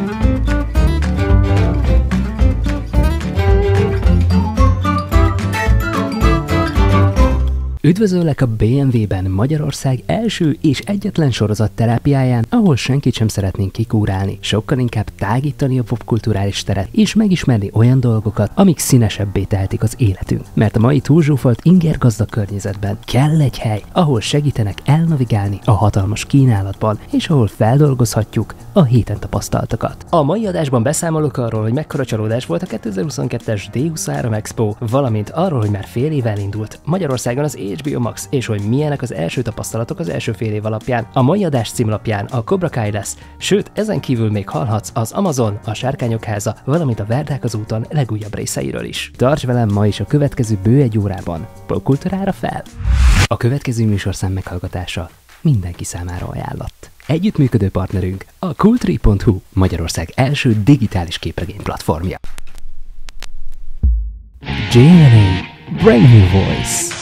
Thank you. Üdvözöllek a BMW-ben Magyarország első és egyetlen sorozat terápiáján, ahol senkit sem szeretnénk kikúrálni, sokkal inkább tágítani a popkulturális teret és megismerni olyan dolgokat, amik színesebbé tehetik az életünk. Mert a mai túlzsúfolt inger gazdag környezetben kell egy hely, ahol segítenek elnavigálni a hatalmas kínálatban, és ahol feldolgozhatjuk a héten tapasztaltakat. A mai adásban beszámolok arról, hogy mekkora csalódás volt a 2022-es D23 Expo, valamint arról, hogy már fél évvel indult Magyarországon az HBO Max, és hogy milyenek az első tapasztalatok az első fél év alapján. A mai adás címlapján a Cobra Kai lesz, sőt, ezen kívül még hallhatsz az Amazon, a Sárkányok háza, valamint a Verdák az úton legújabb részeiről is. Tarts velem ma is a következő bő egy órában. Popkultúrára fel! A következő műsorszám meghallgatása mindenki számára ajánlott. Együttműködő partnerünk a Kultri.hu, Magyarország első digitális képregény platformja. Jamie, Brand New Voice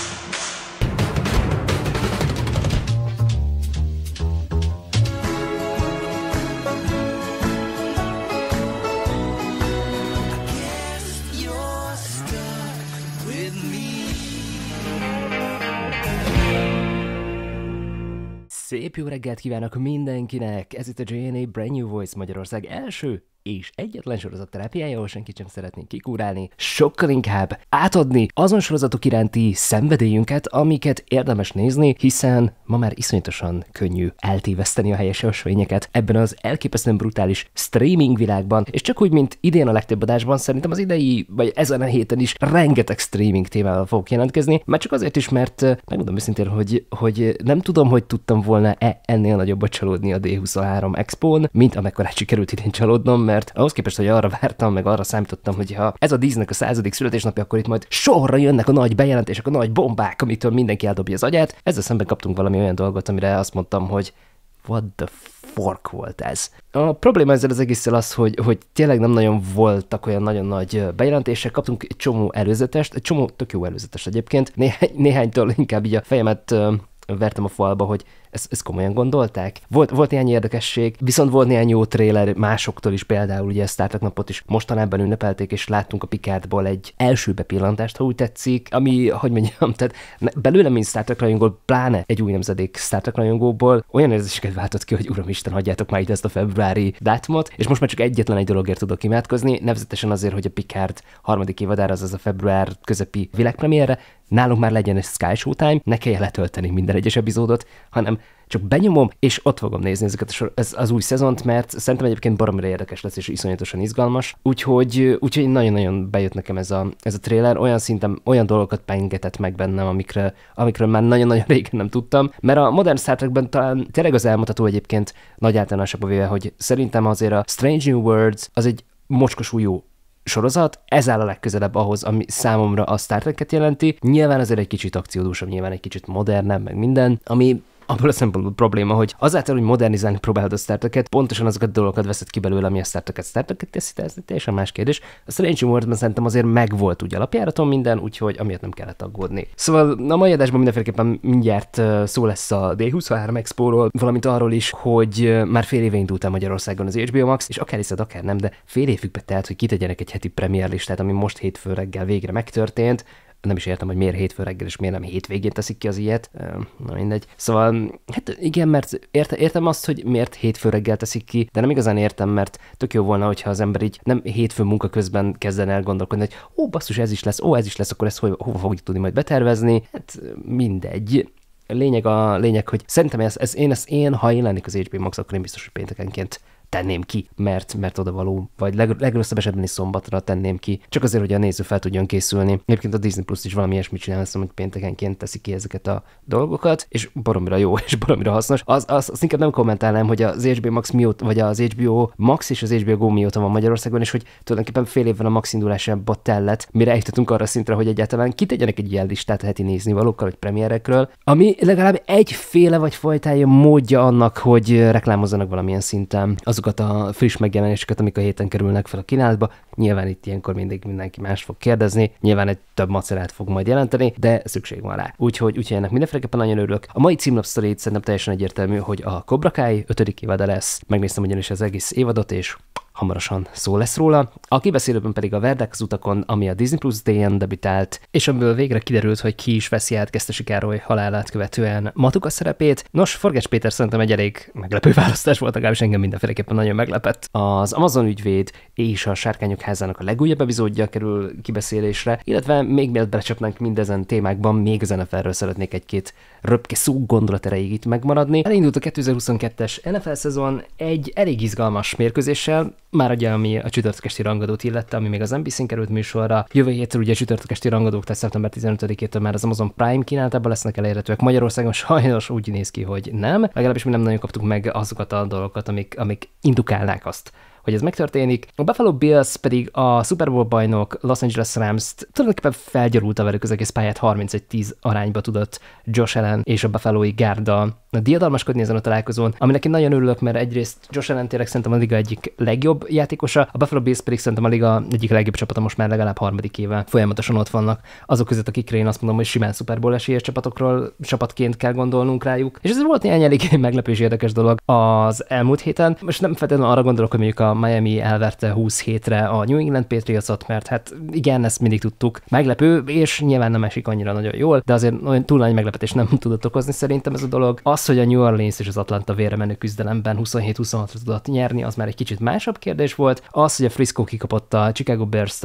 Szép jó reggelt kívánok mindenkinek! Ez itt a JNA Brand New Voice Magyarország első és egyetlen sorozat terápiája, ahol senkit sem szeretnénk kikúrálni, sokkal inkább átadni azon sorozatok iránti szenvedélyünket, amiket érdemes nézni, hiszen ma már iszonyatosan könnyű eltéveszteni a helyes javasolényeket ebben az elképesztően brutális streaming világban, és csak úgy, mint idén a legtöbb adásban, szerintem az idei, vagy ezen a héten is rengeteg streaming témával fogok jelentkezni, már csak azért is, mert megmondom őszintén, hogy, hogy nem tudom, hogy tudtam volna-e ennél nagyobbat csalódni a D23 Expo-n, mint amekkorát sikerült idén csalódnom, mert mert ahhoz képest, hogy arra vártam, meg arra számítottam, hogy ha ez a Disneynek a századik születésnapja, akkor itt majd sorra jönnek a nagy bejelentések, a nagy bombák, amitől mindenki eldobja az agyát. Ezzel szemben kaptunk valami olyan dolgot, amire azt mondtam, hogy what the fork volt ez. A probléma ezzel az egésszel az, hogy, hogy tényleg nem nagyon voltak olyan nagyon nagy bejelentések, kaptunk egy csomó előzetest, egy csomó tök jó előzetes egyébként, néhány, néhánytól inkább így a fejemet vertem a falba, hogy ezt, ezt komolyan gondolták? Volt, volt néhány érdekesség, viszont volt néhány jó trailer másoktól is, például ugye a Star Trek napot is mostanában ünnepelték, és láttunk a Picardból egy első bepillantást, ha úgy tetszik, ami, hogy mondjam, tehát belőlem, mint Star Trek rajongó, pláne egy új nemzedék Star Trek rajongóból olyan érzéseket váltott ki, hogy Isten hagyjátok már itt ezt a februári dátumot, és most már csak egyetlen egy dologért tudok imádkozni, nevezetesen azért, hogy a Picard harmadik évadára, az a február közepi világpremiére nálunk már legyen egy Sky Showtime, ne kelljen letölteni minden egyes epizódot, hanem csak benyomom, és ott fogom nézni ezeket az, ez az új szezont, mert szerintem egyébként baromira érdekes lesz, és iszonyatosan izgalmas. Úgyhogy, úgyhogy nagyon-nagyon bejött nekem ez a, ez a trailer, olyan szinten olyan dolgokat pengetett meg bennem, amikre, amikről már nagyon-nagyon régen nem tudtam, mert a modern Star Trekben talán tényleg az elmutató egyébként nagy általánosabban véve, hogy szerintem azért a Strange New Worlds az egy mocskos jó sorozat, ez áll a legközelebb ahhoz, ami számomra a Star Trek-et jelenti. Nyilván azért egy kicsit akciódúsabb, nyilván egy kicsit modernebb, meg minden, ami abból a szempontból probléma, hogy azáltal, hogy modernizálni próbálod a startup pontosan azokat a dolgokat veszed ki belőle, ami a startup startup teszi, de ez teljesen más kérdés. A Strange World szerintem azért megvolt úgy alapjáraton minden, úgyhogy amiért nem kellett aggódni. Szóval a mai adásban mindenféleképpen mindjárt szó lesz a D23 Expo-ról, valamint arról is, hogy már fél éve indult el Magyarországon az HBO Max, és akár hiszed, akár nem, de fél évükbe telt, hogy kitegyenek egy heti listát, ami most hétfő reggel végre megtörtént nem is értem, hogy miért hétfő reggel, és miért nem hétvégén teszik ki az ilyet. Na mindegy. Szóval, hát igen, mert ért értem azt, hogy miért hétfő reggel teszik ki, de nem igazán értem, mert tök jó volna, hogyha az ember így nem hétfő munka közben kezden el gondolkodni, hogy ó, basszus, ez is lesz, ó, ez is lesz, akkor ezt hova, hova fogjuk tudni majd betervezni. Hát mindegy lényeg a lényeg, hogy szerintem ez, ez én, ez én, ha én lennék az HBO Max, akkor én biztos, hogy péntekenként tenném ki, mert, mert oda való, vagy leg, legrosszabb esetben is szombatra tenném ki, csak azért, hogy a néző fel tudjon készülni. Egyébként a Disney Plus is valami ilyesmit csinál, azt hogy péntekenként teszi ki ezeket a dolgokat, és baromira jó, és baromira hasznos. Az, az, azt inkább nem kommentálnám, hogy az HBO Max mióta, vagy az HBO Max és az HBO Go mióta van Magyarországon, és hogy tulajdonképpen fél évvel a Max indulásába tellett, mire eljutottunk arra szintre, hogy egyáltalán kitegyenek egy ilyen listát heti nézni valókkal, vagy premierekről, ami legalább egyféle vagy fajtája módja annak, hogy reklámozzanak valamilyen szinten azok azokat a friss megjelenéseket, amik a héten kerülnek fel a kínálatba. Nyilván itt ilyenkor mindig mindenki más fog kérdezni, nyilván egy több macerát fog majd jelenteni, de szükség van rá. Úgyhogy, úgyhogy ennek mindenféleképpen nagyon örülök. A mai címlap szerintem teljesen egyértelmű, hogy a Cobra Kai 5. évada lesz. Megnéztem ugyanis az egész évadot, és hamarosan szó lesz róla. A kibeszélőben pedig a Verdex utakon, ami a Disney Plus DN debütált, és amiből végre kiderült, hogy ki is veszi át Kesztesi Károly halálát követően Matuka szerepét. Nos, Forgács Péter szerintem egy elég meglepő választás volt, legalábbis engem mindenféleképpen nagyon meglepett. Az Amazon ügyvéd és a Sárkányok házának a legújabb epizódja kerül kibeszélésre, illetve még mielőtt belecsapnánk mindezen témákban, még a NFL-ről szeretnék egy-két röpke szó gondolat erejéig itt megmaradni. Elindult a 2022-es NFL szezon egy elég izgalmas mérkőzéssel, már ugye ami a csütörtökesti rangadót illette, ami még az NBC-n került műsorra. Jövő héttől ugye csütörtök csütörtökesti rangadók, tehát szeptember 15-től már az Amazon Prime kínálatában lesznek elérhetőek. Magyarországon sajnos úgy néz ki, hogy nem. Legalábbis mi nem nagyon kaptuk meg azokat a dolgokat, amik, amik indukálnák azt, hogy ez megtörténik. A Buffalo Bills pedig a Super Bowl bajnok Los Angeles Rams-t tulajdonképpen felgyarulta velük az egész pályát, 31-10 arányba tudott Josh Allen és a Buffalo-i gárda diadalmaskodni ezen a találkozón, aminek én nagyon örülök, mert egyrészt Josh Allen tényleg szerintem a liga egyik legjobb játékosa, a Buffalo Bills pedig szerintem a liga egyik legjobb csapata most már legalább harmadik éve folyamatosan ott vannak. Azok között, akikre én azt mondom, hogy simán Super Bowl esélyes csapatokról csapatként kell gondolnunk rájuk. És ez volt néhány elég meglepő és érdekes dolog az elmúlt héten. Most nem feltétlenül arra gondolok, hogy mondjuk a Miami elverte 20 hétre a New England Patriotsot, mert hát igen, ezt mindig tudtuk. Meglepő, és nyilván nem esik annyira nagyon jól, de azért olyan túl nagy meglepetés nem tudott okozni szerintem ez a dolog. Az, hogy a New Orleans és az Atlanta vére menő küzdelemben 27-26-ra tudott nyerni, az már egy kicsit másabb kérdés volt. Az, hogy a Frisco kikapott a Chicago bears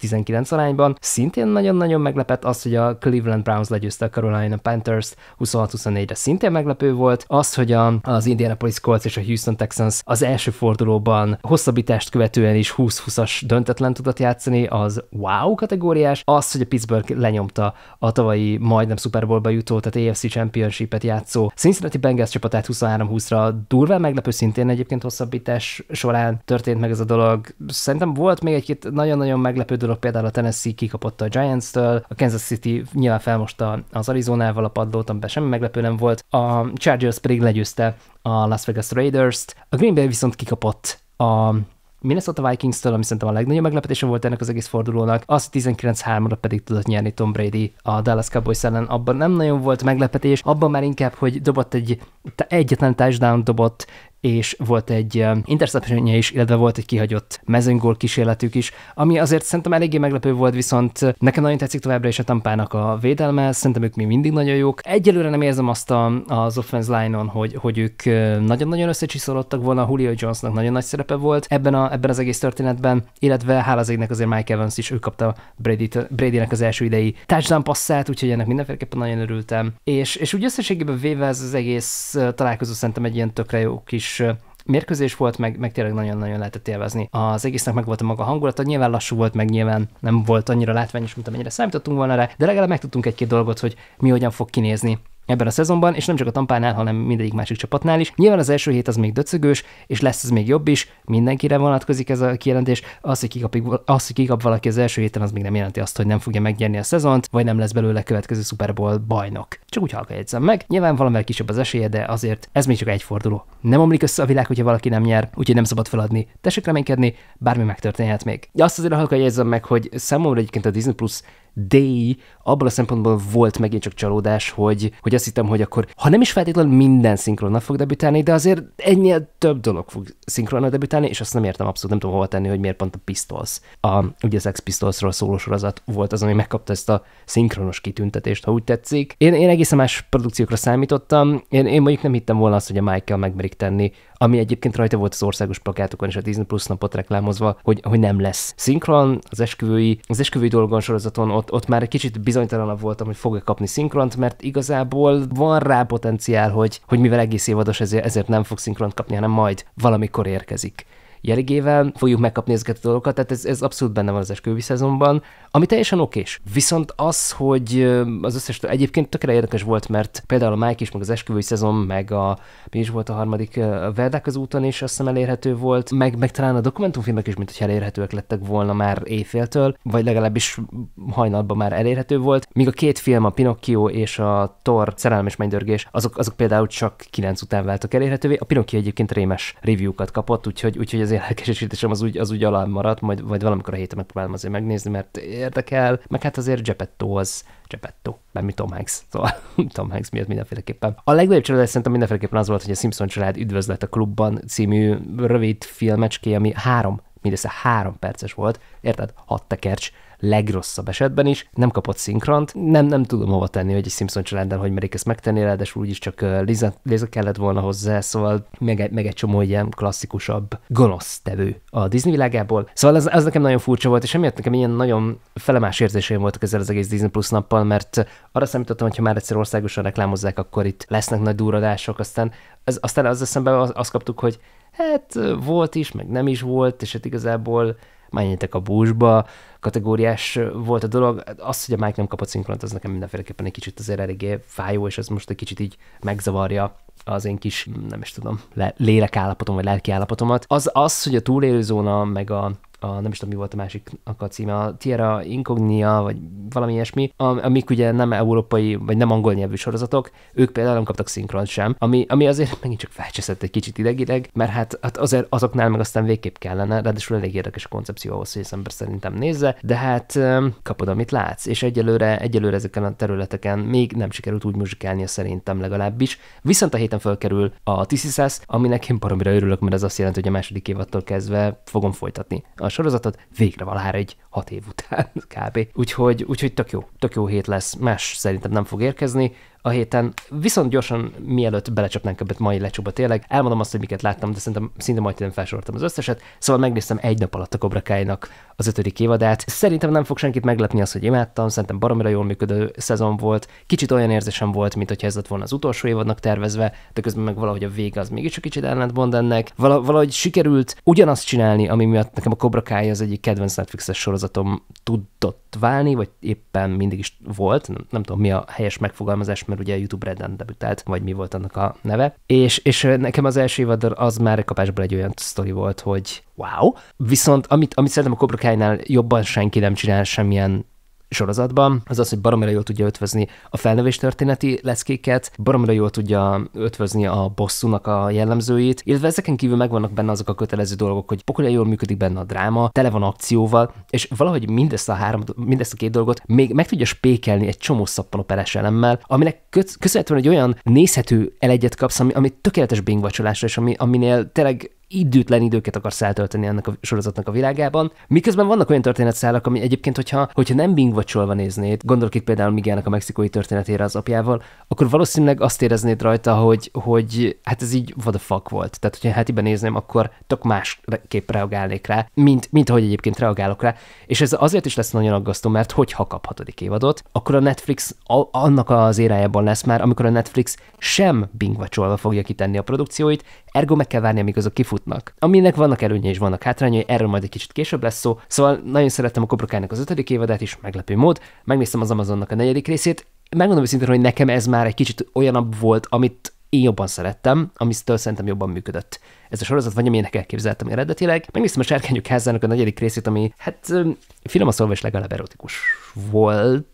10-19 arányban, szintén nagyon-nagyon meglepett. Az, hogy a Cleveland Browns legyőzte a Carolina Panthers 26-24-re, szintén meglepő volt. Az, hogy a, az Indianapolis Colts és a Houston Texans az első fordulóban olyan hosszabbítást követően is 20-20-as döntetlen tudott játszani, az wow kategóriás. Az, hogy a Pittsburgh lenyomta a tavalyi majdnem Super Bowlba jutó, tehát AFC Championship-et játszó Cincinnati Bengals csapatát 23-20-ra durván meglepő, szintén egyébként hosszabbítás során történt meg ez a dolog. Szerintem volt még egy-két nagyon-nagyon meglepő dolog, például a Tennessee kikapott a Giants-től, a Kansas City nyilván felmosta az Arizonával a padlót, amiben semmi meglepő nem volt, a Chargers pedig legyőzte a Las Vegas Raiders-t, a Green Bay viszont kikapott a Minnesota Vikings-től, ami szerintem a legnagyobb meglepetése volt ennek az egész fordulónak, az 19-3-ra pedig tudott nyerni Tom Brady a Dallas Cowboys ellen. Abban nem nagyon volt meglepetés, abban már inkább, hogy dobott egy egyetlen touchdown dobott, és volt egy eh, interception is, illetve volt egy kihagyott mezőngól kísérletük is, ami azért szerintem eléggé meglepő volt, viszont eh, nekem nagyon tetszik továbbra is a tampának a védelme, szerintem ők még mindig nagyon jók. Egyelőre nem érzem azt a, az offense line-on, hogy, hogy ők eh, nagyon-nagyon összecsiszolottak volna, Julio Jonesnak nagyon nagy szerepe volt ebben, a, ebben az egész történetben, illetve hála az égnek azért Mike Evans is, ő kapta brady Bradynek az első idei touchdown passzát, úgyhogy ennek mindenféleképpen nagyon örültem. És, és úgy összességében véve ez az egész találkozó szerintem egy ilyen tökre jó kis is mérkőzés volt, meg, meg tényleg nagyon-nagyon lehetett élvezni. Az egésznek meg volt a maga hangulata, nyilván lassú volt, meg nyilván nem volt annyira látványos, mint amennyire számítottunk volna rá, de legalább megtudtunk egy-két dolgot, hogy mi hogyan fog kinézni ebben a szezonban, és nem csak a Tampánál, hanem mindegyik másik csapatnál is. Nyilván az első hét az még döcögős, és lesz ez még jobb is, mindenkire vonatkozik ez a kijelentés. Az, hogy kikap, az, hogy kikap valaki az első héten, az még nem jelenti azt, hogy nem fogja megnyerni a szezont, vagy nem lesz belőle következő Super Bowl bajnok. Csak úgy halkajegyzem meg. Nyilván valamivel kisebb az esélye, de azért ez még csak egy forduló. Nem omlik össze a világ, hogyha valaki nem nyer, úgyhogy nem szabad feladni. Tessék reménykedni, bármi megtörténhet még. Azt azért halkajegyzem meg, hogy számomra egyébként a Disney Plus Day abban a szempontból volt megint csak csalódás, hogy, hogy azt hittem, hogy akkor, ha nem is feltétlenül minden szinkronna fog debütálni, de azért ennyi több dolog fog szinkronna debütálni, és azt nem értem abszolút, nem tudom hova tenni, hogy miért pont a Pistols. A, ugye az Ex Pistolsról szóló sorozat volt az, ami megkapta ezt a szinkronos kitüntetést, ha úgy tetszik. Én, én egészen más produkciókra számítottam, én, én mondjuk nem hittem volna azt, hogy a Michael megmerik tenni ami egyébként rajta volt az országos plakátokon és a Disney Plus napot reklámozva, hogy, hogy nem lesz szinkron, az esküvői, az esküvői dolgon sorozaton ott, ott már egy kicsit bizonytalanabb voltam, hogy fog-e kapni szinkront, mert igazából van rá potenciál, hogy, hogy mivel egész évados, ezért, ezért nem fog szinkront kapni, hanem majd valamikor érkezik jeligével fogjuk megkapni ezeket a dolgokat, tehát ez, ez abszolút benne van az esküvői szezonban, ami teljesen okés. Viszont az, hogy az összes, egyébként tökéletes érdekes volt, mert például a Mike is, meg az esküvői szezon, meg a, mi is volt a harmadik, a Verdák az úton is azt hiszem elérhető volt, meg, meg talán a dokumentumfilmek is, mint hogy elérhetőek lettek volna már éjféltől, vagy legalábbis hajnalban már elérhető volt, míg a két film, a Pinocchio és a Thor szerelmes mennydörgés, azok, azok például csak 9 után váltak elérhetővé. A Pinocchio egyébként rémes review-kat kapott, úgyhogy, úgyhogy ez az élelkesítésem az úgy, az úgy alá maradt, majd, majd valamikor a héten megpróbálom azért megnézni, mert érdekel, meg hát azért Gepetto az Gepetto, nem mi Tom Hanks, szóval Tom Hanks miatt mindenféleképpen. A legnagyobb család szerintem mindenféleképpen az volt, hogy a Simpson család üdvözlet a klubban című rövid filmecské, ami három mindössze három perces volt, érted? Hat tekercs, legrosszabb esetben is nem kapott szinkront. Nem, nem tudom hova tenni, hogy egy Simpson családdal hogy merik ezt megtenni, ráadásul úgyis csak Liza, Liza kellett volna hozzá, szóval meg, meg egy csomó ilyen klasszikusabb gonosz tevő a Disney világából. Szóval az, az nekem nagyon furcsa volt, és emiatt nekem ilyen nagyon felemás érzéseim voltak ezzel az egész Disney Plus nappal, mert arra számítottam, hogy ha már egyszer országosan reklámozzák, akkor itt lesznek nagy duradások, aztán, az, aztán az eszembe azt kaptuk, hogy hát volt is, meg nem is volt, és hát igazából menjetek a búzsba, kategóriás volt a dolog. Az, hogy a Mike nem kapott szinkront, az nekem mindenféleképpen egy kicsit azért eléggé fájó, és ez most egy kicsit így megzavarja az én kis, nem is tudom, le- lélekállapotom, vagy lelkiállapotomat. Az, az, hogy a túlélőzóna, meg a a nem is tudom, mi volt a másik a címe, a Tierra Incognia, vagy valami ilyesmi, amik ugye nem európai, vagy nem angol nyelvű sorozatok, ők például nem kaptak szinkront sem, ami, ami azért megint csak felcseszett egy kicsit idegileg, mert hát, hát azért azoknál meg aztán végképp kellene, ráadásul elég érdekes a koncepció ahhoz, hogy az ember szerintem nézze, de hát kapod, amit látsz, és egyelőre, egyelőre ezeken a területeken még nem sikerült úgy muzsikálnia szerintem legalábbis, viszont a héten fölkerül a Tisziszász, aminek én baromira örülök, mert ez azt jelenti, hogy a második évattól kezdve fogom folytatni a sorozatot, végre valahára egy hat év után kb. Úgyhogy, úgyhogy tök jó, tök jó hét lesz, más szerintem nem fog érkezni, a héten. Viszont gyorsan, mielőtt belecsapnánk ebbe mai lecsóba tényleg, elmondom azt, hogy miket láttam, de szerintem szinte majd nem felsoroltam az összeset. Szóval megnéztem egy nap alatt a Cobra Kai-nak az ötödik évadát. Szerintem nem fog senkit meglepni az, hogy imádtam, szerintem baromira jól működő szezon volt. Kicsit olyan érzésem volt, mint hogy ez lett volna az utolsó évadnak tervezve, de közben meg valahogy a vége az mégiscsak kicsit ellentmond ennek. Val- valahogy sikerült ugyanazt csinálni, ami miatt nekem a Cobra Kai az egyik kedvenc Netflixes sorozatom tudott válni, vagy éppen mindig is volt, nem, nem tudom mi a helyes megfogalmazás mert ugye YouTube Redden debütált, vagy mi volt annak a neve. És, és nekem az első évad az már kapásból egy olyan sztori volt, hogy wow. Viszont amit, amit szerintem a Cobra Kai-nál jobban senki nem csinál semmilyen sorozatban, az az, hogy baromira jól tudja ötvözni a felnövés történeti leckéket, baromira jól tudja ötvözni a bosszúnak a jellemzőit, illetve ezeken kívül megvannak benne azok a kötelező dolgok, hogy pokolja jól működik benne a dráma, tele van akcióval, és valahogy mindezt a, három, mindezt a két dolgot még meg tudja spékelni egy csomó szappanoperes elemmel, aminek köszönhetően egy olyan nézhető elegyet kapsz, ami, ami tökéletes bingvacsolásra, és ami, aminél tényleg időtlen időket akarsz eltölteni ennek a sorozatnak a világában. Miközben vannak olyan történetszálak, ami egyébként, hogyha, hogyha nem bingvacsolva néznéd, gondolok itt például Miguelnek a mexikói történetére az apjával, akkor valószínűleg azt éreznéd rajta, hogy, hogy hát ez így what the fuck volt. Tehát, hogyha hetiben nézném, akkor tök másképp reagálnék rá, mint, mint ahogy egyébként reagálok rá. És ez azért is lesz nagyon aggasztó, mert hogyha kap hatodik évadot, akkor a Netflix annak az érájában lesz már, amikor a Netflix sem bingvacsolva fogja kitenni a produkcióit, ergo meg kell várni, amíg azok kifut futnak. Aminek vannak előnye és vannak hátrányai, erről majd egy kicsit később lesz szó, szóval nagyon szerettem a Kobrokánnak az ötödik évadát is, meglepő mód, megnéztem az Amazonnak a negyedik részét, megmondom őszintén, hogy nekem ez már egy kicsit olyanabb volt, amit én jobban szerettem, amitől szerintem jobban működött. Ez a sorozat vagy, amilyenek elképzeltem eredetileg. Megnéztem a Sárkányok házának a negyedik részét, ami, hát finom a szóval is legalább erotikus volt,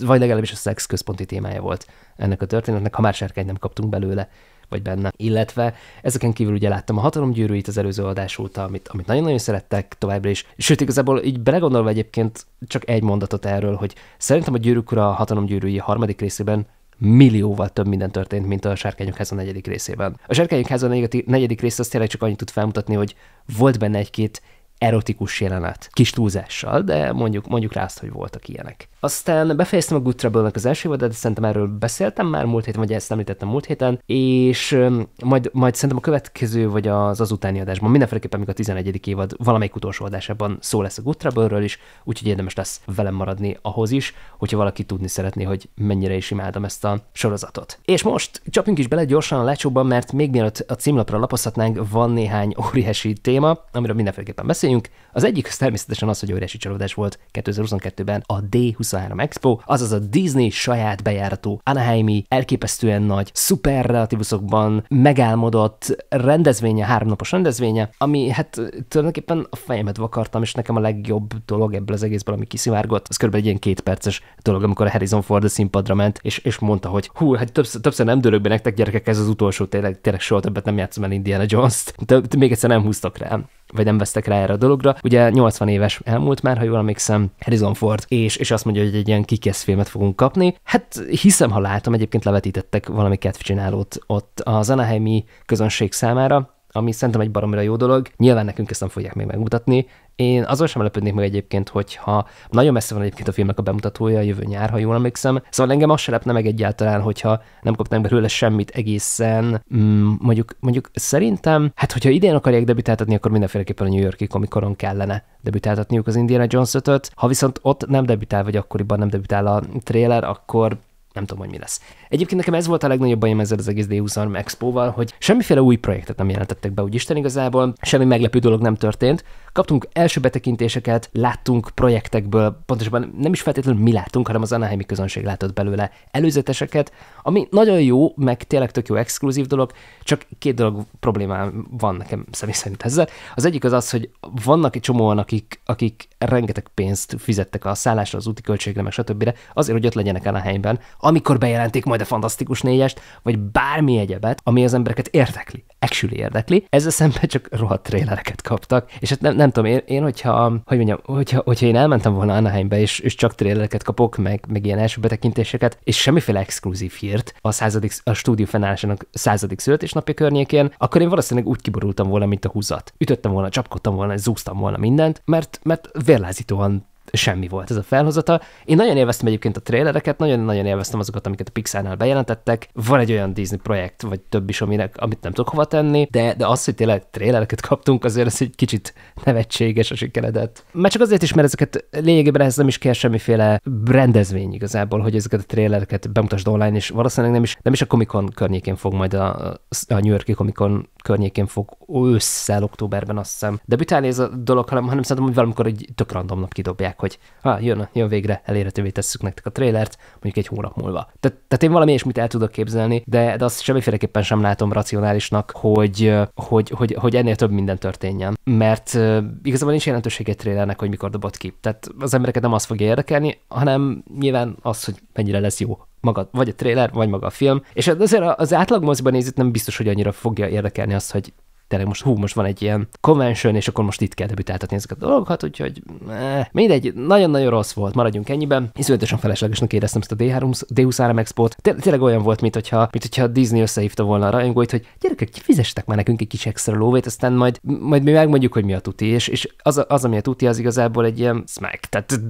vagy legalábbis a szex központi témája volt ennek a történetnek, ha már sárkányt nem kaptunk belőle vagy benne. Illetve ezeken kívül ugye láttam a hatalomgyűrűit az előző adás óta, amit, amit nagyon-nagyon szerettek továbbra is. Sőt, igazából így belegondolva egyébként csak egy mondatot erről, hogy szerintem a gyűrűk a hatalomgyűrűi harmadik részében millióval több minden történt, mint a Sárkányok a negyedik részében. A Sárkányok a negyedik része azt tényleg csak annyit tud felmutatni, hogy volt benne egy-két erotikus jelenet. Kis túlzással, de mondjuk, mondjuk rá azt, hogy voltak ilyenek. Aztán befejeztem a Good trouble az első évadát, szerintem erről beszéltem már múlt héten, vagy ezt említettem múlt héten, és majd, majd szerintem a következő, vagy az utáni adásban, mindenféleképpen még a 11. évad valamelyik utolsó adásában szó lesz a Good Trouble-ről is, úgyhogy érdemes lesz velem maradni ahhoz is, hogyha valaki tudni szeretné, hogy mennyire is imádom ezt a sorozatot. És most csapjunk is bele gyorsan a lecsóban, mert még mielőtt a címlapra lapozhatnánk, van néhány óriási téma, amiről mindenféleképpen beszélünk, beszéljünk. Az egyik az természetesen az, hogy óriási csalódás volt 2022-ben a D23 Expo, azaz a Disney saját bejáratú Anaheimi elképesztően nagy szuper relativuszokban megálmodott rendezvénye, háromnapos rendezvénye, ami hát tulajdonképpen a fejemet vakartam, és nekem a legjobb dolog ebből az egészből, ami kiszivárgott, az körülbelül egy ilyen két perces dolog, amikor a Harrison Ford a színpadra ment, és, és mondta, hogy hú, hát többször, többször nem dőlök be nektek gyerekek, ez az utolsó, tényleg, tényleg soha többet nem játszom el Indiana Jones-t. De, még egyszer nem húztak rám vagy nem vesztek rá erre a dologra. Ugye 80 éves elmúlt már, ha jól emlékszem, Harrison Ford, és, és azt mondja, hogy egy ilyen kikész filmet fogunk kapni. Hát hiszem, ha látom, egyébként levetítettek valami kedvcsinálót ott a Anaheimi közönség számára, ami szerintem egy baromira jó dolog. Nyilván nekünk ezt nem fogják még megmutatni, én azon sem lepődnék meg egyébként, hogyha nagyon messze van egyébként a filmnek a bemutatója, jövő nyár, ha jól emlékszem. Szóval engem azt se lepne meg egyáltalán, hogyha nem kaptam belőle semmit egészen. Mm, mondjuk, mondjuk szerintem, hát hogyha idén akarják debütáltatni, akkor mindenféleképpen a New Yorki komikoron kellene debütáltatniuk az Indiana Jones 5 Ha viszont ott nem debütál, vagy akkoriban nem debütál a trailer, akkor nem tudom, hogy mi lesz. Egyébként nekem ez volt a legnagyobb bajom ezzel az egész D23 Expo-val, hogy semmiféle új projektet nem jelentettek be, úgy Isten igazából, semmi meglepő dolog nem történt. Kaptunk első betekintéseket, láttunk projektekből, pontosabban nem is feltétlenül mi láttunk, hanem az Anaheimi közönség látott belőle előzeteseket, ami nagyon jó, meg tényleg tök jó exkluzív dolog, csak két dolog problémám van nekem személy szerint ezzel. Az egyik az az, hogy vannak egy csomóan, akik, akik rengeteg pénzt fizettek a szállásra, az úti költségre, meg stb. azért, hogy ott legyenek Anaheimben, amikor bejelentik majd a Fantasztikus négyest, vagy bármi egyebet, ami az embereket érdekli, actually érdekli, ezzel szemben csak rohadt trélereket kaptak, és hát nem, nem tudom, én, én hogyha, hogy mondjam, hogyha, hogyha én elmentem volna Anaheimbe, és, és csak trélereket kapok, meg, meg ilyen első betekintéseket, és semmiféle exkluzív hírt a, századik, a stúdió fennállásának századik születésnapja környékén, akkor én valószínűleg úgy kiborultam volna, mint a húzat. Ütöttem volna, csapkodtam volna, zúztam volna mindent, mert, mert vérlázítóan semmi volt ez a felhozata. Én nagyon élveztem egyébként a trélereket, nagyon-nagyon élveztem azokat, amiket a Pixarnál bejelentettek. Van egy olyan Disney projekt, vagy több is, aminek, amit nem tudok hova tenni, de, de az, hogy tényleg trélereket kaptunk, azért ez egy kicsit nevetséges a sikeredet. Mert csak azért is, mert ezeket lényegében ez nem is kell semmiféle rendezvény igazából, hogy ezeket a trélereket bemutasd online, és valószínűleg nem is, nem is a Comic Con környékén fog majd a, a New Yorki Comic Con környékén fog ősszel, októberben azt hiszem. De ez a dolog, hanem, hanem szerintem, hogy valamikor egy tök nap kidobják mondják, hogy ha ah, jön, jön végre, elérhetővé tesszük nektek a trélert, mondjuk egy hónap múlva. Te, tehát én valami ilyesmit el tudok képzelni, de, de azt semmiféleképpen sem látom racionálisnak, hogy, hogy, hogy, hogy ennél több minden történjen. Mert uh, igazából nincs jelentőség egy trélernek, hogy mikor dobott ki. Tehát az embereket nem az fogja érdekelni, hanem nyilván az, hogy mennyire lesz jó maga, vagy a trailer, vagy maga a film. És azért az átlag moziban nézőt nem biztos, hogy annyira fogja érdekelni azt, hogy tényleg most hú, most van egy ilyen convention, és akkor most itt kell debütáltatni ezeket a dolgokat, úgyhogy eh, mindegy, nagyon-nagyon rossz volt, maradjunk ennyiben. Iszonyatosan feleslegesnek éreztem ezt a D3, D23 Expo-t. Tényleg olyan volt, mint hogyha, mint hogyha Disney összehívta volna a rajongóit, hogy gyerekek, fizestek már nekünk egy kis extra lóvét, aztán majd, majd mi megmondjuk, hogy mi a tuti, és, és az, az, ami a tuti, az igazából egy ilyen smack, tehát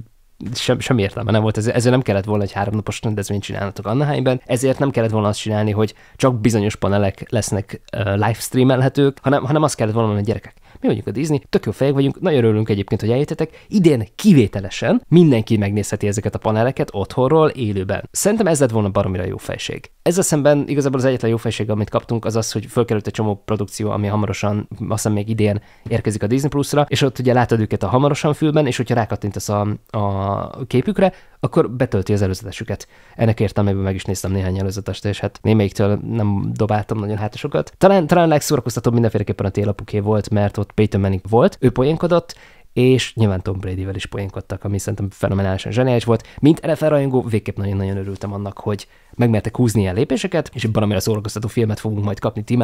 sem, sem értelme nem volt. Ez, ezért nem kellett volna egy háromnapos rendezvényt csinálnatok Anaheimben, ezért nem kellett volna azt csinálni, hogy csak bizonyos panelek lesznek uh, livestreamelhetők, hanem, hanem azt kellett volna, hogy gyerekek, mi vagyunk a Disney, tök jó fejek vagyunk, nagyon örülünk egyébként, hogy eljöttetek. Idén kivételesen mindenki megnézheti ezeket a paneleket otthonról, élőben. Szerintem ez lett volna baromira jó fejség. Ezzel szemben igazából az egyetlen jó fejség, amit kaptunk, az az, hogy fölkerült egy csomó produkció, ami hamarosan, azt hiszem még idén érkezik a Disney Plus-ra, és ott ugye látod őket a hamarosan fülben, és hogyha rákattintasz a, a képükre, akkor betölti az előzetesüket. Ennek értelmében meg is néztem néhány előzetest, és hát némelyiktől nem dobáltam nagyon hátasokat. Talán, talán legszórakoztatóbb mindenféleképpen a télapuké volt, mert ott ott Peyton Manning volt, ő poénkodott, és nyilván Tom Bradyvel is poénkodtak, ami szerintem fenomenálisan zseniális volt. Mint NFL rajongó, végképp nagyon-nagyon örültem annak, hogy megmertek húzni ilyen lépéseket, és amire szórakoztató filmet fogunk majd kapni Tim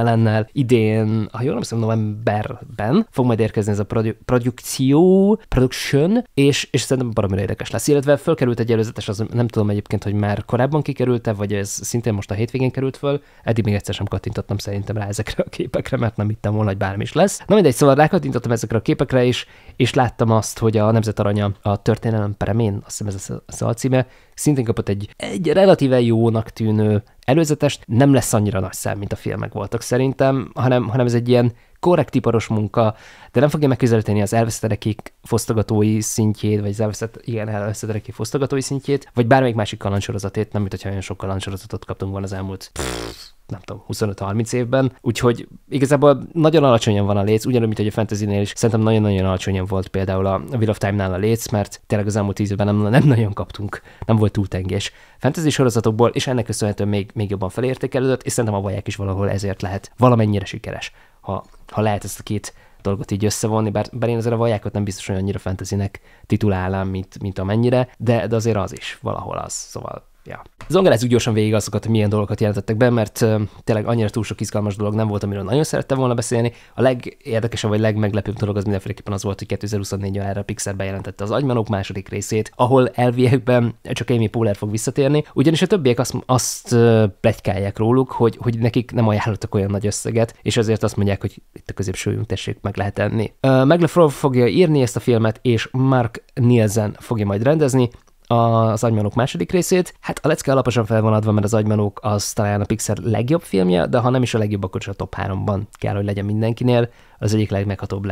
Idén, ha jól nem novemberben fog majd érkezni ez a produ- produkció, production, és, és szerintem baromira érdekes lesz. Illetve fölkerült egy előzetes, az nem tudom egyébként, hogy már korábban kikerült-e, vagy ez szintén most a hétvégén került föl. Eddig még egyszer sem kattintottam szerintem rá ezekre a képekre, mert nem hittem volna, hogy bármi is lesz. Na mindegy, szóval rákattintottam ezekre a képekre is, és láttam azt, hogy a Nemzet Aranya a történelem peremén, azt hiszem ez a, szalcíme, szintén kapott egy, egy relatíve jónak jónak tűnő előzetes nem lesz annyira nagy szám, mint a filmek voltak szerintem, hanem, hanem ez egy ilyen korrekt iparos munka, de nem fogja megközelíteni az elveszterekék fosztogatói szintjét, vagy az elveszett, igen, elveszterekék fosztogatói szintjét, vagy bármelyik másik kalancsorozatét, nem mint hogyha olyan sok kalancsorozatot kaptunk volna az elmúlt pff, nem tudom, 25-30 évben, úgyhogy igazából nagyon alacsonyan van a léc, ugyanúgy, mint hogy a fantasy-nél is, szerintem nagyon-nagyon alacsonyan volt például a Will of Time-nál a léc, mert tényleg az elmúlt 10 évben nem, nem nagyon kaptunk, nem volt túl tengés fantasy sorozatokból, és ennek köszönhetően még, még jobban felértékelődött, és szerintem a vaják is valahol ezért lehet valamennyire sikeres, ha, ha lehet ezt a két dolgot így összevonni, bár, bár én azért a vajákat nem biztos, hogy annyira fantasynek titulálnám, mint, mint amennyire, de, de azért az is valahol az, szóval Ja. Zongorázzuk gyorsan végig azokat, hogy milyen dolgokat jelentettek be, mert tényleg annyira túl sok izgalmas dolog nem volt, amiről nagyon szerettem volna beszélni. A legérdekesebb vagy legmeglepőbb dolog az mindenféleképpen az volt, hogy 2024 erre a Pixar bejelentette az Agymanok második részét, ahol elviekben csak Amy Poehler fog visszatérni, ugyanis a többiek azt, azt plegykálják róluk, hogy, hogy nekik nem ajánlottak olyan nagy összeget, és azért azt mondják, hogy itt a középsőjünk tessék meg lehet enni. Uh, Meglefrov fogja írni ezt a filmet, és Mark Nielsen fogja majd rendezni, az agymanók második részét. Hát a lecke alaposan fel van adva, mert az agymanók az talán a Pixar legjobb filmje, de ha nem is a legjobb, akkor csak a top 3-ban kell, hogy legyen mindenkinél az egyik legmeghatóbb,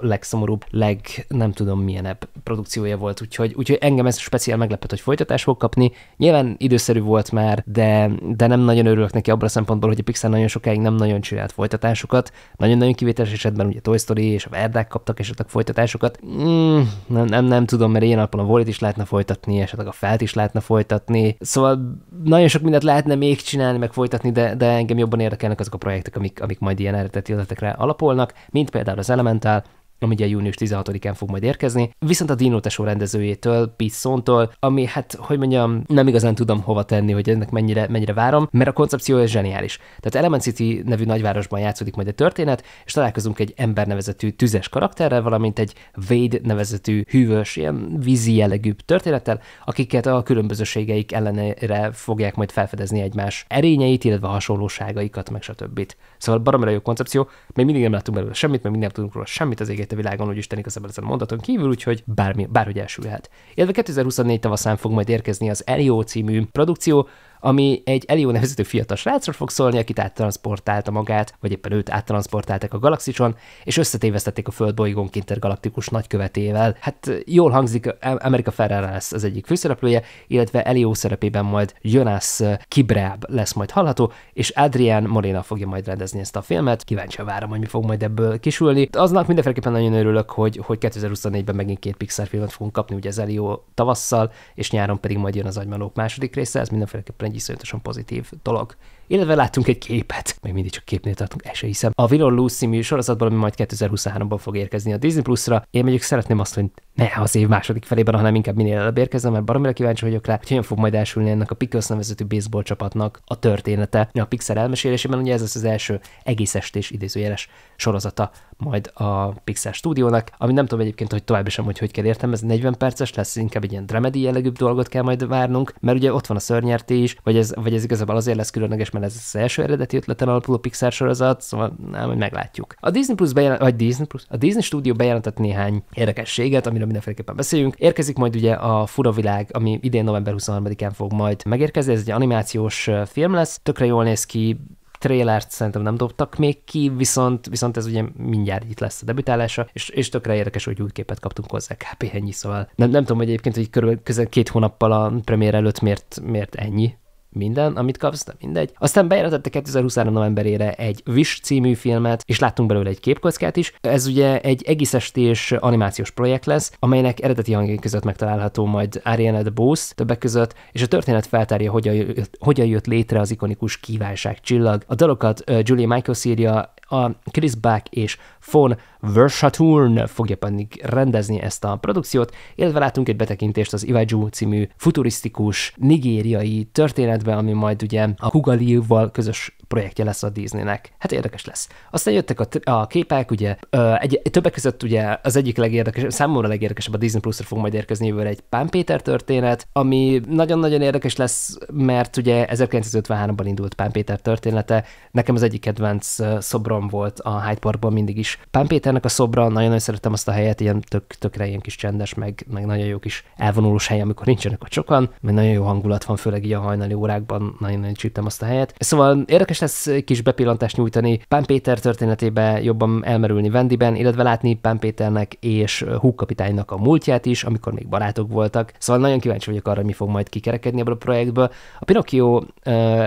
legszomorúbb, leg nem tudom milyenebb produkciója volt, úgyhogy, úgyhogy engem ez speciál meglepett, hogy folytatás fog kapni. Nyilván időszerű volt már, de, de nem nagyon örülök neki abban a szempontból, hogy a Pixar nagyon sokáig nem nagyon csinált folytatásokat. Nagyon-nagyon kivételes esetben ugye Toy Story és a Verdák kaptak esetleg folytatásokat. Mm, nem, nem, nem tudom, mert ilyen alapon a Volt is lehetne folytatni, esetleg a Felt is lehetne folytatni. Szóval nagyon sok mindent lehetne még csinálni, meg folytatni, de, de engem jobban érdekelnek azok a projektek, amik, amik majd ilyen eredeti ötletekre alapolnak mint például az Elemental, ami ugye június 16-án fog majd érkezni, viszont a Dino Tesó rendezőjétől, Pete ami hát, hogy mondjam, nem igazán tudom hova tenni, hogy ennek mennyire, mennyire várom, mert a koncepciója zseniális. Tehát Element City nevű nagyvárosban játszódik majd a történet, és találkozunk egy ember nevezetű tüzes karakterrel, valamint egy Wade nevezetű hűvös, ilyen vízi jellegű történettel, akiket a különbözőségeik ellenére fogják majd felfedezni egymás erényeit, illetve hasonlóságaikat, meg stb. Szóval baromra jó koncepció, még mindig nem láttunk belőle semmit, mert mindig nem tudunk róla semmit az éget a világon, hogy Isten igazából ezen a mondaton kívül, úgyhogy bármi, bárhogy elsülhet. Illetve 2024 tavaszán fog majd érkezni az Elio című produkció, ami egy Elio nevezető fiatal srácról fog szólni, akit áttransportálta magát, vagy éppen őt áttransportálták a galaxison, és összetévesztették a Föld bolygónk intergalaktikus nagykövetével. Hát jól hangzik, Amerika Ferrara lesz az egyik főszereplője, illetve Elio szerepében majd Jonas Kibreab lesz majd hallható, és Adrián Morena fogja majd rendezni ezt a filmet. Kíváncsi várom, hogy mi fog majd ebből kisülni. Aznak mindenféleképpen nagyon örülök, hogy, hogy 2024-ben megint két Pixar filmet fogunk kapni, ugye az Elio tavasszal, és nyáron pedig majd jön az Agymanók második része, ez mindenféleképpen egy iszonyatosan pozitív dolog illetve láttunk egy képet, még mindig csak képnél tartunk, ezt hiszem. A Villon Lucy Lose ami majd 2023-ban fog érkezni a Disney Plus-ra, én mondjuk szeretném azt, hogy ne az év második felében, hanem inkább minél előbb érkezzen, mert baromira kíváncsi vagyok rá, hogy hogyan fog majd elsülni ennek a Pickles nevezetű baseball csapatnak a története. A Pixar elmesélésében ugye ez lesz az első egész estés idézőjeles sorozata majd a Pixar stúdiónak, ami nem tudom egyébként, hogy tovább sem, hogy hogy kell értem, ez 40 perces lesz, inkább egy ilyen dramedy jellegű dolgot kell majd várnunk, mert ugye ott van a szörnyerté is, vagy ez, vagy ez igazából azért lesz különleges, mert ez az első eredeti ötleten alapuló Pixar sorozat, szóval nem, hogy meglátjuk. A Disney Plus bejelent, vagy Disney Plus, a Disney Studio bejelentett néhány érdekességet, amiről mindenféleképpen beszéljünk. Érkezik majd ugye a Fura Világ, ami idén november 23-án fog majd megérkezni, ez egy animációs film lesz, tökre jól néz ki, trailert szerintem nem dobtak még ki, viszont, viszont ez ugye mindjárt itt lesz a debütálása, és, és tökre érdekes, hogy új képet kaptunk hozzá, kb. ennyi, szóval nem, nem tudom, hogy egyébként, hogy körülbelül közel két hónappal a premier előtt miért, miért ennyi, minden, amit kapsz, de mindegy. Aztán bejelentette 2023 novemberére egy Wish című filmet, és láttunk belőle egy képkockát is. Ez ugye egy egész estés animációs projekt lesz, amelynek eredeti hangjai között megtalálható majd Ariana Bose többek között, és a történet feltárja, hogyan jött, hogyan jött létre az ikonikus kívánság csillag. A dalokat Julie Michaels írja, a Chris Buck és von Versaturn fogja pedig rendezni ezt a produkciót, illetve látunk egy betekintést az Iwaju című futurisztikus nigériai történetbe, ami majd ugye a Hugalival közös projektje lesz a Disneynek. Hát érdekes lesz. Aztán jöttek a, a képek, ugye ö, egy, többek között ugye az egyik legérdekesebb, számomra legérdekesebb a Disney Plus-ra fog majd érkezni jövőre egy Pán Péter történet, ami nagyon-nagyon érdekes lesz, mert ugye 1953-ban indult Pán Péter története. Nekem az egyik kedvenc szobrom volt a Hyde Parkban mindig is. Pán Péternek a szobra, nagyon-nagyon szerettem azt a helyet, ilyen tök, tökre ilyen kis csendes, meg, meg nagyon jó kis elvonulós hely, amikor nincsenek ott sokan, mert nagyon jó hangulat van, főleg így a hajnali órákban, nagyon-nagyon csíptem azt a helyet. Szóval érdekes Érdemes lesz kis bepillantást nyújtani Pán Péter történetébe, jobban elmerülni Vendiben, illetve látni Pán Péternek és Húk kapitánynak a múltját is, amikor még barátok voltak. Szóval nagyon kíváncsi vagyok arra, mi fog majd kikerekedni ebből a projektből. A Pinocchio uh,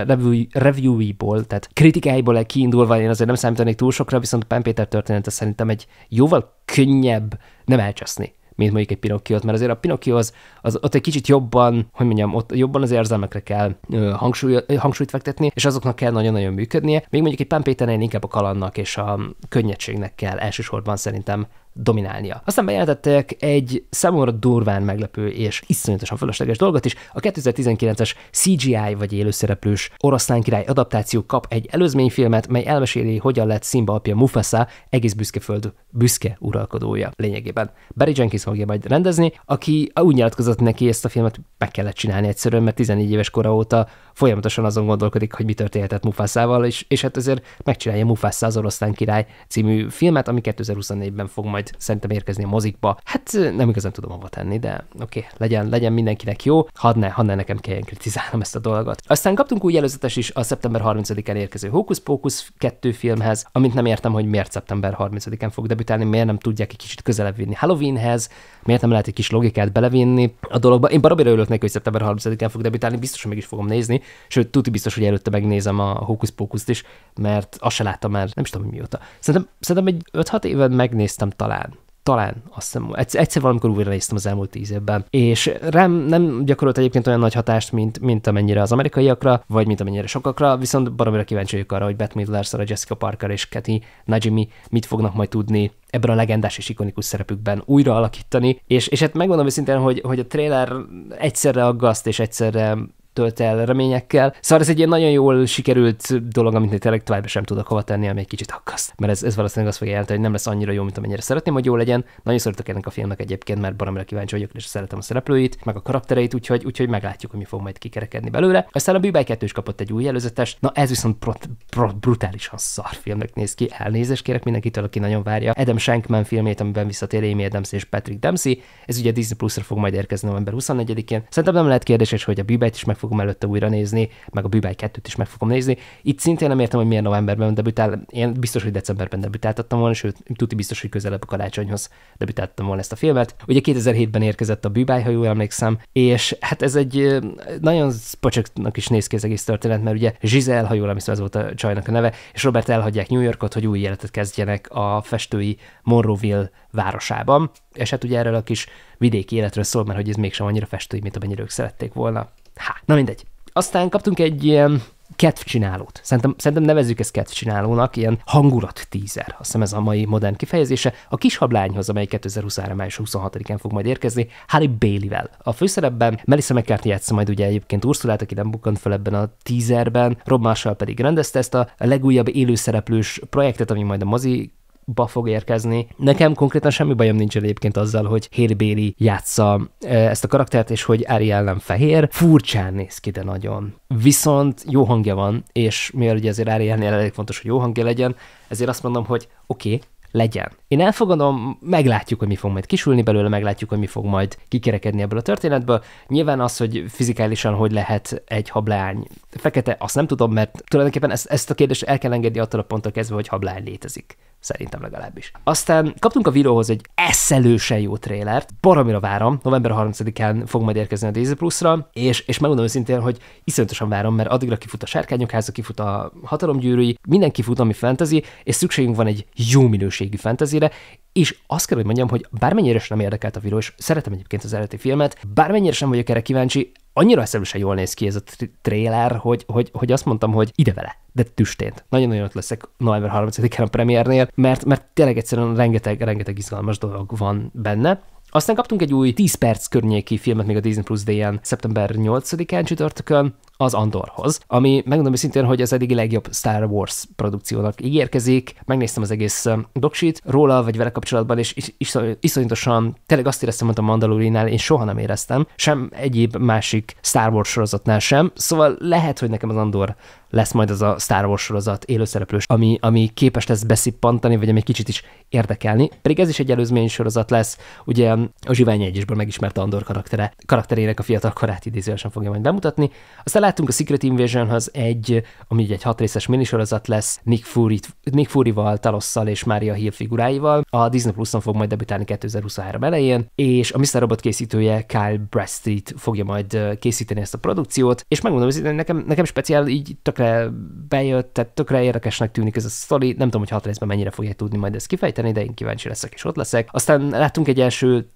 review, review-ból, tehát kritikáiból kiindulva én azért nem számítanék túl sokra, viszont Pán Péter története szerintem egy jóval könnyebb nem elcseszni mint mondjuk egy Pinokkiót, mert azért a Pinokkió az, az ott egy kicsit jobban, hogy mondjam, ott jobban az érzelmekre kell ö, hangsúly, hangsúlyt fektetni, és azoknak kell nagyon-nagyon működnie. Még mondjuk egy Pán inkább a kalannak és a könnyedségnek kell elsősorban szerintem dominálnia. Aztán bejelentettek egy számomra durván meglepő és iszonyatosan fölösleges dolgot is, a 2019-es CGI vagy élőszereplős oroszlán király adaptáció kap egy előzményfilmet, mely elmeséli, hogyan lett Simba apja Mufasa egész büszke föld büszke uralkodója lényegében. Barry Jenkins fogja majd rendezni, aki úgy nyilatkozott neki ezt a filmet meg kellett csinálni egyszerűen, mert 14 éves kora óta folyamatosan azon gondolkodik, hogy mi történhetett Mufasával, és, és hát ezért megcsinálja Mufasa az oroszlán király című filmet, ami 2024-ben fog majd majd szerintem érkezni a mozikba. Hát nem igazán tudom hova tenni, de oké, okay, legyen, legyen mindenkinek jó, hadd ne, hadd ne nekem kelljen kritizálnom ezt a dolgot. Aztán kaptunk úgy előzetes is a szeptember 30-án érkező Hocus Pocus 2 filmhez, amit nem értem, hogy miért szeptember 30-án fog debütálni, miért nem tudják egy kicsit közelebb vinni Halloweenhez, miért nem lehet egy kis logikát belevinni a dologba. Én barabira örülök neki, hogy szeptember 30-án fog debütálni, biztos, hogy mégis fogom nézni, sőt, tuti biztos, hogy előtte megnézem a Hocus t is, mert azt se láttam már, nem is tudom mióta. Szerintem, szerintem egy 5-6 éve megnéztem talán talán talán azt hiszem, egyszer, egyszer valamikor újra néztem az elmúlt tíz évben, és rám nem gyakorolt egyébként olyan nagy hatást, mint, mint amennyire az amerikaiakra, vagy mint amennyire sokakra, viszont baromira kíváncsi vagyok arra, hogy Beth Midler, Sarah Jessica Parker és Kathy Najimi mit fognak majd tudni ebben a legendás és ikonikus szerepükben újra alakítani, és, és hát megmondom őszintén, hogy, hogy a trailer egyszerre aggaszt, és egyszerre tölt el reményekkel. Szóval ez egy ilyen nagyon jól sikerült dolog, amit tényleg továbbra sem tudok hova tenni, ami egy kicsit akaszt. Mert ez, ez valószínűleg azt fogja jelenteni, hogy nem lesz annyira jó, mint amennyire szeretném, hogy jó legyen. Nagyon szeretek ennek a filmnek egyébként, mert baromra kíváncsi vagyok, és szeretem a szereplőit, meg a karaktereit, úgyhogy, úgyhogy meglátjuk, hogy mi fog majd kikerekedni belőle. Aztán a Bibel 2 is kapott egy új előzetes, na ez viszont prot, prot, brutálisan szar filmnek néz ki, elnézést kérek mindenkitől, aki nagyon várja. Adam Shankman filmét, amiben visszatér Amy Adams és Patrick Dempsey, ez ugye Disney Plus-ra fog majd érkezni november 24-én. Szerintem nem lehet kérdéses, hogy a Bibel is meg fogom előtte újra nézni, meg a Bűbáj 2-t is meg fogom nézni. Itt szintén nem értem, hogy miért novemberben debütál, én biztos, hogy decemberben debütáltattam volna, sőt, tuti biztos, hogy közelebb a karácsonyhoz debütáltam volna ezt a filmet. Ugye 2007-ben érkezett a Bűbáj, ha jól emlékszem, és hát ez egy nagyon spacsaknak is néz ki az egész történet, mert ugye Giselle, ha jól emlékszem, ez volt a csajnak a neve, és Robert elhagyják New Yorkot, hogy új életet kezdjenek a festői Monroeville városában, és hát ugye erről a kis vidéki életről szól, mert hogy ez mégsem annyira festői, mint amennyire ők szerették volna. Há, na mindegy. Aztán kaptunk egy ilyen kedvcsinálót. Szerintem, szerintem nevezzük ezt kedvcsinálónak, ilyen hangulat tízer, azt hiszem ez a mai modern kifejezése, a kis hablányhoz, amely 2023. május 26-án fog majd érkezni, Harry Bailey-vel. A főszerepben Melissa McCarthy játsza majd ugye egyébként Ursulát, aki nem bukkant fel ebben a tízerben, Rob Marshall pedig rendezte ezt a legújabb élőszereplős projektet, ami majd a mozi ba fog érkezni. Nekem konkrétan semmi bajom nincs egyébként azzal, hogy hélibéri játsza ezt a karaktert, és hogy Ariel nem fehér. Furcsán néz ki, de nagyon. Viszont jó hangja van, és mivel ugye azért Arielnél elég fontos, hogy jó hangja legyen, ezért azt mondom, hogy oké, okay, legyen. Én elfogadom, meglátjuk, hogy mi fog majd kisülni belőle, meglátjuk, hogy mi fog majd kikerekedni ebből a történetből. Nyilván az, hogy fizikálisan hogy lehet egy hablány fekete, azt nem tudom, mert tulajdonképpen ezt, ezt a kérdést el kell engedni attól a ponttól kezdve, hogy hablány létezik. Szerintem legalábbis. Aztán kaptunk a videóhoz egy eszelősen jó trélert. Baromira várom, november 30-án fog majd érkezni a Daisy Plus-ra, és, és megmondom őszintén, hogy iszonyatosan várom, mert addigra kifut a sárkányokháza, kifut a hatalomgyűrűi, mindenki fut, ami fantasy, és szükségünk van egy jó minőségű fantasyre, és azt kell, hogy mondjam, hogy bármennyire sem érdekelt a videó, és szeretem egyébként az eredeti filmet, bármennyire sem vagyok erre kíváncsi, annyira eszemesen jól néz ki ez a trailer, hogy, hogy, hogy azt mondtam, hogy ide vele, de tüstént. Nagyon-nagyon ott leszek november 30-án a premiernél, mert, mert tényleg egyszerűen rengeteg, rengeteg izgalmas dolog van benne. Aztán kaptunk egy új 10 perc környéki filmet még a Disney Plus day en szeptember 8-án csütörtökön, az Andorhoz, ami megmondom szintén hogy az eddig legjobb Star Wars produkciónak ígérkezik. Megnéztem az egész um, doksit róla, vagy vele kapcsolatban, és is, is, iszonyatosan tényleg azt éreztem, hogy a Mandalorinál én soha nem éreztem, sem egyéb másik Star Wars sorozatnál sem, szóval lehet, hogy nekem az Andor lesz majd az a Star Wars sorozat élőszereplős, ami, ami képes lesz beszippantani, vagy ami egy kicsit is érdekelni. Pedig ez is egy előzmény sorozat lesz, ugye a Zsivány egyesből megismerte Andor karaktere, karakterének a fiatal korát idézősen fogja majd bemutatni. Aztán láttunk a Secret Invasionhoz egy, ami ugye egy hatrészes minisorozat lesz, Nick, Fury, Nick Fury-val, Talosszal és Mária Hill figuráival. A Disney Plus-on fog majd debütálni 2023 elején, és a Mr. Robot készítője Kyle Bradstreet fogja majd készíteni ezt a produkciót, és megmondom, hogy nekem, nekem speciál így tökre tökre bejött, tehát tökre érdekesnek tűnik ez a sztori. Nem tudom, hogy hat részben mennyire fogják tudni majd ezt kifejteni, de én kíváncsi leszek és ott leszek. Aztán láttunk egy első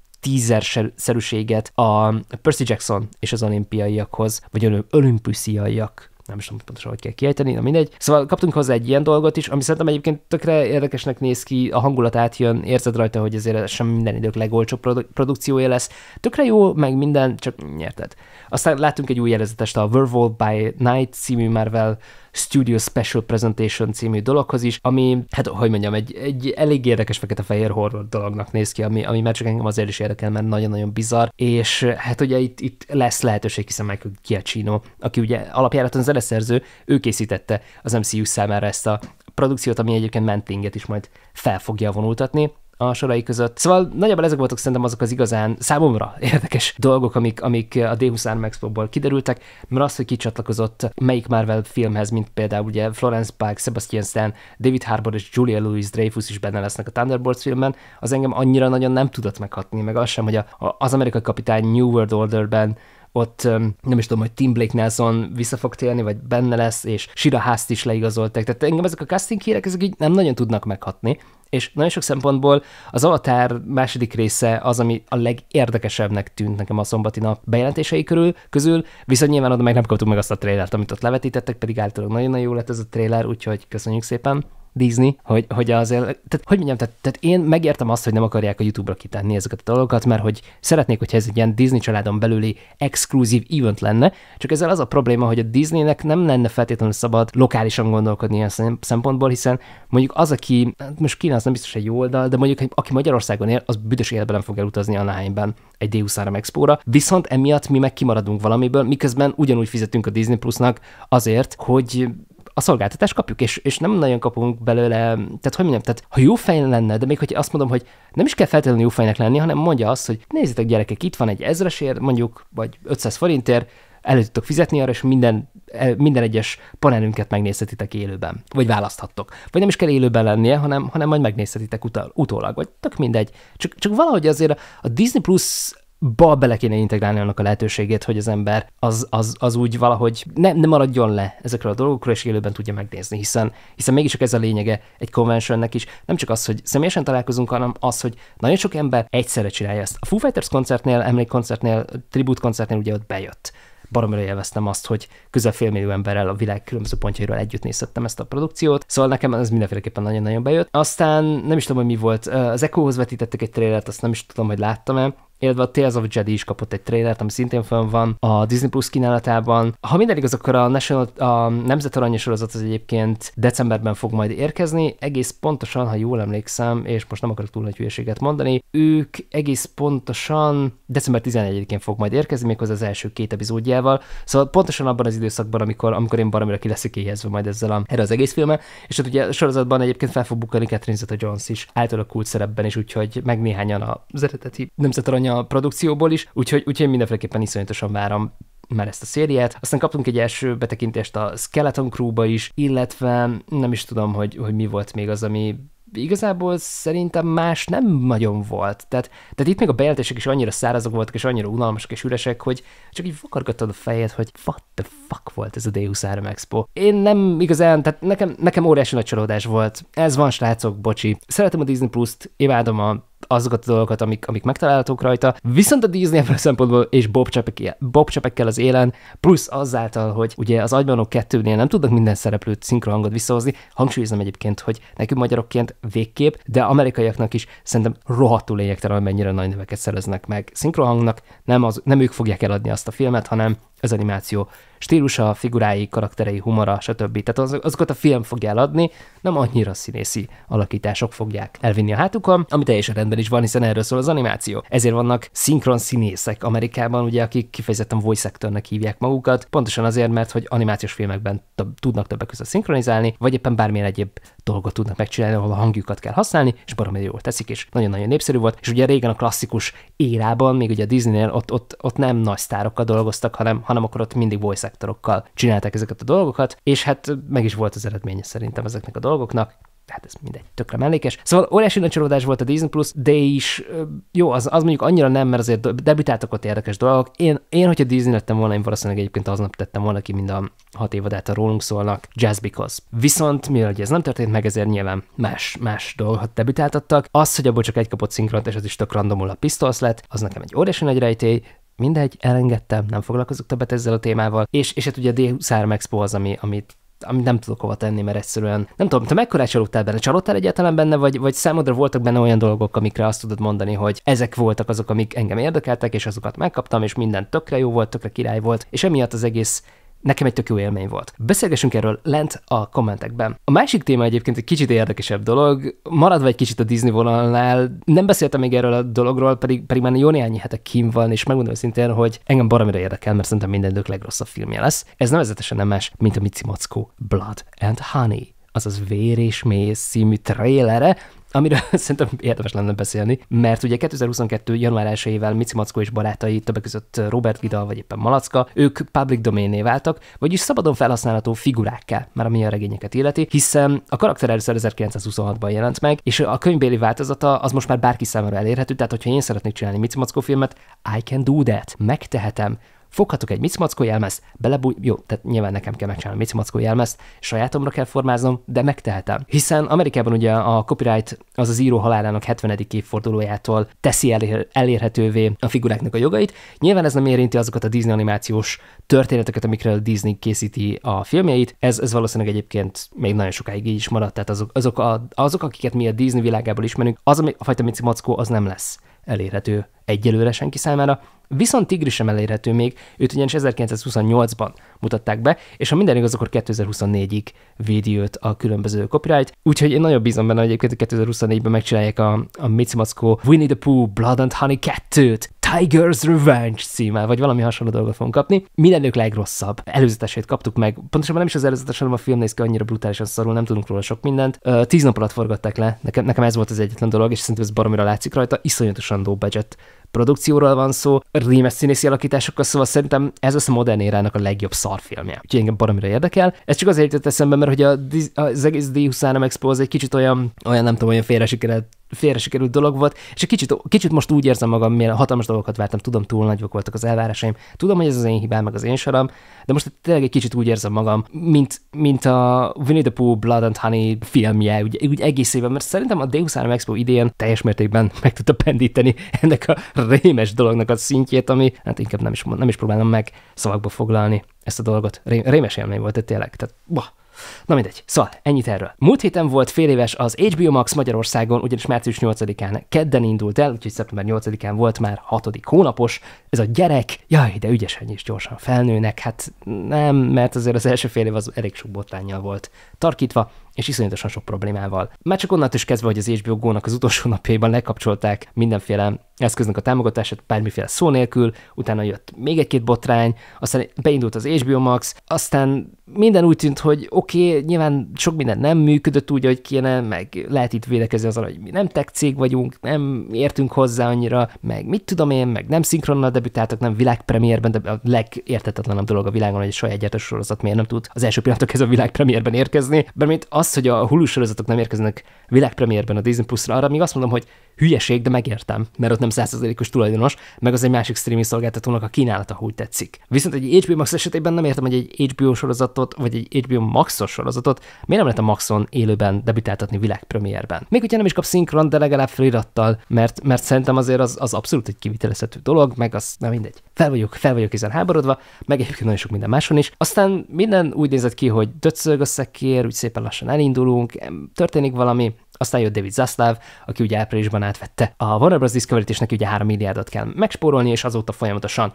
szerűséget a Percy Jackson és az olimpiaiakhoz, vagy olimpusziaiak nem is tudom pontosan, hogy kell kiejteni, na mindegy. Szóval kaptunk hozzá egy ilyen dolgot is, ami szerintem egyébként tökre érdekesnek néz ki, a hangulat átjön, érzed rajta, hogy azért sem minden idők legolcsóbb produ- produkciója lesz. Tökre jó, meg minden, csak nyerted. Aztán láttunk egy új jelezetest a Werewolf by Night című Marvel Studio Special Presentation című dologhoz is, ami, hát hogy mondjam, egy, egy elég érdekes fekete-fehér horror dolognak néz ki, ami, ami már csak engem azért is érdekel, mert nagyon-nagyon bizarr, és hát ugye itt, itt lesz lehetőség, hiszen Michael Giacchino, aki ugye alapjáraton zeneszerző, ő készítette az MCU számára ezt a produkciót, ami egyébként Mentlinget is majd fel fogja vonultatni, a sorai között. Szóval nagyjából ezek voltak szerintem azok az igazán számomra érdekes dolgok, amik, amik a D23 Expo-ból kiderültek, mert az, hogy kicsatlakozott melyik Marvel filmhez, mint például ugye Florence Pike, Sebastian Stan, David Harbour és Julia Louis Dreyfus is benne lesznek a Thunderbolts filmben, az engem annyira nagyon nem tudott meghatni, meg az sem, hogy a, az amerikai kapitány New World Orderben ott nem is tudom, hogy Tim Blake Nelson vissza fog télni, vagy benne lesz, és Sira Hászt is leigazolták. Tehát engem ezek a casting hírek, ezek így nem nagyon tudnak meghatni, és nagyon sok szempontból az Avatar második része az, ami a legérdekesebbnek tűnt nekem a szombati nap bejelentései körül, közül, viszont nyilván oda meg nem kaptuk meg azt a trélert, amit ott levetítettek, pedig általában nagyon-nagyon jó lett ez a tréler, úgyhogy köszönjük szépen. Disney, hogy, hogy azért, tehát, hogy mondjam, tehát, tehát, én megértem azt, hogy nem akarják a YouTube-ra kitenni ezeket a dolgokat, mert hogy szeretnék, hogyha ez egy ilyen Disney családon belüli exkluzív event lenne, csak ezzel az a probléma, hogy a Disneynek nem lenne feltétlenül szabad lokálisan gondolkodni ilyen szempontból, hiszen mondjuk az, aki, hát most Kína az nem biztos egy jó oldal, de mondjuk aki Magyarországon él, az büdös életben nem fog elutazni a Nahányban egy D23 Expo-ra, viszont emiatt mi meg kimaradunk valamiből, miközben ugyanúgy fizetünk a Disney Plusnak azért, hogy a szolgáltatást kapjuk, és, és nem nagyon kapunk belőle, tehát hogy mondjam, tehát ha jó fej lenne, de még hogy azt mondom, hogy nem is kell feltétlenül jó fejnek lenni, hanem mondja azt, hogy nézzétek gyerekek, itt van egy ezresért, mondjuk, vagy 500 forintért, elő tudtok fizetni arra, és minden, e, minden egyes panelünket megnézhetitek élőben, vagy választhattok. Vagy nem is kell élőben lennie, hanem, hanem majd megnézhetitek utal, utólag, vagy tök mindegy. Csak, csak valahogy azért a Disney Plus ba bele kéne integrálni annak a lehetőségét, hogy az ember az, az, az úgy valahogy ne, ne maradjon le ezekről a dolgokról, és élőben tudja megnézni, hiszen, hiszen mégiscsak ez a lényege egy conventionnek is. Nem csak az, hogy személyesen találkozunk, hanem az, hogy nagyon sok ember egyszerre csinálja ezt. A Foo Fighters koncertnél, emlékkoncertnél, tribut koncertnél ugye ott bejött baromira élveztem azt, hogy közel félmillió emberrel a világ különböző pontjairól együtt nézhettem ezt a produkciót, szóval nekem ez mindenféleképpen nagyon-nagyon bejött. Aztán nem is tudom, hogy mi volt, az Echohoz vetítettek egy trélet, azt nem is tudom, hogy láttam-e, illetve a Tales of Jedi is kapott egy trailert, ami szintén fönn van a Disney Plus kínálatában. Ha minden igaz, akkor a, National, a Nemzet Aranyos sorozat az egyébként decemberben fog majd érkezni, egész pontosan, ha jól emlékszem, és most nem akarok túl nagy hülyeséget mondani, ők egész pontosan december 11-én fog majd érkezni, méghozzá az első két epizódjával, szóval pontosan abban az időszakban, amikor, amikor én baromira ki leszek éhezve majd ezzel a, erre az egész filmmel, és ott ugye a sorozatban egyébként fel fog bukani Catherine Zeta-Jones is, által a kult szerepben is, úgyhogy meg néhányan a eredeti Nemzet Aranyos a produkcióból is, úgyhogy, úgyhogy mindenféleképpen iszonyatosan várom már ezt a szériát. Aztán kaptunk egy első betekintést a Skeleton Crew-ba is, illetve nem is tudom, hogy, hogy mi volt még az, ami igazából szerintem más nem nagyon volt. Tehát, tehát itt még a bejelentések is annyira szárazok voltak, és annyira unalmasak és üresek, hogy csak így vakargattad a fejed, hogy what the fuck volt ez a Deus 23 Expo. Én nem igazán, tehát nekem, nekem óriási nagy csalódás volt. Ez van, srácok, bocsi. Szeretem a Disney Plus-t, imádom a azokat a dolgokat, amik, amik megtalálhatók rajta. Viszont a Disney ebből a szempontból és Bob, Csepek, Bob Csepekkel az élen, plusz azáltal, hogy ugye az agymanok kettőnél nem tudnak minden szereplőt szinkrohangot visszahozni, hangsúlyozom egyébként, hogy nekünk magyarokként végképp, de amerikaiaknak is szerintem rohadtul lényegtelen, mennyire nagy neveket szereznek meg szinkrohangnak, nem, az, nem ők fogják eladni azt a filmet, hanem az animáció stílusa, figurái, karakterei, humora, stb. Tehát az, azokat a film fogja eladni, nem annyira színészi alakítások fogják elvinni a hátukon, ami teljesen rendben is van, hiszen erről szól az animáció. Ezért vannak szinkron színészek Amerikában, ugye, akik kifejezetten voice actornek hívják magukat, pontosan azért, mert hogy animációs filmekben tudnak többek között szinkronizálni, vagy éppen bármilyen egyéb dolgot tudnak megcsinálni, ahol a hangjukat kell használni, és baromi jól teszik, és nagyon-nagyon népszerű volt. És ugye régen a klasszikus érában, még ugye a Disneynél ott, ott, ott nem nagy sztárokkal dolgoztak, hanem, hanem akkor ott mindig voice actorokkal csinálták ezeket a dolgokat, és hát meg is volt az eredménye szerintem ezeknek a dolgoknak hát ez mindegy, tökre mellékes. Szóval óriási nagy volt a Disney Plus, de is jó, az, az mondjuk annyira nem, mert azért debütáltak ott érdekes dolgok. Én, én hogyha Disney lettem volna, én valószínűleg egyébként aznap tettem volna ki mind a hat évadát a rólunk szólnak, Jazz Because. Viszont, mivel ez nem történt meg, ezért nyilván más, más dolgokat debütáltattak. Az, hogy abból csak egy kapott szinkront, és az is tök randomul a Pistols lett, az nekem egy óriási nagy rejtély, mindegy, elengedtem, nem foglalkozok többet ezzel a témával, és, és hát ugye a D3 Expo az, ami, amit amit nem tudok hova tenni, mert egyszerűen nem tudom, te mekkora csalódtál benne? Csalódtál egyáltalán benne, vagy, vagy számodra voltak benne olyan dolgok, amikre azt tudod mondani, hogy ezek voltak azok, amik engem érdekeltek, és azokat megkaptam, és minden tökre jó volt, tökre király volt, és emiatt az egész Nekem egy tök jó élmény volt. Beszélgessünk erről lent a kommentekben. A másik téma egyébként egy kicsit érdekesebb dolog, maradva egy kicsit a Disney vonalnál, nem beszéltem még erről a dologról, pedig, pedig már jó néhány hete kim van, és megmondom szintén, hogy engem baromira érdekel, mert szerintem minden idők legrosszabb filmje lesz. Ez nevezetesen nem más, mint a Mici Mackó Blood and Honey azaz Vér és méz című trailere, amiről szerintem érdemes lenne beszélni, mert ugye 2022. január 1-ével Mici Mackó és barátai, többek között Robert Vidal vagy éppen Malacka, ők public domain váltak, vagyis szabadon felhasználható figurákká, már ami a regényeket illeti, hiszen a karakter először 1926-ban jelent meg, és a könyvbéli változata az most már bárki számára elérhető, tehát hogyha én szeretnék csinálni Mici Mackó filmet, I can do that, megtehetem foghatok egy micmackó jelmezt, belebúj, jó, tehát nyilván nekem kell megcsinálni micmackó jelmezt, sajátomra kell formáznom, de megtehetem. Hiszen Amerikában ugye a copyright az az író halálának 70. évfordulójától teszi elér- elérhetővé a figuráknak a jogait. Nyilván ez nem érinti azokat a Disney animációs történeteket, amikről a Disney készíti a filmjeit. Ez, ez valószínűleg egyébként még nagyon sokáig így is maradt, tehát azok, azok, a, azok akiket mi a Disney világából ismerünk, az a fajta micmackó az nem lesz elérhető egyelőre senki számára, viszont Tigris sem elérhető még, őt ugyanis 1928-ban mutatták be, és ha minden igaz, akkor 2024-ig védi őt a különböző copyright, úgyhogy én nagyon bízom benne, hogy egyébként 2024-ben megcsinálják a, a Micimackó Winnie the Pooh Blood and Honey 2-t, Tiger's Revenge címmel, vagy valami hasonló dolgot fogunk kapni. Mindenük legrosszabb. Előzetesét kaptuk meg. Pontosabban nem is az előzetes, hanem a film néz ki annyira brutálisan szarul, nem tudunk róla sok mindent. Ö, tíz nap alatt forgatták le, nekem, nekem ez volt az egyetlen dolog, és szerintem ez baromira látszik rajta. Iszonyatosan low budget produkcióról van szó, rímes színészi alakításokkal, szóval szerintem ez az a modern érának a legjobb szarfilmje. Úgyhogy engem baromira érdekel. Ez csak azért jutott eszembe, mert hogy a, az egész D23 Expo az egy kicsit olyan, olyan nem tudom, olyan félre sikerült félre sikerült dolog volt, és egy kicsit, kicsit most úgy érzem magam, mert hatalmas dolgokat vártam, tudom, túl nagyok voltak az elvárásaim, tudom, hogy ez az én hibám, meg az én saram, de most tényleg egy kicsit úgy érzem magam, mint, mint a Winnie the Pooh Blood and Honey filmje, úgy, úgy egész évben, mert szerintem a D23 Expo idén teljes mértékben meg tudta pendíteni ennek a rémes dolognak a szintjét, ami hát inkább nem is, nem is próbálom meg szavakba foglalni ezt a dolgot. rémes élmény volt, tényleg. Tehát, bah, Na mindegy. Szóval, ennyit erről. Múlt héten volt fél éves az HBO Max Magyarországon, ugyanis március 8-án kedden indult el, úgyhogy szeptember 8-án volt már hatodik hónapos. Ez a gyerek, jaj, de ügyesen is gyorsan felnőnek, hát nem, mert azért az első fél év az elég sok botlányjal volt tarkítva, és iszonyatosan sok problémával. Már csak onnantól is kezdve, hogy az HBO go az utolsó napjaiban lekapcsolták mindenféle eszköznek a támogatását, bármiféle szó nélkül, utána jött még egy-két botrány, aztán beindult az HBO Max, aztán minden úgy tűnt, hogy oké, okay, nyilván sok minden nem működött úgy, ahogy kéne, meg lehet itt védekezni azzal, hogy mi nem tech cég vagyunk, nem értünk hozzá annyira, meg mit tudom én, meg nem szinkronnal debütáltak, nem világpremiérben, de a legértetetlenebb dolog a világon, hogy egy saját gyártás sorozat miért nem tud az első pillanatok ez a világpremiérben érkezni, mert mint azt az, hogy a Hulu sorozatok nem érkeznek világpremiérben a Disney Plus-ra, arra még azt mondom, hogy hülyeség, de megértem, mert ott nem 100%-os tulajdonos, meg az egy másik streaming szolgáltatónak a kínálata, hogy tetszik. Viszont egy HBO Max esetében nem értem, hogy egy HBO sorozatot, vagy egy HBO Maxos sorozatot miért nem lehet a Maxon élőben debütáltatni világpremiérben. Még hogyha nem is kap szinkron, de legalább felirattal, mert, mert szerintem azért az, az abszolút egy kivitelezhető dolog, meg az nem mindegy. Fel vagyok, fel vagyok ezen háborodva, meg egyébként nagyon sok minden máson is. Aztán minden úgy nézett ki, hogy döcög a szekér, úgy szépen lassan elindulunk, történik valami, aztán jött David Zaslav, aki ugye áprilisban átvette a Warner Bros. discovery neki ugye 3 milliárdot kell megspórolni, és azóta folyamatosan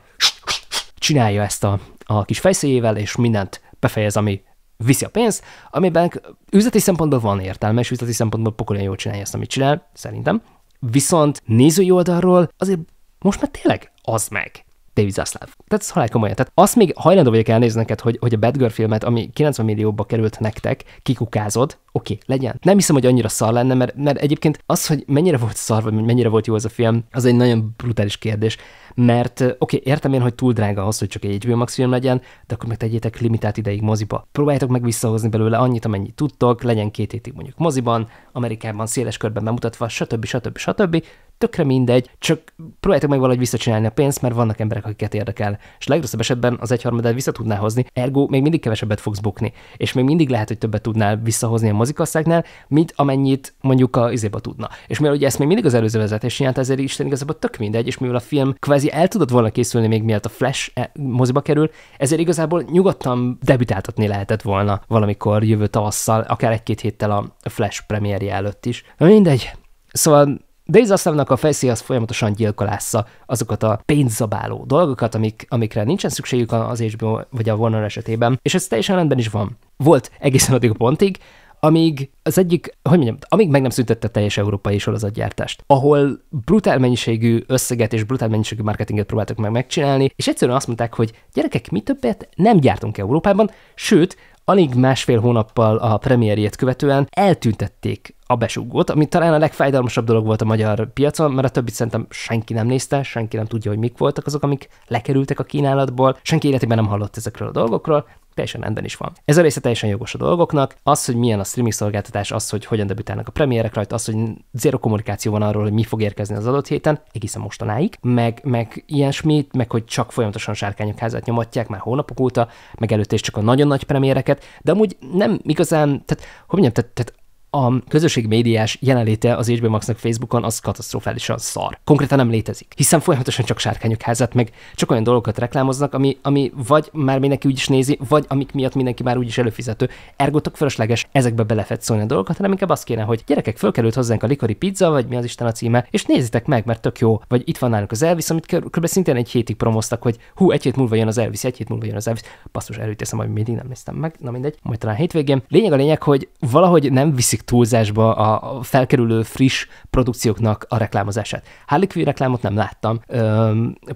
csinálja ezt a, a kis fejszéjével, és mindent befejez, ami viszi a pénzt, amiben üzleti szempontból van értelme, és üzleti szempontból pokolyan jól csinálja ezt, amit csinál, szerintem. Viszont nézői oldalról azért most már tényleg az meg. David Zaslav. Tehát ez halál komolyan. Tehát azt még hajlandó vagyok elnézni neked, hogy, hogy a Girl filmet, ami 90 millióba került nektek, kikukázod, oké, okay, legyen. Nem hiszem, hogy annyira szar lenne, mert, mert egyébként az, hogy mennyire volt szar, vagy mennyire volt jó az a film, az egy nagyon brutális kérdés. Mert oké, okay, értem én, hogy túl drága az hogy csak egy HBO Max film legyen, de akkor meg tegyétek limitált ideig moziba. Próbáljátok meg visszahozni belőle annyit, amennyit tudtok, legyen két hétig mondjuk moziban, Amerikában széles körben bemutatva, stb. stb. stb. stb tökre mindegy, csak próbáljátok meg valahogy visszacsinálni a pénzt, mert vannak emberek, akiket érdekel. És legrosszabb esetben az egyharmadát vissza tudná hozni, ergo még mindig kevesebbet fogsz bukni. És még mindig lehet, hogy többet tudnál visszahozni a mozikasszáknál, mint amennyit mondjuk a izéba tudna. És mivel ugye ezt még mindig az előző vezetés csinált, ezért is igazából tök mindegy, és mivel a film kvázi el tudott volna készülni még mielőtt a Flash e, moziba kerül, ezért igazából nyugodtan debütáltatni lehetett volna valamikor jövő tavasszal, akár egy-két héttel a Flash premierje előtt is. Mindegy, Szóval de Izaszlavnak a fejszé az folyamatosan gyilkolásza azokat a pénzzabáló dolgokat, amik, amikre nincsen szükségük az HBO vagy a Warner esetében, és ez teljesen rendben is van. Volt egészen addig a pontig, amíg az egyik, hogy mondjam, amíg meg nem szüntette teljes európai sorozatgyártást, ahol brutál mennyiségű összeget és brutál mennyiségű marketinget próbáltak meg megcsinálni, és egyszerűen azt mondták, hogy gyerekek, mi többet nem gyártunk Európában, sőt, alig másfél hónappal a premierjét követően eltüntették a besugót, ami talán a legfájdalmasabb dolog volt a magyar piacon, mert a többit szerintem senki nem nézte, senki nem tudja, hogy mik voltak azok, amik lekerültek a kínálatból, senki életében nem hallott ezekről a dolgokról, teljesen rendben is van. Ez a része teljesen jogos a dolgoknak, az, hogy milyen a streaming szolgáltatás, az, hogy hogyan debütálnak a premierek rajta, az, hogy zéro kommunikáció van arról, hogy mi fog érkezni az adott héten, egészen mostanáig, meg, meg ilyesmit, meg hogy csak folyamatosan sárkányok házát nyomatják már hónapok óta, meg előtte is csak a nagyon nagy premiereket, de amúgy nem igazán, tehát hogy mondjam, tehát, tehát a közösség médiás jelenléte az HBO Maxnak Facebookon az katasztrofálisan szar. Konkrétan nem létezik, hiszen folyamatosan csak sárkányok házat, meg csak olyan dolgokat reklámoznak, ami, ami vagy már mindenki úgyis nézi, vagy amik miatt mindenki már úgyis előfizető. Ergo fölösleges ezekbe belefetszolni a dolgokat, hanem inkább azt kéne, hogy gyerekek, fölkerült hozzánk a likori pizza, vagy mi az Isten a címe, és nézzétek meg, mert tök jó. Vagy itt van nálunk az Elvis, amit kb. szintén egy hétig promoztak, hogy hú, egy hét múlva jön az Elvis, egy hét múlva jön az Elvis. Passzus, erőt hogy mindig nem néztem meg, na mindegy, majd talán hétvégén. Lényeg a lényeg, hogy valahogy nem viszik túlzásba a felkerülő friss produkcióknak a reklámozását. Harley Quinn reklámot nem láttam,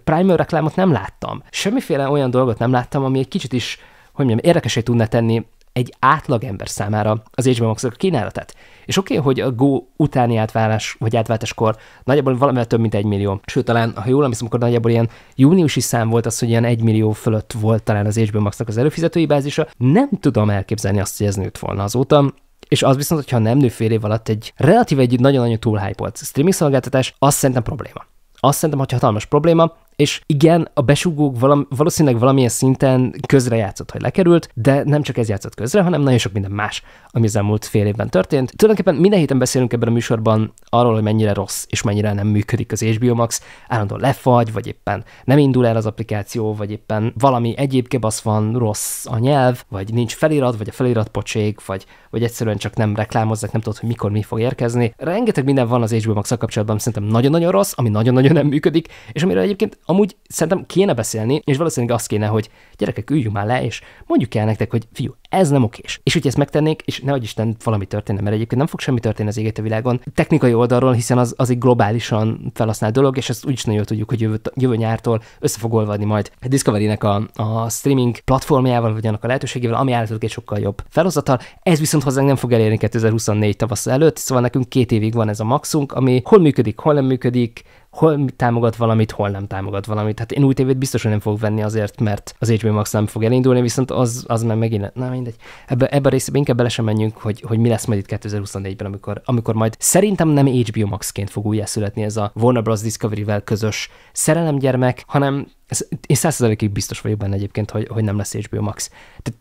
Primer reklámot nem láttam, semmiféle olyan dolgot nem láttam, ami egy kicsit is, hogy mondjam, érdekesé tudna tenni egy átlagember számára az HBO max kínálatát. És oké, okay, hogy a Go utáni átválás, vagy átváltáskor nagyjából valamivel több, mint egy millió. Sőt, talán, ha jól emlékszem, akkor nagyjából ilyen júniusi szám volt az, hogy ilyen egy millió fölött volt talán az HBO max az előfizetői bázisa. Nem tudom elképzelni azt, hogy ez nőtt volna azóta. És az viszont, hogyha nem nő fél év alatt egy relatív egy nagyon-nagyon túlhypolt streaming szolgáltatás, az szerintem probléma. Azt szerintem, hogy hatalmas probléma, és igen, a besugók valam, valószínűleg valamilyen szinten játszott, hogy lekerült, de nem csak ez játszott közre, hanem nagyon sok minden más, ami az elmúlt fél évben történt. Tulajdonképpen minden héten beszélünk ebben a műsorban arról, hogy mennyire rossz és mennyire nem működik az HBO Max, állandóan lefagy, vagy éppen nem indul el az applikáció, vagy éppen valami egyéb kebasz van, rossz a nyelv, vagy nincs felirat, vagy a felirat pocsék, vagy vagy egyszerűen csak nem reklámozzák, nem tudod, hogy mikor mi fog érkezni. Rengeteg minden van az HBO max kapcsolatban, szerintem nagyon-nagyon rossz, ami nagyon-nagyon nem működik, és amiről egyébként amúgy szerintem kéne beszélni, és valószínűleg azt kéne, hogy gyerekek, üljünk már le, és mondjuk el nektek, hogy fiú, ez nem okés. És hogyha ezt megtennék, és nehogy Isten valami történne, mert egyébként nem fog semmi történni az égető világon, technikai oldalról, hiszen az, az egy globálisan felhasznált dolog, és ezt úgyis nagyon jól tudjuk, hogy jövő, jövő nyártól össze fog olvadni majd a Discovery-nek a, a streaming platformjával, vagy annak a lehetőségével, ami állítólag egy sokkal jobb felhozatal. Ez viszont hozzánk nem fog elérni 2024 tavasz előtt, szóval nekünk két évig van ez a maxunk, ami hol működik, hol nem működik, hol támogat valamit, hol nem támogat valamit. Hát én új tévét biztos, hogy nem fogok venni azért, mert az HBO Max nem fog elindulni, viszont az, az már megint, na mindegy. Ebbe, ebbe a részben inkább bele sem menjünk, hogy, hogy mi lesz majd itt 2024-ben, amikor, amikor majd szerintem nem HBO Max ként fog újjászületni ez a Warner Bros. Discovery-vel közös szerelemgyermek, hanem ez, én százszerzalékig biztos vagyok benne egyébként, hogy, hogy nem lesz HBO Max.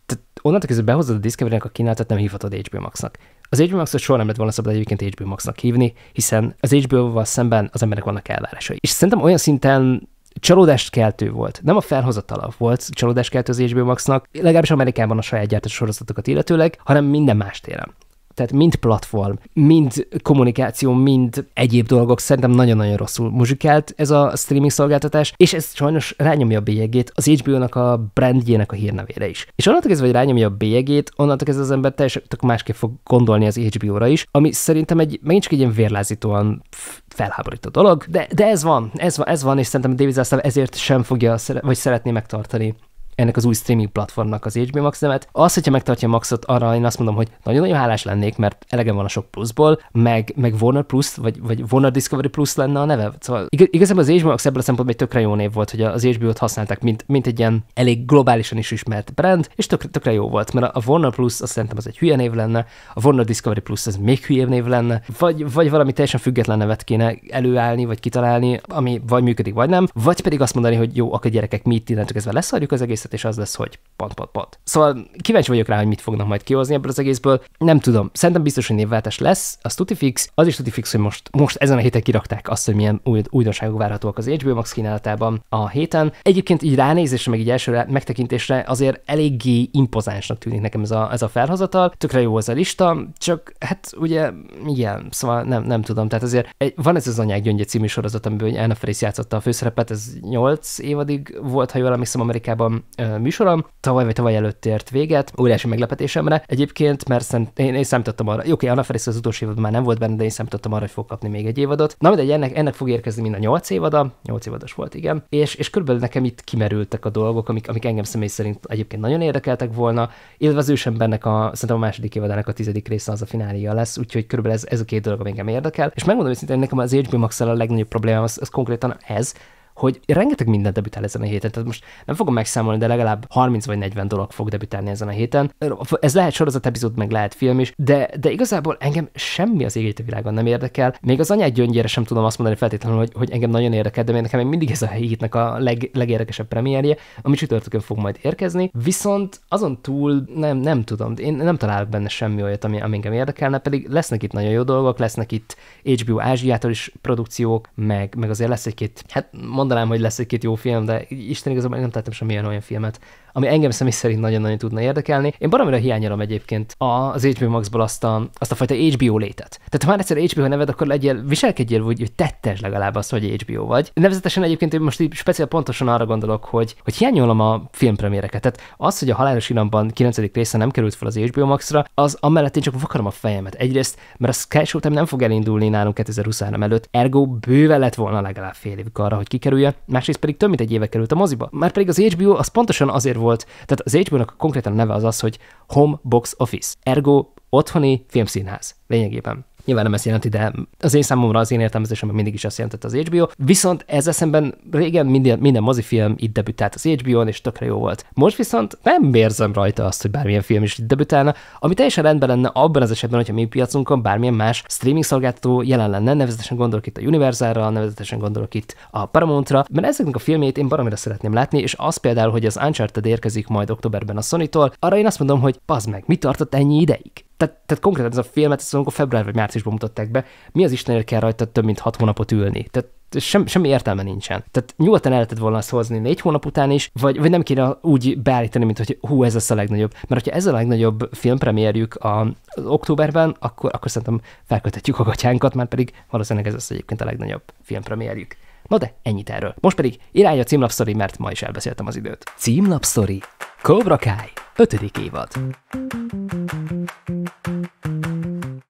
te, onnantól kezdve behozod a Discovery-nek a kínálatot, nem hívhatod HBO Maxnak. Az HBO Max-ot soha nem lett volna szabad egyébként HBO Max-nak hívni, hiszen az HBO-val szemben az emberek vannak elvárásai. És szerintem olyan szinten csalódást keltő volt. Nem a felhozatala volt csalódást keltő az HBO Max-nak, legalábbis Amerikában a saját gyártás sorozatokat illetőleg, hanem minden más téren tehát mind platform, mind kommunikáció, mind egyéb dolgok szerintem nagyon-nagyon rosszul muzsikált ez a streaming szolgáltatás, és ez sajnos rányomja a bélyegét az HBO-nak a brandjének a hírnevére is. És onnantól kezdve, hogy rányomja a bélyegét, onnantól kezdve az ember teljesen tök másképp fog gondolni az HBO-ra is, ami szerintem egy, megint csak egy ilyen vérlázítóan felháborító dolog, de, de ez van, ez van, ez van, és szerintem David Zászlán ezért sem fogja, vagy szeretné megtartani ennek az új streaming platformnak az HBO Max nevet. Az, hogyha megtartja Maxot, arra én azt mondom, hogy nagyon-nagyon hálás lennék, mert elegem van a sok pluszból, meg, meg Warner Plus, vagy, vagy Warner Discovery Plus lenne a neve. Szóval ig- igazából az HBO Max ebből a szempontból egy tökre jó név volt, hogy az HBO-t használták, mint, mint egy ilyen elég globálisan is ismert brand, és tök, tökre jó volt, mert a Warner Plus azt szerintem az egy hülye név lenne, a Warner Discovery Plus az még hülyébb név lenne, vagy, vagy valami teljesen független nevet kéne előállni, vagy kitalálni, ami vagy működik, vagy nem, vagy pedig azt mondani, hogy jó, akkor gyerekek, mi itt innentől kezdve leszarjuk az egész és az lesz, hogy pont, pont, pont. Szóval kíváncsi vagyok rá, hogy mit fognak majd kihozni ebből az egészből. Nem tudom, szerintem biztos, hogy névváltás lesz, az tuti fix, az is tuti fix, hogy most, most ezen a héten kirakták azt, hogy milyen új, újdonságok várhatóak az HBO Max kínálatában a héten. Egyébként így ránézésre, meg így elsőre megtekintésre azért eléggé impozánsnak tűnik nekem ez a, ez a felhozatal. Tökre jó az a lista, csak hát ugye igen, szóval nem, nem tudom. Tehát azért egy, van ez az Anyák Gyöngye című sorozat, amiből Anna Ferris játszotta a főszerepet, ez 8 évadig volt, ha jól emlékszem Amerikában műsorom. Tavaly vagy tavaly előtt ért véget, óriási meglepetésemre. Egyébként, mert szent, én, én számítottam arra, jó, oké, Anna Ferris az utolsó évad már nem volt benne, de én számítottam arra, hogy fog kapni még egy évadot. Na mindegy, ennek, ennek fog érkezni mind a nyolc évada, nyolc évados volt, igen. És, és körülbelül nekem itt kimerültek a dolgok, amik, amik engem személy szerint egyébként nagyon érdekeltek volna, illetve az ősembernek a, szerintem a második évadának a tizedik része az a fináléja lesz, úgyhogy körülbelül ez, ez a két dolog, ami engem érdekel. És megmondom hogy nekem az HBO max a legnagyobb probléma az, az konkrétan ez, hogy rengeteg minden debütál ezen a héten, tehát most nem fogom megszámolni, de legalább 30 vagy 40 dolog fog debütálni ezen a héten. Ez lehet sorozat epizód, meg lehet film is, de, de igazából engem semmi az égét a világon nem érdekel. Még az anyád gyöngyére sem tudom azt mondani feltétlenül, hogy, hogy engem nagyon érdekel, de nekem még mindig ez a hétnek a leg, legérdekesebb premierje, ami csütörtökön fog majd érkezni. Viszont azon túl nem, nem tudom, én nem találok benne semmi olyat, ami, ami engem érdekelne, pedig lesznek itt nagyon jó dolgok, lesznek itt HBO Ázsiától is produkciók, meg, meg azért lesz egy-két, hát mondanám, hogy lesz egy-két jó film, de Isten igazából nem tettem semmilyen olyan filmet, ami engem személy szerint nagyon-nagyon tudna érdekelni. Én baromira hiányolom egyébként az HBO Max-ból azt a, azt a fajta HBO létet. Tehát ha már egyszer HBO neved, akkor legyél, viselkedjél úgy, hogy tettes legalább azt, hogy HBO vagy. Nevezetesen egyébként én most így speciál pontosan arra gondolok, hogy, hogy hiányolom a filmpremiereket. Tehát az, hogy a Halálos Iramban 9. része nem került fel az HBO Max-ra, az amellett én csak vakarom a fejemet. Egyrészt, mert a Sky Showtime nem fog elindulni nálunk 2023 előtt, ergo bőve lett volna legalább fél évig arra, hogy kikerüljön, másrészt pedig több mint egy éve került a moziba. Már pedig az HBO az pontosan azért volt volt. Tehát az HBO-nak konkrétan a neve az az, hogy Home Box Office, ergo otthoni filmszínház lényegében. Nyilván nem ezt jelenti, de az én számomra az én értelmezésem mindig is azt jelentett az HBO. Viszont ez eszemben régen minden, minden mozifilm itt debütált az HBO-n, és tökre jó volt. Most viszont nem érzem rajta azt, hogy bármilyen film is itt debütálna, ami teljesen rendben lenne abban az esetben, hogyha mi piacunkon bármilyen más streaming szolgáltató jelen lenne, nevezetesen gondolok itt a Universalra, nevezetesen gondolok itt a Paramountra, mert ezeknek a filmét én baromira szeretném látni, és az például, hogy az Uncharted érkezik majd októberben a sony arra én azt mondom, hogy az meg, mi tartott ennyi ideig? tehát, tehát konkrétan ez a filmet, ezt amikor február vagy márciusban mutatták be, mi az Istenért kell rajta több mint hat hónapot ülni? Tehát sem, semmi értelme nincsen. Tehát nyugodtan el lehetett volna azt hozni négy hónap után is, vagy, vagy nem kéne úgy beállítani, mint hogy hú, ez lesz a legnagyobb. Mert hogyha ez a legnagyobb filmpremierjük a, az októberben, akkor, akkor szerintem felkötetjük a gatyánkat, már pedig valószínűleg ez lesz egyébként a legnagyobb filmpremierjük. Na de ennyit erről. Most pedig irány a címlapszori, mert ma is elbeszéltem az időt. Címlapszori. Cobra Kai. 5. évad.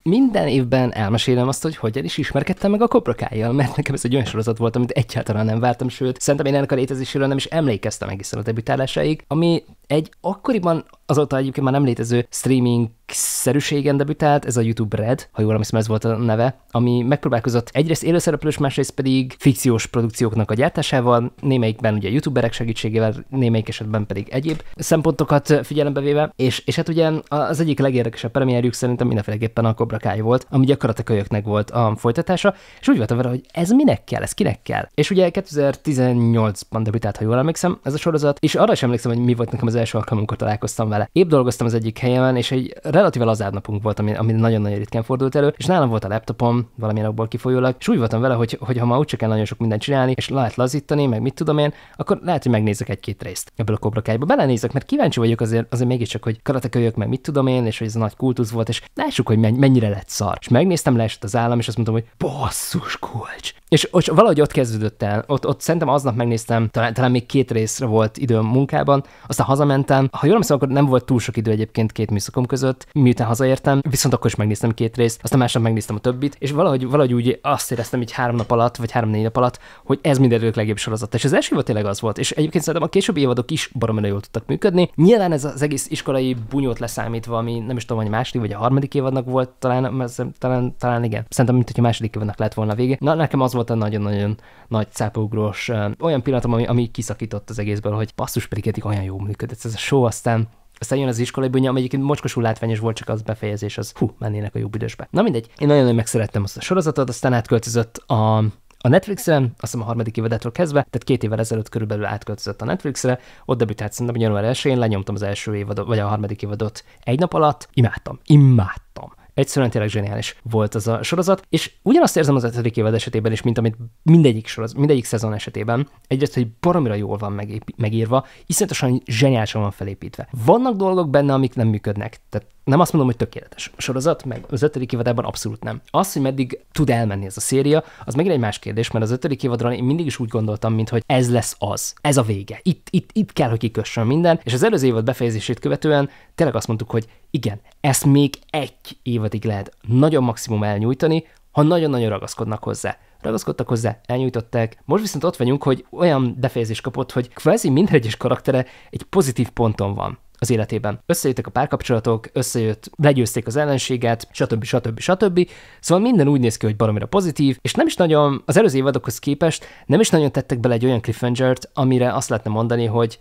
Minden évben elmesélem azt, hogy hogyan is ismerkedtem meg a kobrakájjal, mert nekem ez egy olyan sorozat volt, amit egyáltalán nem vártam, sőt, szerintem én ennek a létezéséről nem is emlékeztem egészen a debütálásáig, ami egy akkoriban azóta egyébként már nem létező streaming szerűségen debütált, ez a YouTube Red, ha jól emlékszem, ez volt a neve, ami megpróbálkozott egyrészt élőszereplős, másrészt pedig fikciós produkcióknak a gyártásával, némelyikben ugye youtuberek segítségével, némelyik esetben pedig egyéb szempontokat figyelembe véve, és, és hát ugye az egyik legérdekesebb premierjük szerintem mindenféleképpen a Cobra Kai volt, ami a karatekölyöknek volt a folytatása, és úgy voltam vele, hogy ez minek kell, ez kinek kell. És ugye 2018-ban debütált, ha jól emlékszem, ez a sorozat, és arra sem emlékszem, hogy mi volt nekem az első alkalom, amikor találkoztam vele. Épp dolgoztam az egyik helyemen, és egy relatíve lazább napunk volt, ami, ami nagyon-nagyon ritkán fordult elő, és nálam volt a laptopom, valamilyen abból kifolyólag, és úgy voltam vele, hogy, hogy ha ma csak kell nagyon sok mindent csinálni, és lehet lazítani, meg mit tudom én, akkor lehet, hogy megnézek egy-két részt ebből a kobrakájba. Belenézek, mert kíváncsi vagyok azért, azért mégiscsak, hogy karatekölyök, meg mit tudom én, és hogy ez a nagy kultusz volt, és lássuk, hogy mennyire lett szar. És megnéztem, leesett az állam, és azt mondtam, hogy basszus kulcs. És, és valahogy ott kezdődött el. Ott, ott szerintem aznap megnéztem, talán, talán még két részre volt időm munkában, aztán hazamentem. Ha jól emlékszem, akkor nem nem volt túl sok idő egyébként két műszakom között, miután hazaértem, viszont akkor is megnéztem két részt, aztán másnap megnéztem a többit, és valahogy, valahogy úgy azt éreztem így három nap alatt, vagy három-négy nap alatt, hogy ez minden idők legjobb sorozat. És az első évad tényleg az volt, és egyébként szerintem a későbbi évadok is baromira jól tudtak működni. Nyilván ez az egész iskolai bunyót leszámítva, ami nem is tudom, hogy második vagy a harmadik évadnak volt, talán, talán, talán igen. Szerintem, mint hogy a második évadnak lett volna a vége. Na, nekem az volt a nagyon-nagyon nagy cápaugrós, olyan pillanatom, ami, ami kiszakított az egészből, hogy basszus pedig eddig olyan jó működött ez a show, aztán aztán jön az iskolai bűnye, ami egyébként mocskosul látványos volt, csak az befejezés, az hú, mennének a jobb idősbe. Na mindegy, én nagyon, nagyon megszerettem azt a sorozatot, aztán átköltözött a a Netflixre, azt hiszem a harmadik évadától kezdve, tehát két évvel ezelőtt körülbelül átköltözött a Netflixre, ott debütált szerintem január 1 lenyomtam az első évadot, vagy a harmadik évadot egy nap alatt, imádtam, imádtam egyszerűen tényleg zseniális volt az a sorozat, és ugyanazt érzem az ötödik évad esetében is, mint amit mindegyik, soroz, mindegyik szezon esetében. Egyrészt, hogy baromira jól van megép, megírva, iszonyatosan zseniálisan van felépítve. Vannak dolgok benne, amik nem működnek, tehát nem azt mondom, hogy tökéletes a sorozat, meg az ötödik évadában abszolút nem. Az, hogy meddig tud elmenni ez a széria, az megint egy más kérdés, mert az ötödik évadról én mindig is úgy gondoltam, mint hogy ez lesz az, ez a vége, itt, itt, itt kell, hogy kikössön minden, és az előző évad befejezését követően tényleg azt mondtuk, hogy igen, ezt még egy évadig lehet nagyon maximum elnyújtani, ha nagyon-nagyon ragaszkodnak hozzá ragaszkodtak hozzá, elnyújtották. Most viszont ott vagyunk, hogy olyan befejezés kapott, hogy kvázi minden egyes karaktere egy pozitív ponton van az életében. Összejöttek a párkapcsolatok, összejött, legyőzték az ellenséget, stb. stb. stb. Szóval minden úgy néz ki, hogy baromira pozitív, és nem is nagyon, az előző évadokhoz képest nem is nagyon tettek bele egy olyan cliffhanger amire azt lehetne mondani, hogy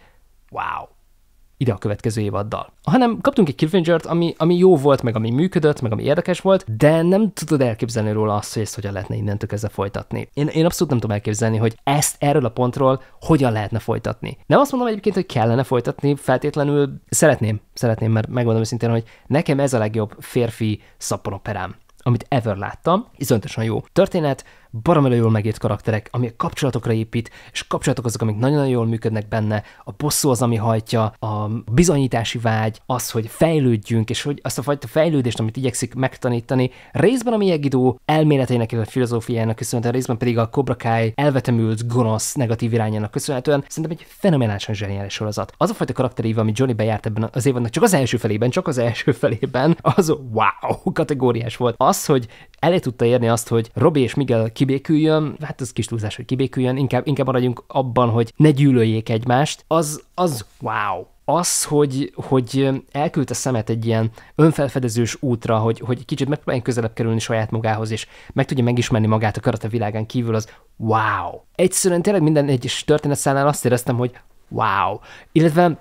wow, ide a következő évaddal. Hanem kaptunk egy Killfinger-t, ami, ami jó volt, meg ami működött, meg ami érdekes volt, de nem tudod elképzelni róla azt, hogy ezt hogyan lehetne innentől kezdve folytatni. Én, én abszolút nem tudom elképzelni, hogy ezt erről a pontról hogyan lehetne folytatni. Nem azt mondom egyébként, hogy kellene folytatni, feltétlenül szeretném, szeretném, mert megmondom őszintén, hogy nekem ez a legjobb férfi szappanoperám amit ever láttam, iszonyatosan jó történet, baromira jól megírt karakterek, ami a kapcsolatokra épít, és kapcsolatok azok, amik nagyon-nagyon jól működnek benne, a bosszú az, ami hajtja, a bizonyítási vágy, az, hogy fejlődjünk, és hogy azt a fajta fejlődést, amit igyekszik megtanítani, részben a Miyagi-Do elméleteinek, a filozófiájának köszönhetően, részben pedig a Cobra Kai elvetemült, gonosz, negatív irányának köszönhetően, szerintem egy fenomenálisan zseniális sorozat. Az a fajta karakterív, ami Johnny bejárt ebben az évadnak, csak az első felében, csak az első felében, az wow kategóriás volt. Az, hogy elé tudta érni azt, hogy Robi és Miguel kibéküljön, hát ez kis túlzás, hogy kibéküljön, inkább, inkább maradjunk abban, hogy ne gyűlöljék egymást, az, az wow, az, hogy, hogy elküldte szemet egy ilyen önfelfedezős útra, hogy, hogy kicsit megpróbáljon közelebb kerülni saját magához, és meg tudja megismerni magát a karate világán kívül, az wow. Egyszerűen tényleg minden egyes történetszálnál azt éreztem, hogy wow. Illetve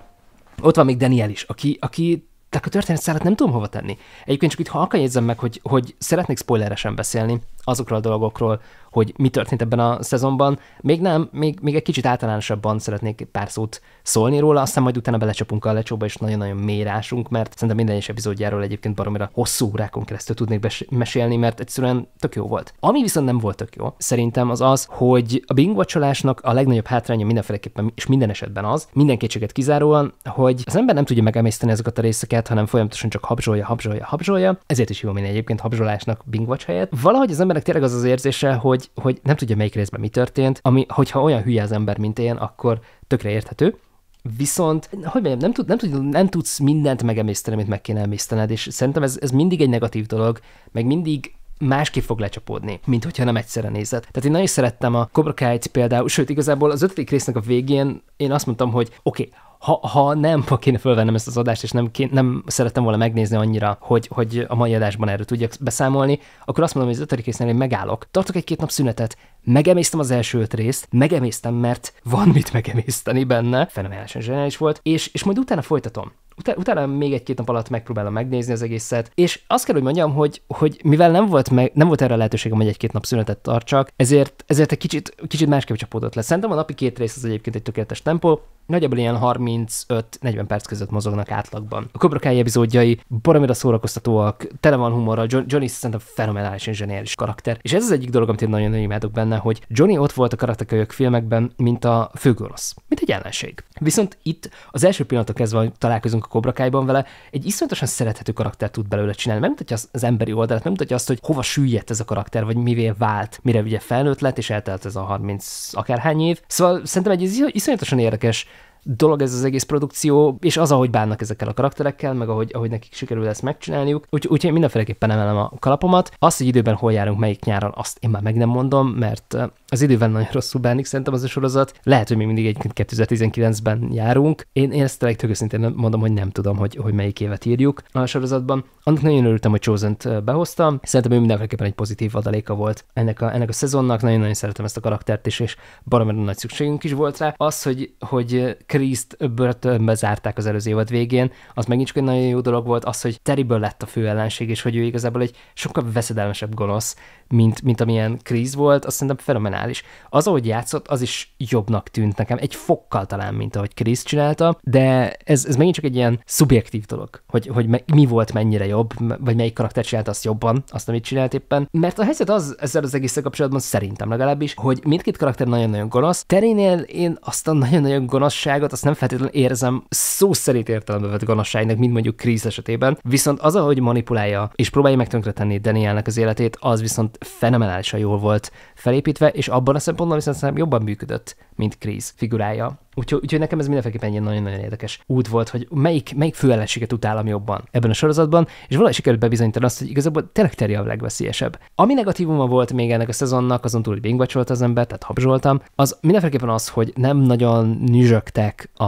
ott van még Daniel is, aki, aki tehát a történetszállat nem tudom hova tenni. Egyébként csak itt ha jegyzem meg, hogy, hogy szeretnék spoileresen beszélni, azokról a dolgokról, hogy mi történt ebben a szezonban. Még nem, még, még egy kicsit általánosabban szeretnék pár szót szólni róla, aztán majd utána belecsapunk a lecsóba, és nagyon-nagyon mérásunk, mert szerintem minden egyes epizódjáról egyébként baromira hosszú órákon keresztül tudnék bes- mesélni, mert egyszerűen tök jó volt. Ami viszont nem volt tök jó, szerintem az az, hogy a bingvacsolásnak a legnagyobb hátránya mindenféleképpen és minden esetben az, minden kétséget kizáróan, hogy az ember nem tudja megemészteni ezeket a részeket, hanem folyamatosan csak habzsolja, habzsolja, habzsolja. Ezért is jó én egyébként habzsolásnak bingvacs helyett. Valahogy az ember embernek tényleg az az érzése, hogy, hogy nem tudja melyik részben mi történt, ami, hogyha olyan hülye az ember, mint én, akkor tökre érthető. Viszont, hogy mondjam, nem, tud, nem, tud, nem tudsz mindent megemészteni, amit meg kéne emésztened, és szerintem ez, ez mindig egy negatív dolog, meg mindig másképp fog lecsapódni, mint hogyha nem egyszerre nézed. Tehát én nagyon szerettem a Cobra Kai-t például, sőt, igazából az ötödik résznek a végén én azt mondtam, hogy oké, okay, ha, ha nem ha kéne fölvennem ezt az adást, és nem, kéne, nem szerettem volna megnézni annyira, hogy, hogy a mai adásban erről tudjak beszámolni, akkor azt mondom, hogy az ötödik résznél én megállok. Tartok egy-két nap szünetet, megemésztem az első öt részt, megemésztem, mert van mit megemészteni benne, fenomenálisan zseniális volt, és, és majd utána folytatom. Utána, utána még egy-két nap alatt megpróbálom megnézni az egészet, és azt kell, hogy mondjam, hogy, hogy mivel nem volt, meg, nem volt erre lehetőségem, hogy egy-két nap szünetet tartsak, ezért, ezért egy kicsit, kicsit másképp csapódott le. Szerintem a napi két rész az egyébként egy tökéletes tempó, nagyjából ilyen 35-40 perc között mozognak átlagban. A Cobra Kai epizódjai baromira szórakoztatóak, tele van humorral, John, Johnny szerintem fenomenális és zseniális karakter. És ez az egyik dolog, amit én nagyon imádok benne, hogy Johnny ott volt a karakterkölyök filmekben, mint a főgonosz, mint egy ellenség. Viszont itt az első pillanatok kezdve, hogy találkozunk a Cobra Kai-ban vele, egy iszonyatosan szerethető karakter tud belőle csinálni. Nem mutatja az, az emberi oldalát, nem mutatja azt, hogy hova süllyedt ez a karakter, vagy mivé vált, mire ugye felnőtt lett, és eltelt ez a 30 akárhány év. Szóval szerintem egy iszonyatosan érdekes dolog ez az egész produkció, és az, ahogy bánnak ezekkel a karakterekkel, meg ahogy, ahogy nekik sikerül ezt megcsinálniuk. Úgyhogy úgy, én mindenféleképpen emelem a kalapomat. Azt, hogy időben hol járunk, melyik nyáron, azt én már meg nem mondom, mert az időben nagyon rosszul bánik szerintem az a sorozat. Lehet, hogy még mindig egy 2019-ben járunk. Én, én ezt tényleg tök őszintén mondom, hogy nem tudom, hogy, hogy melyik évet írjuk a sorozatban. Annak nagyon örültem, hogy chosen behoztam. Szerintem ő mindenféleképpen egy pozitív adaléka volt ennek a, ennek a szezonnak. Nagyon-nagyon szeretem ezt a karaktert is, és baromi nagy szükségünk is volt rá. Az, hogy, hogy Kriszt börtönbe zárták az előző évad végén, az megint csak egy nagyon jó dolog volt, az, hogy Terryből lett a fő ellenség, és hogy ő igazából egy sokkal veszedelmesebb gonosz, mint, mint amilyen Kriz volt, azt szerintem fenomenális. Az, ahogy játszott, az is jobbnak tűnt nekem, egy fokkal talán, mint ahogy Kriz csinálta, de ez, ez megint csak egy ilyen szubjektív dolog, hogy, hogy mi volt mennyire jobb, vagy melyik karakter csinálta azt jobban, azt, amit csinált éppen. Mert a helyzet az ezzel az egész kapcsolatban szerintem legalábbis, hogy mindkét karakter nagyon-nagyon gonosz. Terénél én azt a nagyon-nagyon gonoszságot gonoszságot azt nem feltétlenül érzem szó szerint értelembe vett gonoszságnak, mint mondjuk Krisz esetében, viszont az, ahogy manipulálja és próbálja megtönkretenni Danielnek az életét, az viszont fenomenálisan jól volt felépítve, és abban a szempontból viszont szerintem jobban működött, mint Krisz figurája. Úgyhogy, úgyhogy nekem ez mindenféleképpen egy nagyon-nagyon érdekes út volt, hogy melyik, melyik főellenséget utálom jobban ebben a sorozatban, és valahogy sikerült bebizonyítani azt, hogy igazából tényleg Terry a legveszélyesebb. Ami negatívuma volt még ennek a szezonnak, azon túl, hogy bingbacsolt az ember, tehát habzsoltam, az mindenféleképpen az, hogy nem nagyon nyüzsögtek a,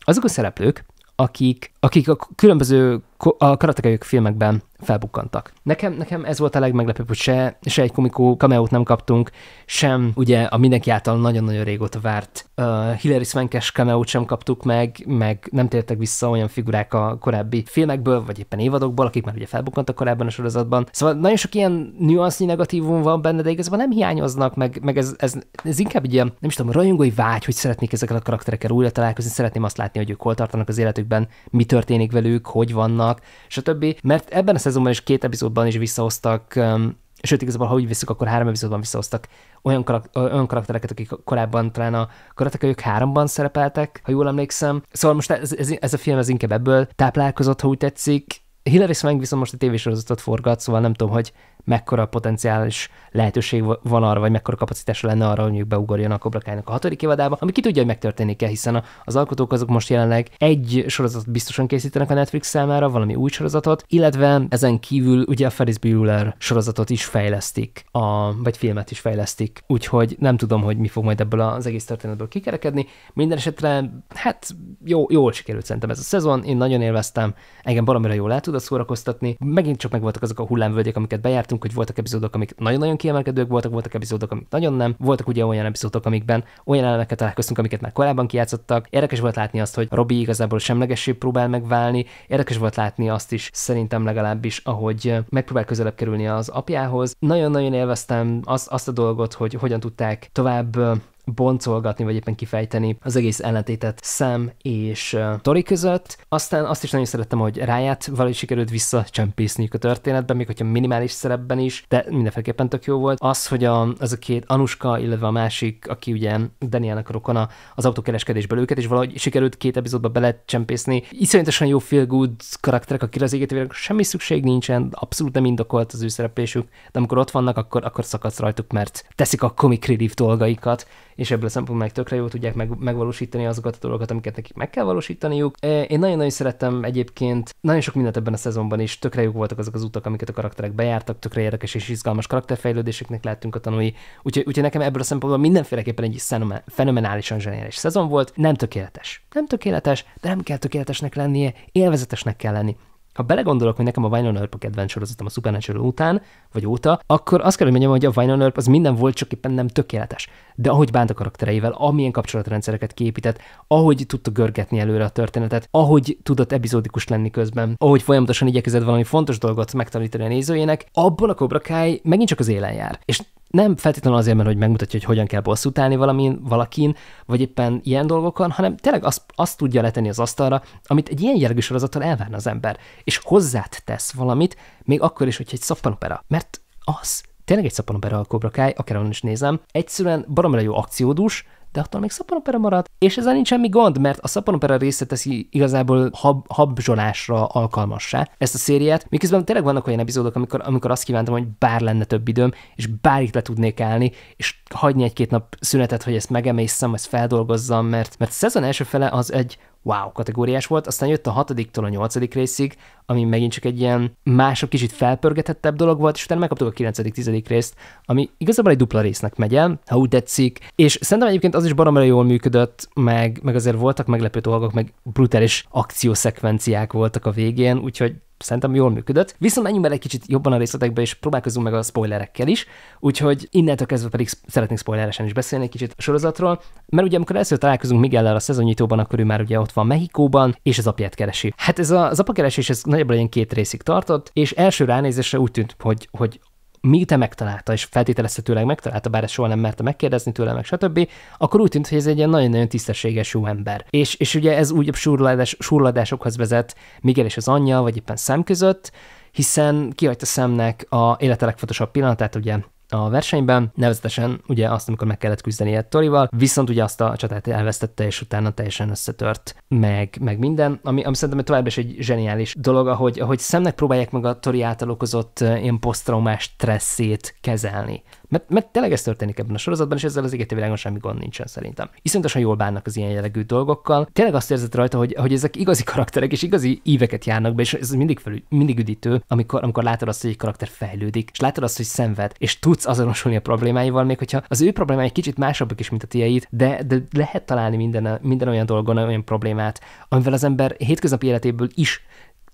azok a szereplők, akik, akik a különböző a karatekajok filmekben felbukkantak. Nekem, nekem ez volt a legmeglepőbb, hogy se, se egy komikó kameót nem kaptunk, sem ugye a mindenki által nagyon-nagyon régóta várt uh, Hilary Swankes kameót sem kaptuk meg, meg nem tértek vissza olyan figurák a korábbi filmekből, vagy éppen évadokból, akik már ugye felbukkantak korábban a sorozatban. Szóval nagyon sok ilyen nüansznyi negatívum van benne, de igazából nem hiányoznak, meg, meg ez, ez, ez inkább egy ilyen, nem is tudom, rajongói vágy, hogy szeretnék ezekkel a karakterekkel újra találkozni, szeretném azt látni, hogy ők hol tartanak az életükben, mi történik velük, hogy vannak, a stb. Mert ebben a szezonban is két epizódban is visszahoztak um, sőt, igazából, ha úgy visszük, akkor három epizódban visszahoztak olyan, karak- olyan karaktereket, akik korábban talán a karatekajok háromban szerepeltek, ha jól emlékszem. Szóval most ez, ez, ez a film ez inkább ebből táplálkozott, ha úgy tetszik, Hilary Swank viszont most a tévésorozatot forgat, szóval nem tudom, hogy mekkora potenciális lehetőség van arra, vagy mekkora kapacitása lenne arra, hogy beugorjon a Cobra a hatodik évadába, ami ki tudja, hogy megtörténik-e, hiszen az alkotók azok most jelenleg egy sorozatot biztosan készítenek a Netflix számára, valami új sorozatot, illetve ezen kívül ugye a Ferris Bueller sorozatot is fejlesztik, a, vagy filmet is fejlesztik, úgyhogy nem tudom, hogy mi fog majd ebből az egész történetből kikerekedni. Minden esetre, hát jó, jól sikerült szerintem ez a szezon, én nagyon élveztem, engem baromira jól el tudott szórakoztatni. Megint csak megvoltak azok a hullámvölgyek, amiket bejártunk, hogy voltak epizódok, amik nagyon-nagyon kiemelkedők voltak, voltak epizódok, amik nagyon nem, voltak ugye olyan epizódok, amikben olyan elemeket találkoztunk, amiket már korábban kijátszottak. Érdekes volt látni azt, hogy Robi igazából semlegesé próbál megválni, érdekes volt látni azt is, szerintem legalábbis, ahogy megpróbál közelebb kerülni az apjához. Nagyon-nagyon élveztem azt, azt a dolgot, hogy hogyan tudták tovább boncolgatni, vagy éppen kifejteni az egész ellentétet Sam és Tori között. Aztán azt is nagyon szerettem, hogy Ráját valahogy sikerült visszacsempészniük a történetben, még hogyha minimális szerepben is, de mindenféleképpen tök jó volt. Az, hogy a, az a két Anuska, illetve a másik, aki ugye Danielnek a rokona, az autókereskedésből őket, és valahogy sikerült két epizódba belecsempészni. Iszonyatosan jó feel good karakterek, akik az égetővérek semmi szükség nincsen, abszolút nem indokolt az ő szereplésük, de amikor ott vannak, akkor, akkor szakadsz rajtuk, mert teszik a comic relief dolgaikat, és ebből a szempontból meg tökre jól tudják meg, megvalósítani azokat a dolgokat, amiket nekik meg kell valósítaniuk. E, én nagyon-nagyon szerettem egyébként, nagyon sok mindent ebben a szezonban is, tökre jók voltak azok az utak, amiket a karakterek bejártak, tökre érdekes és izgalmas karakterfejlődéseknek láttunk a tanulni. Úgyhogy, úgyhogy nekem ebből a szempontból mindenféleképpen egy fenomenálisan zseniális szezon volt, nem tökéletes. Nem tökéletes, de nem kell tökéletesnek lennie, élvezetesnek kell lenni. Ha belegondolok, hogy nekem a Vinyl Earp a kedvenc sorozatom a Supernatural után, vagy óta, akkor azt kell, hogy mondjam, hogy a Vinyl Earp az minden volt, csak éppen nem tökéletes de ahogy bánt a karaktereivel, amilyen kapcsolatrendszereket képített, ahogy tudta görgetni előre a történetet, ahogy tudott epizódikus lenni közben, ahogy folyamatosan igyekezett valami fontos dolgot megtanítani a nézőjének, abban a Cobra Kai megint csak az élen jár. És nem feltétlenül azért, mert hogy megmutatja, hogy hogyan kell bosszút állni valamin, valakin, vagy éppen ilyen dolgokon, hanem tényleg azt, azt tudja letenni az asztalra, amit egy ilyen jellegű sorozattal elvárna az ember, és hozzát tesz valamit, még akkor is, hogy egy szappanopera, mert az tényleg egy szappanopera a Cobra Kai, akár is nézem, egyszerűen baromra jó akciódús, de attól még szappanopera marad, és ezzel nincs semmi gond, mert a szappanopera része teszi igazából hab, habzsolásra alkalmassá ezt a szériát, miközben tényleg vannak olyan epizódok, amikor, amikor azt kívántam, hogy bár lenne több időm, és itt le tudnék állni, és hagyni egy-két nap szünetet, hogy ezt megemészem, ezt feldolgozzam, mert, mert szezon első fele az egy wow kategóriás volt, aztán jött a hatodiktól a nyolcadik részig, ami megint csak egy ilyen mások kicsit felpörgetettebb dolog volt, és utána megkaptuk a kilencedik, tizedik részt, ami igazából egy dupla résznek megy el, ha úgy tetszik, és szerintem egyébként az is baromra jól működött, meg, meg azért voltak meglepő dolgok, meg brutális akciószekvenciák voltak a végén, úgyhogy szerintem jól működött. Viszont menjünk bele egy kicsit jobban a részletekbe, és próbálkozunk meg a spoilerekkel is. Úgyhogy innentől kezdve pedig szeretnénk spoileresen is beszélni egy kicsit a sorozatról, mert ugye amikor először találkozunk miguel a szezonnyitóban, akkor ő már ugye ott van Mexikóban, és az apját keresi. Hát ez a, az apakeresés ez nagyjából ilyen két részig tartott, és első ránézésre úgy tűnt, hogy, hogy míg te megtalálta, és feltételezhetőleg megtalálta, bár ezt soha nem merte megkérdezni tőle, meg stb., akkor úgy tűnt, hogy ez egy ilyen nagyon-nagyon tisztességes jó ember. És, és ugye ez újabb surladás, surladásokhoz vezet Miguel és az anyja, vagy éppen szem között, hiszen kihagyta szemnek a élete legfontosabb pillanatát, ugye a versenyben, nevezetesen ugye azt, amikor meg kellett küzdeni egy Torival, viszont ugye azt a csatát elvesztette, és utána teljesen összetört, meg, meg minden, ami, ami szerintem továbbra is egy zseniális dolog, ahogy, ahogy szemnek próbálják meg a Tori által okozott ilyen posztraumás stresszét kezelni mert, mert tényleg ez történik ebben a sorozatban, és ezzel az égeti világon semmi gond nincsen szerintem. Iszonyatosan jól bánnak az ilyen jellegű dolgokkal. Tényleg azt érzed rajta, hogy, hogy ezek igazi karakterek, és igazi íveket járnak be, és ez mindig, felül, mindig üdítő, amikor, amikor látod azt, hogy egy karakter fejlődik, és látod azt, hogy szenved, és tudsz azonosulni a problémáival, még hogyha az ő problémái kicsit másabbak is, mint a tiéd, de, de lehet találni minden, minden olyan dolgon olyan problémát, amivel az ember hétköznapi életéből is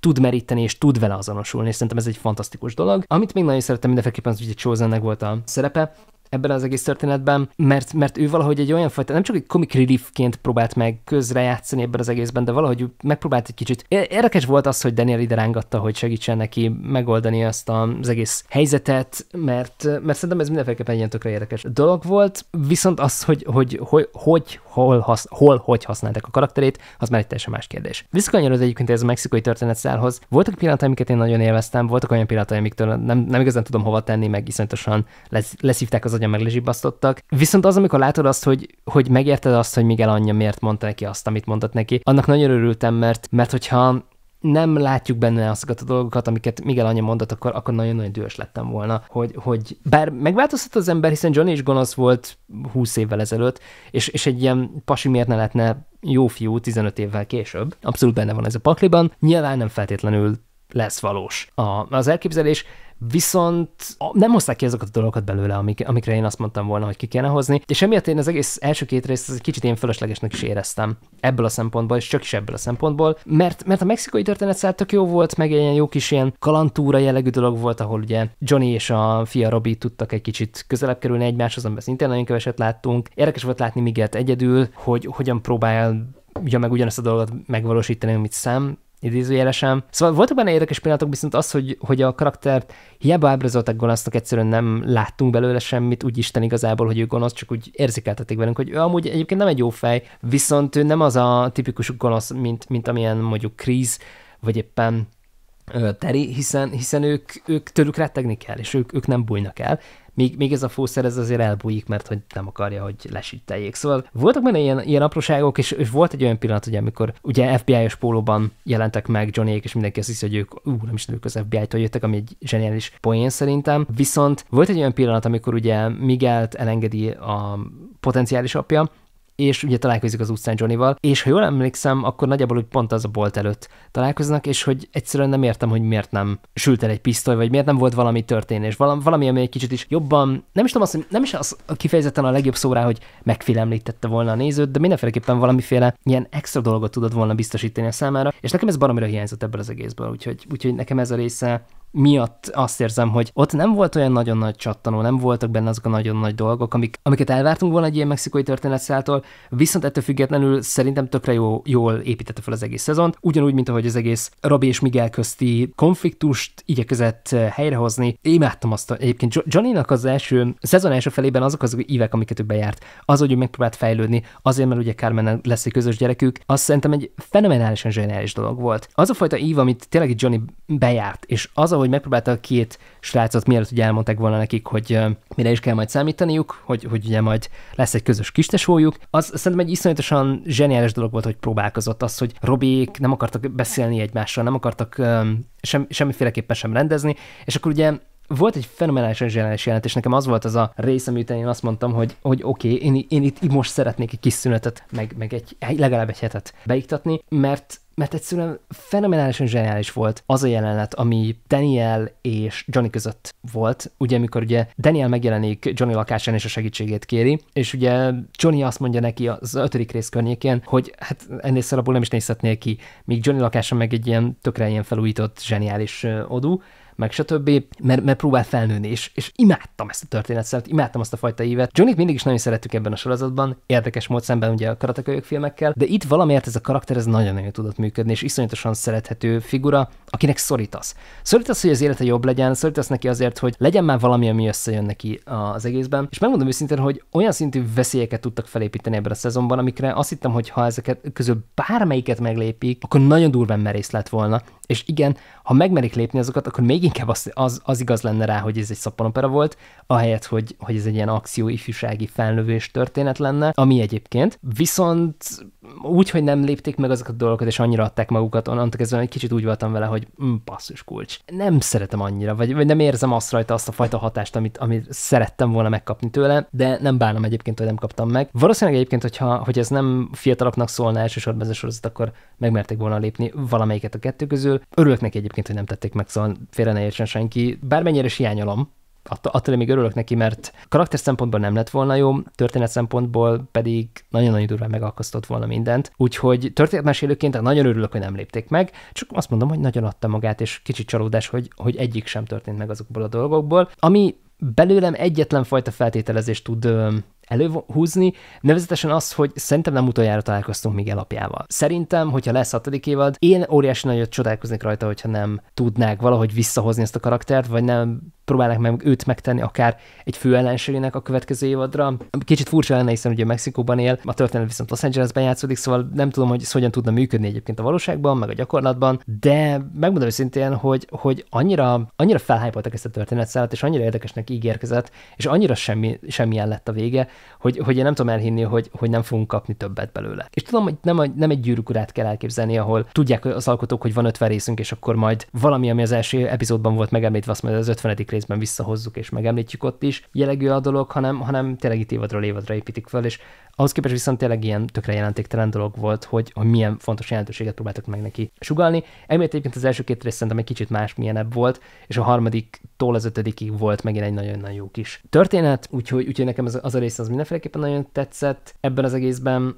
tud meríteni és tud vele azonosulni, és szerintem ez egy fantasztikus dolog. Amit még nagyon szerettem mindenféleképpen az, hogy Chosennek volt a szerepe, ebben az egész történetben, mert, mert ő valahogy egy olyan fajta, nem csak egy comic reliefként próbált meg közrejátszani ebben az egészben, de valahogy megpróbált egy kicsit. Érdekes volt az, hogy Daniel ide rángatta, hogy segítsen neki megoldani ezt az egész helyzetet, mert, mert szerintem ez mindenféleképpen egy ilyen tökre érdekes dolog volt, viszont az, hogy, hogy, hogy, hogy hol, hasz, hol, hogy használták a karakterét, az már egy teljesen más kérdés. Visszakanyarod egyébként ez a mexikói történetszálhoz. Voltak pillanatai, amiket én nagyon élveztem, voltak olyan pillanatai, amiktől nem, nem igazán tudom hova tenni, meg iszonyatosan lesz, leszívták az a meglezsibbasztottak. Viszont az, amikor látod azt, hogy, hogy megérted azt, hogy Miguel anyja miért mondta neki azt, amit mondott neki, annak nagyon örültem, mert, mert hogyha nem látjuk benne azokat a dolgokat, amiket Miguel anya mondott, akkor, akkor nagyon-nagyon dühös lettem volna, hogy, hogy bár megváltoztat az ember, hiszen Johnny is gonosz volt 20 évvel ezelőtt, és, és egy ilyen pasi miért ne lehetne jó fiú 15 évvel később. Abszolút benne van ez a pakliban. Nyilván nem feltétlenül lesz valós a, az elképzelés, viszont nem hozták ki azokat a dolgokat belőle, amik, amikre én azt mondtam volna, hogy ki kéne hozni, és emiatt én az egész első két részt egy kicsit én fölöslegesnek is éreztem ebből a szempontból, és csak is ebből a szempontból, mert, mert a mexikói történet tök jó volt, meg egy ilyen jó kis ilyen kalantúra jellegű dolog volt, ahol ugye Johnny és a fia Robi tudtak egy kicsit közelebb kerülni egymáshoz, amiben szintén nagyon keveset láttunk. Érdekes volt látni Migelt egyedül, hogy hogyan próbálja meg ugyanezt a dolgot megvalósítani, amit szem idézőjelesen. Szóval voltak benne érdekes pillanatok, viszont az, hogy, hogy a karaktert hiába ábrázolták gonosznak, egyszerűen nem láttunk belőle semmit, úgy Isten igazából, hogy ő gonosz, csak úgy érzékeltették velünk, hogy ő amúgy egyébként nem egy jó fej, viszont ő nem az a tipikus gonosz, mint, mint amilyen mondjuk kríz, vagy éppen Teri, hiszen, hiszen ők, ők tőlük rettegni kell, és ők, ők nem bújnak el, még, még ez a fószer ez azért elbújik, mert hogy nem akarja, hogy lesütteljék. Szóval voltak benne ilyen, ilyen apróságok, és, és volt egy olyan pillanat, hogy amikor ugye FBI-os pólóban jelentek meg johnny és mindenki azt hiszi, hogy ők, ú, nem is ők az FBI-tól jöttek, ami egy zseniális poén szerintem. Viszont volt egy olyan pillanat, amikor ugye Miguel-t elengedi a potenciális apja, és ugye találkozik az utcán Johnnyval, és ha jól emlékszem, akkor nagyjából úgy pont az a bolt előtt találkoznak, és hogy egyszerűen nem értem, hogy miért nem sült el egy pisztoly, vagy miért nem volt valami történés, valami, valami ami egy kicsit is jobban, nem is tudom azt, nem is az a kifejezetten a legjobb szóra, hogy megfélemlítette volna a nézőt, de mindenféleképpen valamiféle ilyen extra dolgot tudott volna biztosítani a számára, és nekem ez baromira hiányzott ebből az egészből, úgyhogy, úgyhogy nekem ez a része miatt azt érzem, hogy ott nem volt olyan nagyon nagy csattanó, nem voltak benne azok a nagyon nagy dolgok, amik, amiket elvártunk volna egy ilyen mexikói történetszától, viszont ettől függetlenül szerintem tökre jó, jól építette fel az egész szezont, ugyanúgy, mint ahogy az egész Robi és Miguel közti konfliktust igyekezett eh, helyrehozni. Imádtam azt, egyébként Johnny-nak az első szezon első felében azok az évek, amiket ő bejárt, az, hogy ő megpróbált fejlődni, azért, mert ugye Carmen lesz egy közös gyerekük, az szerintem egy fenomenálisan zseniális dolog volt. Az a fajta ív, amit tényleg Johnny bejárt, és az a hogy megpróbálta a két srácot, mielőtt ugye elmondták volna nekik, hogy mire is kell majd számítaniuk, hogy, hogy ugye majd lesz egy közös kistesójuk. Az szerintem egy iszonyatosan zseniális dolog volt, hogy próbálkozott az, hogy Robék nem akartak beszélni egymással, nem akartak um, sem, semmiféleképpen sem rendezni, és akkor ugye volt egy fenomenálisan zseniális jelenet, és nekem az volt az a rész, amit én azt mondtam, hogy, hogy oké, okay, én, én itt most szeretnék egy kis szünetet, meg, meg egy, legalább egy hetet beiktatni, mert mert egyszerűen fenomenálisan zseniális volt az a jelenet, ami Daniel és Johnny között volt, ugye amikor ugye Daniel megjelenik Johnny lakásán és a segítségét kéri, és ugye Johnny azt mondja neki az ötödik rész környékén, hogy hát ennél szarabból nem is nézhetnél ki, míg Johnny lakásán meg egy ilyen tökre ilyen felújított zseniális odú, meg stb., mert, mert próbál felnőni, és, és imádtam ezt a történetszert, imádtam azt a fajta ívet. Johnny-t mindig is nagyon szerettük ebben a sorozatban, érdekes mód szemben ugye a karatekölyök filmekkel, de itt valamiért ez a karakter ez nagyon-nagyon tudott működni, és iszonyatosan szerethető figura, akinek szorítasz. Szorítasz, hogy az élete jobb legyen, szorítasz neki azért, hogy legyen már valami, ami összejön neki az egészben. És megmondom őszintén, hogy olyan szintű veszélyeket tudtak felépíteni ebben a szezonban, amikre azt hittem, hogy ha ezeket közül bármelyiket meglépik, akkor nagyon durván merész lett volna. És igen, ha megmerik lépni azokat, akkor még inkább az, az, az igaz lenne rá, hogy ez egy szappanopera volt, ahelyett, hogy, hogy ez egy ilyen akció ifjúsági felnövés történet lenne, ami egyébként. Viszont úgy, hogy nem lépték meg azokat a dolgokat, és annyira adták magukat, onnantól kezdve egy kicsit úgy voltam vele, hogy mm, hm, passzus kulcs. Nem szeretem annyira, vagy, vagy nem érzem azt rajta, azt a fajta hatást, amit, amit szerettem volna megkapni tőle, de nem bánom egyébként, hogy nem kaptam meg. Valószínűleg egyébként, hogyha, hogy ez nem fiataloknak szólna elsősorban ez a sorozat, akkor megmerték volna lépni valamelyiket a kettő közül. Örülök neki egyébként, hogy nem tették meg, szóval félre félre ne értsen senki, bármennyire is hiányolom, attól, attól még örülök neki, mert karakter szempontból nem lett volna jó, történet szempontból pedig nagyon-nagyon durván megalkoztott volna mindent. Úgyhogy történetmesélőként nagyon örülök, hogy nem lépték meg, csak azt mondom, hogy nagyon adta magát, és kicsit csalódás, hogy, hogy egyik sem történt meg azokból a dolgokból. Ami belőlem egyetlen fajta feltételezést tud előhúzni, nevezetesen az, hogy szerintem nem utoljára találkoztunk még elapjával. Szerintem, hogyha lesz hatodik évad, én óriási nagyot csodálkoznék rajta, hogyha nem tudnák valahogy visszahozni ezt a karaktert, vagy nem próbálnak meg őt megtenni akár egy fő ellenségének a következő évadra. Kicsit furcsa lenne, hiszen ugye Mexikóban él, a történet viszont Los Angelesben játszódik, szóval nem tudom, hogy ez hogyan tudna működni egyébként a valóságban, meg a gyakorlatban, de megmondom őszintén, hogy, hogy annyira, annyira felhájpoltak ezt a történetszállat, és annyira érdekesnek ígérkezett, és annyira semmi, semmilyen lett a vége, hogy, hogy én nem tudom elhinni, hogy, hogy nem fogunk kapni többet belőle. És tudom, hogy nem, a, nem egy gyűrűkurát kell elképzelni, ahol tudják az alkotók, hogy van 50 részünk, és akkor majd valami, ami az első epizódban volt megemlítve, azt majd az 50. rész részben visszahozzuk és megemlítjük ott is jellegű a dolog, hanem, hanem tényleg itt évadról évadra építik fel, és ahhoz képest viszont tényleg ilyen tökre jelentéktelen dolog volt, hogy, hogy milyen fontos jelentőséget próbáltak meg neki sugalni. Emiatt egyébként az első két rész szerintem egy kicsit más milyenebb volt, és a harmadiktól az ötödikig volt megint egy nagyon-nagyon jó kis történet, úgyhogy, úgyhogy nekem az, az a rész az mindenféleképpen nagyon tetszett ebben az egészben. Uh,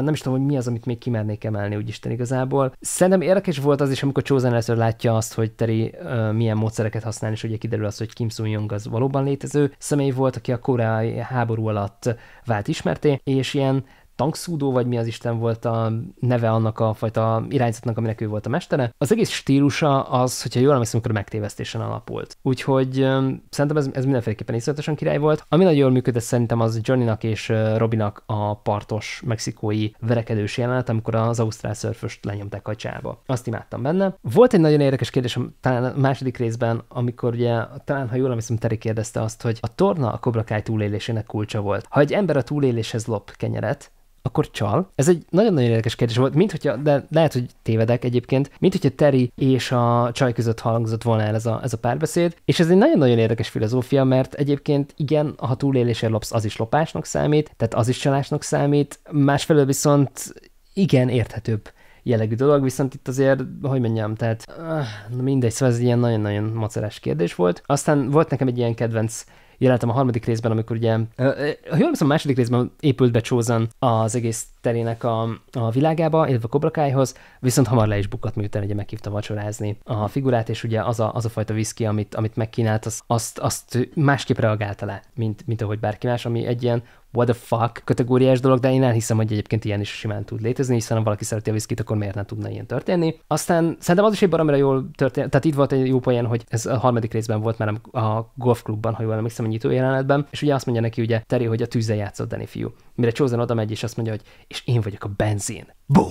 nem is tudom, hogy mi az, amit még kimernék emelni, úgyisten igazából. Szerintem érdekes volt az is, amikor Chosen először látja azt, hogy Teri uh, milyen módszereket használ, és ugye kiderül az, hogy Kim soo Young az valóban létező személy volt, aki a koreai háború alatt vált ismerté, és ilyen tankszúdó, vagy mi az Isten volt a neve annak a fajta irányzatnak, aminek ő volt a mestere. Az egész stílusa az, hogyha jól emlékszem, akkor megtévesztésen alapult. Úgyhogy um, szerintem ez, ez mindenféleképpen iszonyatosan király volt. Ami nagyon jól működött szerintem az Johnnynak és Robinak a partos mexikói verekedős jelenet, amikor az ausztrál szörföst lenyomták a csába. Azt imádtam benne. Volt egy nagyon érdekes kérdés, talán a második részben, amikor ugye, talán ha jól emlékszem, Teri kérdezte azt, hogy a torna a kobrakáj túlélésének kulcsa volt. Ha egy ember a túléléshez lop kenyeret, akkor csal? Ez egy nagyon-nagyon érdekes kérdés volt, mint hogyha, de lehet, hogy tévedek egyébként, mint hogyha Terry és a csaj között hangzott volna el ez a, ez a párbeszéd, és ez egy nagyon-nagyon érdekes filozófia, mert egyébként igen, ha túlélésért lopsz, az is lopásnak számít, tehát az is csalásnak számít, másfelől viszont igen érthetőbb jellegű dolog, viszont itt azért, hogy mondjam, tehát ah, mindegy, szóval ez ilyen nagyon-nagyon macerás kérdés volt. Aztán volt nekem egy ilyen kedvenc jelentem a harmadik részben, amikor ugye, ha jól a második részben épült be Chosen az egész terének a, a világába, illetve a Kai-hoz, viszont hamar le is bukott, miután ugye meghívta vacsorázni a figurát, és ugye az a, az a fajta viszki, amit, amit megkínált, az, azt, azt másképp reagálta le, mint, mint ahogy bárki más, ami egy ilyen what the fuck kategóriás dolog, de én elhiszem, hogy egyébként ilyen is simán tud létezni, hiszen ha valaki szereti a viszkit, akkor miért nem tudna ilyen történni. Aztán szerintem az is egy baromira jól történt, tehát itt volt egy jó poén, hogy ez a harmadik részben volt már a golfklubban, ha jól emlékszem, a nyitó jelenetben, és ugye azt mondja neki ugye Terry, hogy a tűzzel játszott Danny fiú. Mire Chosen oda megy, és azt mondja, hogy és én vagyok a benzin. Boom!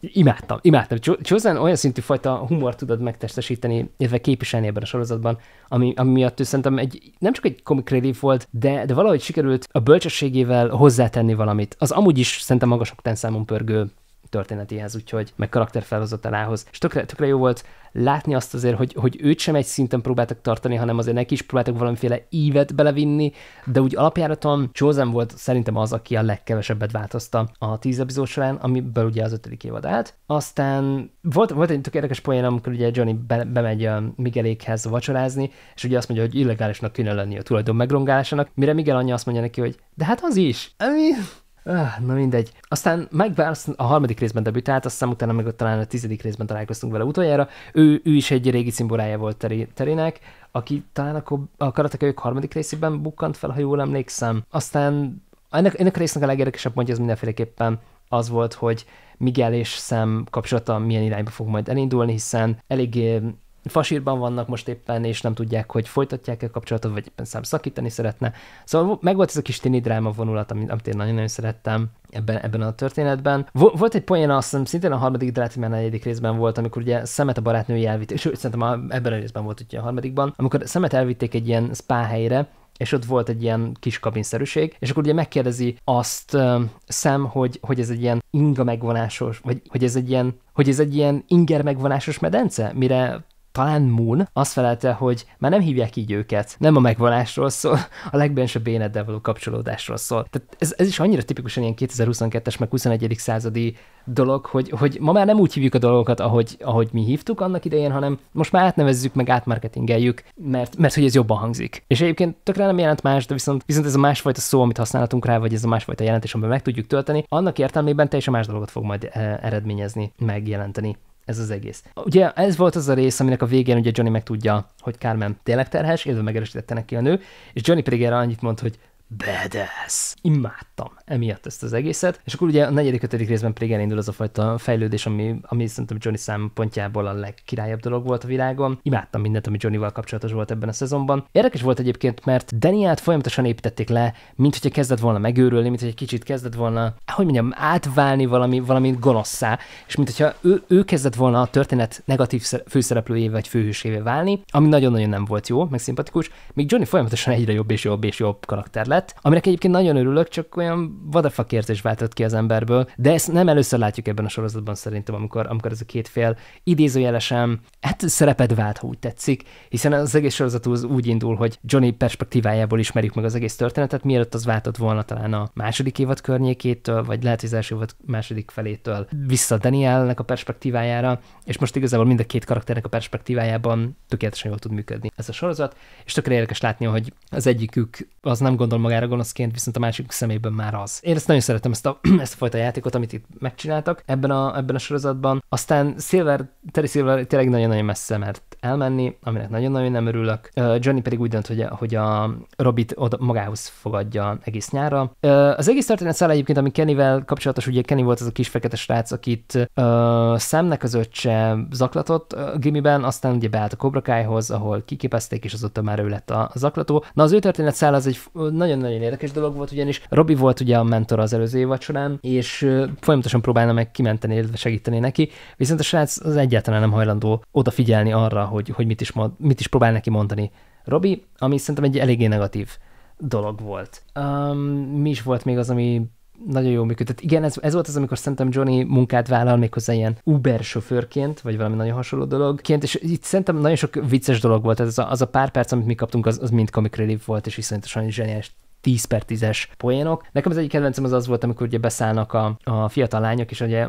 imádtam, imádtam. Chosen olyan szintű fajta humor tudod megtestesíteni, illetve képviselni ebben a sorozatban, ami, ami miatt ő szerintem egy, nem csak egy comic relief volt, de, de valahogy sikerült a bölcsességével hozzátenni valamit. Az amúgy is szerintem magas számon pörgő történetéhez, úgyhogy meg karakterfelhozatalához. És tökre, tökre jó volt látni azt azért, hogy, hogy őt sem egy szinten próbáltak tartani, hanem azért neki is próbáltak valamiféle ívet belevinni, de úgy alapjáraton Chosen volt szerintem az, aki a legkevesebbet változta a tíz epizód során, amiből ugye az ötödik évad állt. Aztán volt, volt egy tök érdekes poén, amikor ugye Johnny be, bemegy a Miguelékhez vacsorázni, és ugye azt mondja, hogy illegálisnak kéne lenni a tulajdon megrongálásának, mire Miguel anyja azt mondja neki, hogy de hát az is. Ami Ah, na mindegy. Aztán Mike Barnes a harmadik részben debütált, aztán utána meg ott talán a tizedik részben találkoztunk vele utoljára. Ő, ő is egy régi cimborája volt Teri, Terinek, aki talán akkor a karatekölyök harmadik részében bukkant fel, ha jól emlékszem. Aztán ennek, ennek a résznek a legérdekesebb mondja az mindenféleképpen az volt, hogy Miguel és Sam kapcsolata milyen irányba fog majd elindulni, hiszen eléggé fasírban vannak most éppen, és nem tudják, hogy folytatják-e kapcsolatot, vagy éppen szám szakítani szeretne. Szóval megvolt ez a kis tini dráma vonulat, amit, amit én nagyon-nagyon szerettem ebben, ebben a történetben. Volt egy poén, azt hiszem, szintén a harmadik, mert a negyedik részben volt, amikor ugye szemet a barátnője elvitt, és szerintem ebben a részben volt ugye a harmadikban, amikor szemet elvitték egy ilyen spa helyre, és ott volt egy ilyen kis kabinszerűség, és akkor ugye megkérdezi azt um, szem, hogy, hogy ez egy ilyen inga megvonásos, vagy hogy ez egy ilyen, hogy ez egy ilyen inger megvonásos medence, mire talán Moon azt felelte, hogy már nem hívják így őket, nem a megvalásról szól, a legbensőbb béneddel való kapcsolódásról szól. Tehát ez, ez is annyira tipikusan ilyen 2022-es, meg 21. századi dolog, hogy, hogy ma már nem úgy hívjuk a dolgokat, ahogy, ahogy mi hívtuk annak idején, hanem most már átnevezzük, meg átmarketingeljük, mert, mert hogy ez jobban hangzik. És egyébként tökre nem jelent más, de viszont, viszont ez a másfajta szó, amit használhatunk rá, vagy ez a másfajta jelentés, amiben meg tudjuk tölteni, annak értelmében teljesen más dolgot fog majd eh, eredményezni, megjelenteni ez az egész. Ugye ez volt az a rész, aminek a végén ugye Johnny megtudja, hogy Carmen tényleg terhes, illetve megerősítette neki a nő, és Johnny pedig erre annyit mond, hogy badass. Imádtam emiatt ezt az egészet. És akkor ugye a negyedik, ötödik részben pedig elindul az a fajta fejlődés, ami, ami szerintem Johnny szempontjából a legkirályabb dolog volt a világon. Imádtam mindent, ami Johnnyval kapcsolatos volt ebben a szezonban. Érdekes volt egyébként, mert Daniát folyamatosan építették le, mint hogyha kezdett volna megőrülni, mint hogy egy kicsit kezdett volna, hogy mondjam, átválni valami, valami gonoszszá, és mint hogyha ő, ő kezdett volna a történet negatív főszereplőjével, vagy főhősévé válni, ami nagyon-nagyon nem volt jó, meg szimpatikus, Míg Johnny folyamatosan egyre jobb és jobb és jobb karakter lett lett, aminek egyébként nagyon örülök, csak olyan vadafak érzés váltott ki az emberből, de ezt nem először látjuk ebben a sorozatban szerintem, amikor, amikor ez a két fél idézőjelesen hát szerepet vált, ha úgy tetszik, hiszen az egész sorozat úgy indul, hogy Johnny perspektívájából ismerjük meg az egész történetet, mielőtt az váltott volna talán a második évad környékétől, vagy lehet, hogy az első évad második felétől vissza Danielnek a perspektívájára, és most igazából mind a két karakternek a perspektívájában tökéletesen jól tud működni ez a sorozat, és tökéletes érdekes látni, hogy az egyikük az nem gondol magára gonoszként, viszont a másik szemében már az. Én ezt nagyon szeretem, ezt a, ezt a fajta játékot, amit itt megcsináltak ebben a, ebben a sorozatban. Aztán Silver, Terry Silver tényleg nagyon-nagyon messze mert elmenni, aminek nagyon-nagyon nem örülök. Johnny pedig úgy dönt, hogy, hogy a Robit oda magához fogadja egész nyára. Az egész történet száll egyébként, ami Kennyvel kapcsolatos, ugye Kenny volt az a kis fekete srác, akit uh, szemnek az öccse zaklatott uh, gimiben, aztán ugye beállt a Cobra Kai-hoz, ahol kiképezték, és azóta már ő lett a zaklató. Na az ő történet száll az egy nagyon nagyon-nagyon érdekes dolog volt, ugyanis Robi volt ugye a mentor az előző évad során, és folyamatosan próbálna meg kimenteni, illetve segíteni neki, viszont a srác az egyáltalán nem hajlandó odafigyelni arra, hogy, hogy mit, is, mond, mit is próbál neki mondani Robi, ami szerintem egy eléggé negatív dolog volt. Um, mi is volt még az, ami nagyon jól működött. Igen, ez, ez volt az, amikor szerintem Johnny munkát vállal méghozzá ilyen Uber sofőrként, vagy valami nagyon hasonló dologként, és itt szerintem nagyon sok vicces dolog volt. Ez az a, az a pár perc, amit mi kaptunk, az, az mind comic relief volt, és iszonyatosan zseniális 10 per 10-es poénok. Nekem az egyik kedvencem az az volt, amikor ugye beszállnak a, a fiatal lányok, és ugye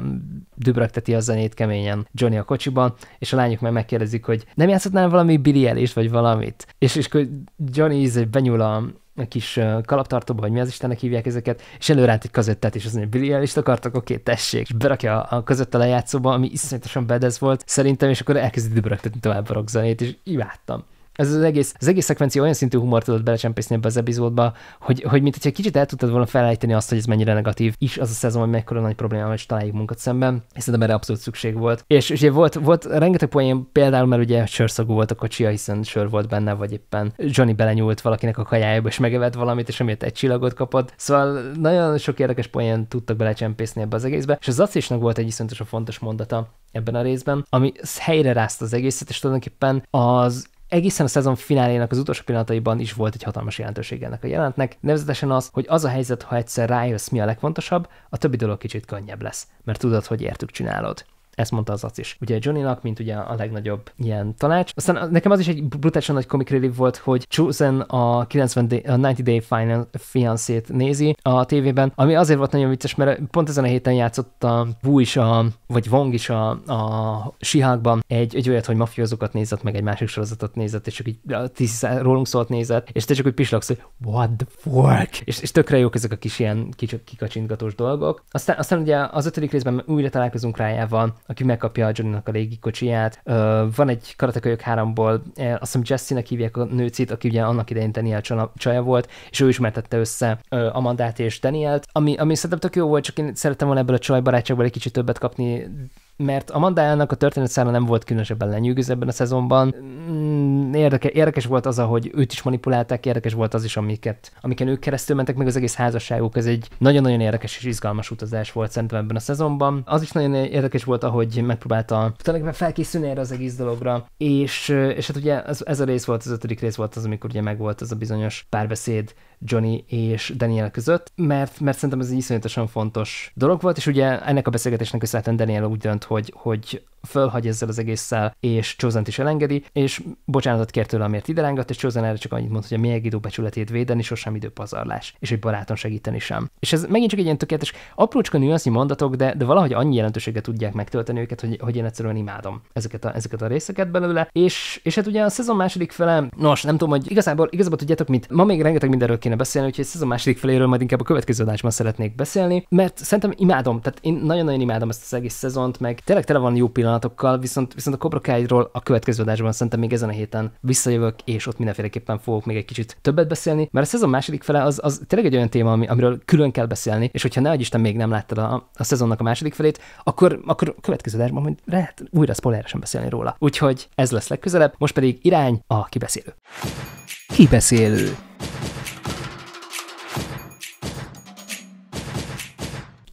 dübrögteti a zenét keményen Johnny a kocsiban, és a lányok meg megkérdezik, hogy nem játszhatnál valami Billy elést, vagy valamit? És, és Johnny íz, benyúl a, kis kalaptartóba, vagy mi az Istennek hívják ezeket, és előránt egy kazettát, és az mondja, Billy Eilish-t akartak, oké, tessék, és berakja a, a kazetta lejátszóba, ami iszonyatosan bedez volt szerintem, és akkor elkezdi dübörögtetni tovább a rockzenét, és imádtam ez az egész, az egész szekvencia olyan szintű humor tudott belecsempészni ebbe az epizódba, hogy, hogy mint hogyha kicsit el tudtad volna felejteni azt, hogy ez mennyire negatív is az a szezon, hogy mekkora nagy probléma és találjuk munkat szemben, és szerintem erre abszolút szükség volt. És, és ugye volt, volt rengeteg poén, például, mert ugye sörszagú volt a kocsia, hiszen sör volt benne, vagy éppen Johnny belenyúlt valakinek a kajájába, és megevett valamit, és amiért egy csillagot kapott. Szóval nagyon sok érdekes poén tudtak belecsempészni ebbe az egészbe, és az Acisnak volt egy iszonyatosan fontos mondata ebben a részben, ami helyre rázta az egészet, és tulajdonképpen az egészen a szezon finálénak az utolsó pillanataiban is volt egy hatalmas jelentőség ennek a jelentnek, nevezetesen az, hogy az a helyzet, ha egyszer rájössz, mi a legfontosabb, a többi dolog kicsit könnyebb lesz, mert tudod, hogy értük csinálod. Ezt mondta az is. Ugye Johnnynak, mint ugye a legnagyobb ilyen tanács. Aztán nekem az is egy brutálisan nagy comic relief volt, hogy Chosen a 90 day, a 90 Day fiancét nézi a tévében, ami azért volt nagyon vicces, mert pont ezen a héten játszott a Wu is, a, vagy Wong is a, a Sihákban egy, egy olyat, hogy mafiózókat nézett, meg egy másik sorozatot nézett, és csak így tíz rólunk szólt nézett, és te csak úgy pislogsz, hogy what the fuck? És, és tökre jók ezek a kis ilyen kicsit kikacsintgatós dolgok. Aztán, aztán ugye az ötödik részben újra találkozunk rájával, aki megkapja a Johnny-nak a légikocsiját. Van egy Karatekölyök háromból, ból azt hiszem jessie nek hívják a nőcit, aki ugye annak idején Daniel csaja volt, és ő ismertette össze Amandát és Danielt, ami, ami szerintem tök jó volt, csak én szerettem volna ebből a csajbarátságból egy kicsit többet kapni mert a Mandájának a történet száma nem volt különösebben lenyűgöző ebben a szezonban. Mm, érdeke, érdekes volt az, ahogy őt is manipulálták, érdekes volt az is, amiket, amiken ők keresztül mentek, meg az egész házasságuk. Ez egy nagyon-nagyon érdekes és izgalmas utazás volt szerintem ebben a szezonban. Az is nagyon érdekes volt, ahogy megpróbálta tulajdonképpen felkészülni erre az egész dologra, és, és hát ugye ez, ez a rész volt, az ötödik rész volt az, amikor ugye megvolt ez a bizonyos párbeszéd Johnny és Daniel között, mert, mert szerintem ez egy iszonyatosan fontos dolog volt, és ugye ennek a beszélgetésnek köszönhetően Daniel úgy dönt, hogy, hogy fölhagy ezzel az egésszel, és chosen is elengedi, és bocsánatot kér tőle, amiért ide rángat, és Chosen erre csak annyit mond, hogy a mélyeggidó becsületét védeni sosem időpazarlás, és egy baráton segíteni sem. És ez megint csak egy ilyen tökéletes, aprócska nüansznyi mondatok, de, de valahogy annyi jelentőséget tudják megtölteni őket, hogy, hogy én egyszerűen imádom ezeket a, ezeket a részeket belőle. És, és hát ugye a szezon második fele, nos, nem tudom, hogy igazából, igazából tudjátok mit, ma még rengeteg mindenről kéne beszélni, úgyhogy ez a második feléről majd inkább a következő adásban szeretnék beszélni, mert szerintem imádom, tehát én nagyon-nagyon imádom ezt az egész szezont, meg tényleg tele van jó pillanatokkal, viszont, viszont a Cobra Kai-ról a következő adásban szerintem még ezen a héten visszajövök, és ott mindenféleképpen fogok még egy kicsit többet beszélni, mert a szezon második fele az, az tényleg egy olyan téma, ami, amiről külön kell beszélni, és hogyha ne Isten még nem láttad a, a szezonnak a második felét, akkor, akkor a következő adásban majd lehet újra spoileresen beszélni róla. Úgyhogy ez lesz legközelebb, most pedig irány a kibeszélő. Kibeszélő.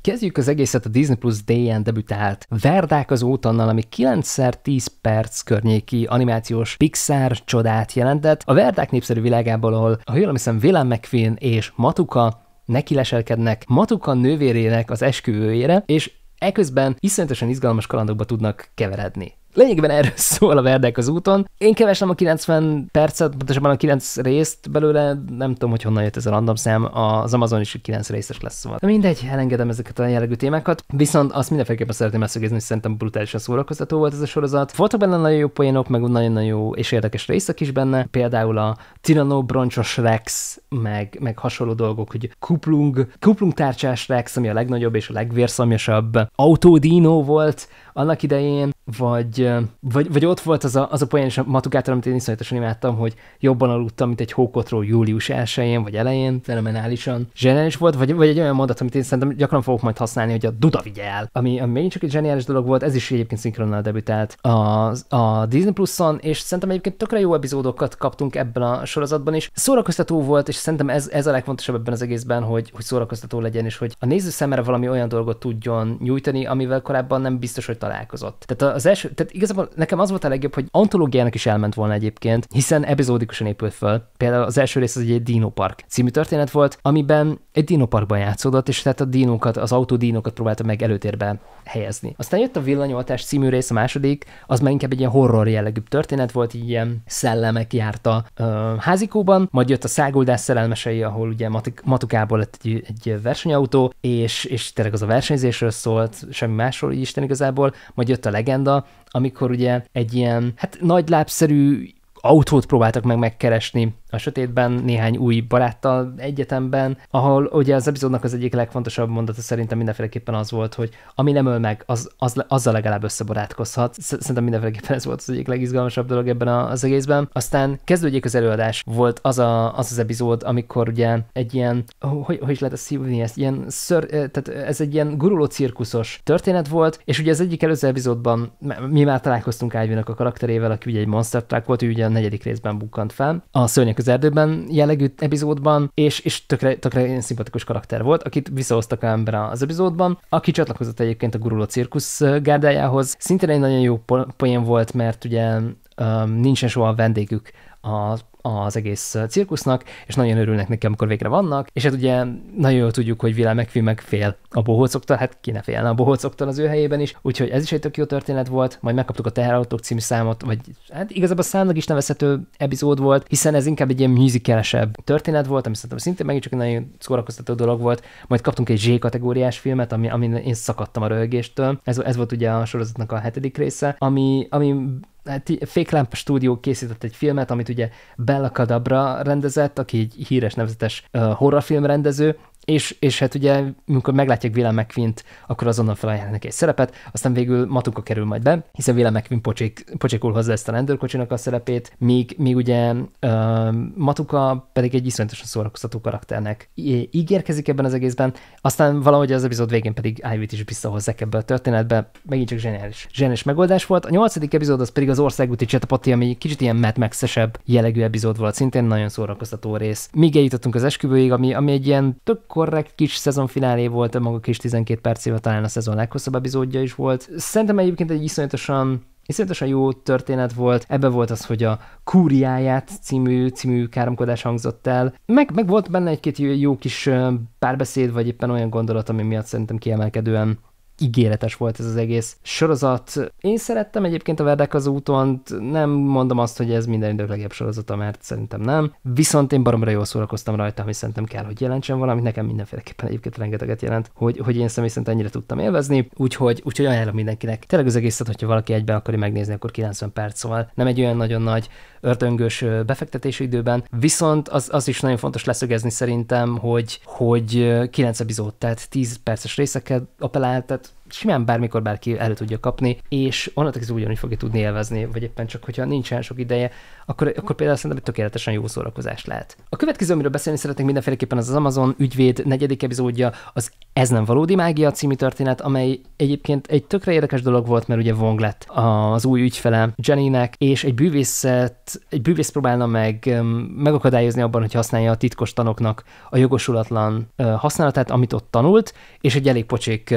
Kezdjük az egészet a Disney Plus DN debütált Verdák az ótannal, ami 9x10 perc környéki animációs Pixar csodát jelentett. A Verdák népszerű világából, ahol, ha jól hiszem, Willem McQueen és Matuka nekileselkednek Matuka nővérének az esküvőjére, és Eközben iszonyatosan izgalmas kalandokba tudnak keveredni. Lényegében erről szól a verdek az úton. Én keresem a 90 percet, pontosabban a 9 részt belőle, nem tudom, hogy honnan jött ez a random szám, az Amazon is 9 részes lesz szóval. De mindegy, elengedem ezeket a jellegű témákat, viszont azt mindenféleképpen szeretném megszögezni, hogy szerintem brutálisan szórakoztató volt ez a sorozat. Voltak benne nagyon jó poénok, meg nagyon-nagyon jó és érdekes részek is benne, például a Tirano broncsos Rex, meg, meg hasonló dolgok, hogy kuplung, kuplung tárcsás Rex, ami a legnagyobb és a legvérszomjasabb autódínó volt, annak idején, vagy, vagy, vagy ott volt az a, az a poén, és a matukától, amit én iszonyatosan imádtam, hogy jobban aludtam, mint egy hókotról július 1 vagy elején, fenomenálisan zseniális volt, vagy, vagy egy olyan mondat, amit én szerintem gyakran fogok majd használni, hogy a Duda vigyel, ami, ami még csak egy zseniális dolog volt, ez is egyébként szinkronnal debütált a, a Disney Plus-on, és szerintem egyébként tökre jó epizódokat kaptunk ebben a sorozatban is. Szórakoztató volt, és szerintem ez, ez a legfontosabb ebben az egészben, hogy, hogy szórakoztató legyen, és hogy a néző szemére valami olyan dolgot tudjon nyújtani, amivel korábban nem biztos, hogy találkozott. Tehát az első, tehát igazából nekem az volt a legjobb, hogy antológiának is elment volna egyébként, hiszen epizódikusan épült föl. Például az első rész az egy Dino Park című történet volt, amiben egy Dino Parkban játszódott, és tehát a dinókat, az autodinókat próbálta meg előtérbe helyezni. Aztán jött a Villanyoltás című rész, a második, az már inkább egy ilyen horror jellegű történet volt, így ilyen szellemek járta ö, házikóban, majd jött a Száguldás szerelmesei, ahol ugye matik, Matukából lett egy, egy versenyautó, és, és tényleg az a versenyzésről szólt, semmi másról, így Isten igazából, majd jött a legenda, amikor ugye egy ilyen, hát nagy lábszerű autót próbáltak meg megkeresni a sötétben, néhány új baráttal egyetemben, ahol ugye az epizódnak az egyik legfontosabb mondata szerintem mindenféleképpen az volt, hogy ami nem öl meg, az, az, azzal legalább összebarátkozhat. Szerintem mindenféleképpen ez volt az egyik legizgalmasabb dolog ebben az egészben. Aztán kezdődjék az előadás, volt az, a, az az epizód, amikor ugye egy ilyen, hogy, hogy is lehet ezt hívni, ezt ilyen ször, tehát ez egy ilyen guruló cirkuszos történet volt, és ugye az egyik előző epizódban mi már találkoztunk Ágyvinak a karakterével, aki ugye egy monster truck volt, ő ugye a negyedik részben bukkant fel, a Szörnyek az erdőben jellegű epizódban, és, és tökre, tökre szimpatikus karakter volt, akit visszahoztak a ember az epizódban, aki csatlakozott egyébként a guruló cirkusz gárdájához. Szintén egy nagyon jó poén volt, mert ugye um, nincsen soha a vendégük a az egész cirkusznak, és nagyon örülnek neki, amikor végre vannak, és hát ugye nagyon jól tudjuk, hogy Will McPhee meg fél a bohócoktól, hát ki ne félne a bohócoktól az ő helyében is, úgyhogy ez is egy tök jó történet volt, majd megkaptuk a Teherautók című számot, vagy hát igazából számnak is nevezhető epizód volt, hiszen ez inkább egy ilyen műzikelesebb történet volt, ami szerintem szintén megint csak egy nagyon szórakoztató dolog volt, majd kaptunk egy Z kategóriás filmet, ami, amin én szakadtam a röhögéstől, ez, ez volt ugye a sorozatnak a hetedik része, ami, ami hát, Fake Lamp Studio készített egy filmet, amit ugye be Bella Kadabra rendezett, aki egy híres nevezetes horrorfilm rendező, és, és hát ugye, amikor meglátják Willem mcqueen akkor azonnal neki egy szerepet, aztán végül Matuka kerül majd be, hiszen Willem McQueen pocsék, pocsékul hozzá ezt a rendőrkocsinak a szerepét, míg, míg ugye uh, Matuka pedig egy iszonyatosan szórakoztató karakternek ígérkezik ebben az egészben, aztán valahogy az epizód végén pedig Ivy-t is visszahozzák ebbe a történetbe, megint csak zseniális, zseniális megoldás volt. A nyolcadik epizód az pedig az országúti csatapati, ami kicsit ilyen Mad max jellegű epizód volt, szintén nagyon szórakoztató rész. Míg eljutottunk az esküvőig, ami, ami egy ilyen tök korrekt kis szezonfinálé volt, a maga kis 12 percével talán a szezon leghosszabb epizódja is volt. Szerintem egyébként egy iszonyatosan Iszonyatosan jó történet volt, ebbe volt az, hogy a Kúriáját című, című káromkodás hangzott el, meg, meg volt benne egy-két jó, jó kis párbeszéd, vagy éppen olyan gondolat, ami miatt szerintem kiemelkedően ígéretes volt ez az egész sorozat. Én szerettem egyébként a az úton, nem mondom azt, hogy ez minden idők legjobb sorozata, mert szerintem nem. Viszont én baromra jól szórakoztam rajta, ami szerintem kell, hogy jelentsen valamit, nekem mindenféleképpen egyébként rengeteget jelent, hogy, hogy én személy szerint ennyire tudtam élvezni, úgyhogy, úgyhogy ajánlom mindenkinek. Tényleg az egészet, hogyha valaki egyben akarja megnézni, akkor 90 perc, szóval nem egy olyan nagyon nagy ördöngös befektetési időben, viszont az, az is nagyon fontos leszögezni szerintem, hogy, hogy 9 epizód, tehát 10 perces részeket appelál, tehát it. simán bármikor bárki elő tudja kapni, és onnantól ez ugyanúgy fogja tudni élvezni, vagy éppen csak, hogyha nincsen sok ideje, akkor, akkor például szerintem egy tökéletesen jó szórakozás lehet. A következő, amiről beszélni szeretnék mindenféleképpen, az az Amazon ügyvéd negyedik epizódja, az Ez nem valódi mágia című történet, amely egyébként egy tökre érdekes dolog volt, mert ugye Wong lett az új ügyfele Jennynek, és egy bűvészet, egy bűvész próbálna meg megakadályozni abban, hogy használja a titkos tanoknak a jogosulatlan használatát, amit ott tanult, és egy elég pocsék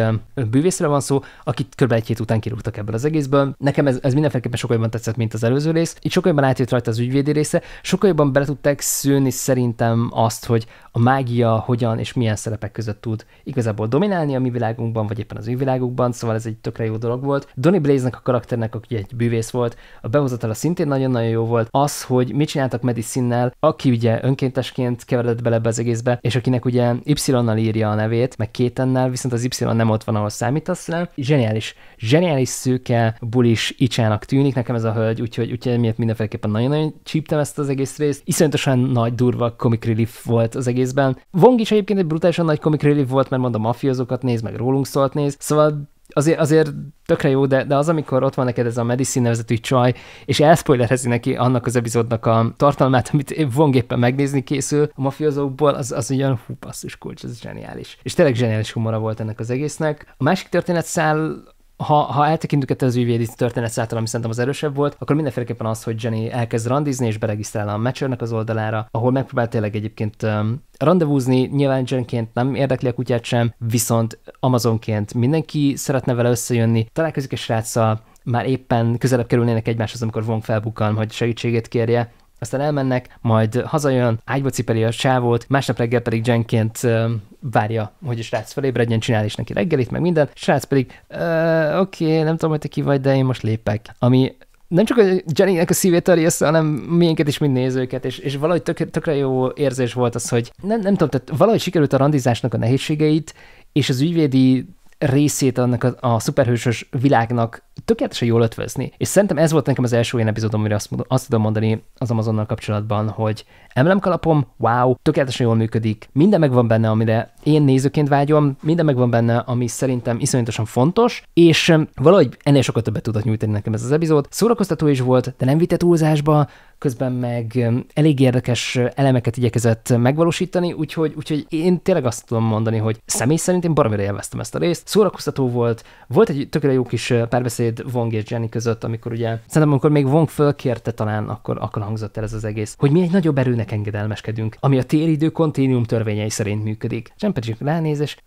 bűvész részre van szó, akit kb. egy hét után kirúgtak ebből az egészből. Nekem ez, ez mindenféleképpen sokkal jobban tetszett, mint az előző rész. Itt sokkal jobban átjött rajta az ügyvédi része, sokkal jobban bele tudták szőni szerintem azt, hogy a mágia hogyan és milyen szerepek között tud igazából dominálni a mi világunkban, vagy éppen az ő világukban, szóval ez egy tökre jó dolog volt. Donny Blaze-nek a karakternek, aki egy bűvész volt, a behozatala szintén nagyon-nagyon jó volt. Az, hogy mit csináltak Medicinnel, aki ugye önkéntesként keveredett bele ebbe az egészbe, és akinek ugye Y-nal írja a nevét, meg kétennel, viszont az Y nem ott van, ahol számít, azt hiszem, zseniális, zseniális szőke, bulis icsának tűnik nekem ez a hölgy, úgyhogy, úgyhogy miatt mindenféleképpen nagyon-nagyon csíptem ezt az egész részt. Iszonyatosan nagy, durva comic relief volt az egészben. Vong is egyébként egy brutálisan nagy comic relief volt, mert mondom, mafiózókat néz, meg rólunk szólt néz, szóval azért, azért tökre jó, de, de az, amikor ott van neked ez a Medicine nevezetű csaj, és elszpoilerezi neki annak az epizódnak a tartalmát, amit Vong éppen megnézni készül a mafiózókból, az, az ugyan hú, basszus kulcs, ez zseniális. És tényleg zseniális humora volt ennek az egésznek. A másik történetszál ha, ha eltekintünk ettől az ügyvédi által, ami szerintem az erősebb volt, akkor mindenféleképpen az, hogy Jenny elkezd randizni és beregisztrál a Matchernek az oldalára, ahol megpróbál tényleg egyébként um, randevúzni, nyilván Jenként nem érdekli a kutyát sem, viszont Amazonként mindenki szeretne vele összejönni, találkozik egy srácsal, már éppen közelebb kerülnének egymáshoz, amikor Wong felbukkan, hogy segítségét kérje, aztán elmennek, majd hazajön, ágyba cipeli a sávot, másnap reggel pedig Jenként várja, hogy a srác felébredjen, csinál is neki reggelit, meg minden. A srác pedig, oké, okay, nem tudom, hogy te ki vagy, de én most lépek. Ami nem csak a Jennynek a szívét törj össze, hanem miénket is, mind nézőket, és, és valahogy tök, tökre jó érzés volt az, hogy nem, nem tudom, tehát valahogy sikerült a randizásnak a nehézségeit, és az ügyvédi részét annak a, a szuperhősös világnak tökéletesen jól ötvözni. És szerintem ez volt nekem az első olyan epizódom, amire azt, azt tudom mondani az Amazonnal kapcsolatban, hogy emlemkalapom, wow, tökéletesen jól működik, minden megvan benne, amire én nézőként vágyom, minden megvan benne, ami szerintem iszonyatosan fontos, és valahogy ennél sokat többet tudott nyújtani nekem ez az epizód. Szórakoztató is volt, de nem vitte túlzásba, közben meg elég érdekes elemeket igyekezett megvalósítani, úgyhogy, úgyhogy én tényleg azt tudom mondani, hogy személy szerint én baromira élveztem ezt a részt. Szórakoztató volt, volt egy tökéletes jó kis párbeszéd Floyd, Wong és Jenny között, amikor ugye, szerintem amikor még Wong fölkérte talán, akkor, akkor hangzott el ez az egész, hogy mi egy nagyobb erőnek engedelmeskedünk, ami a téridő kontinuum törvényei szerint működik. Jen pedig ránéz, és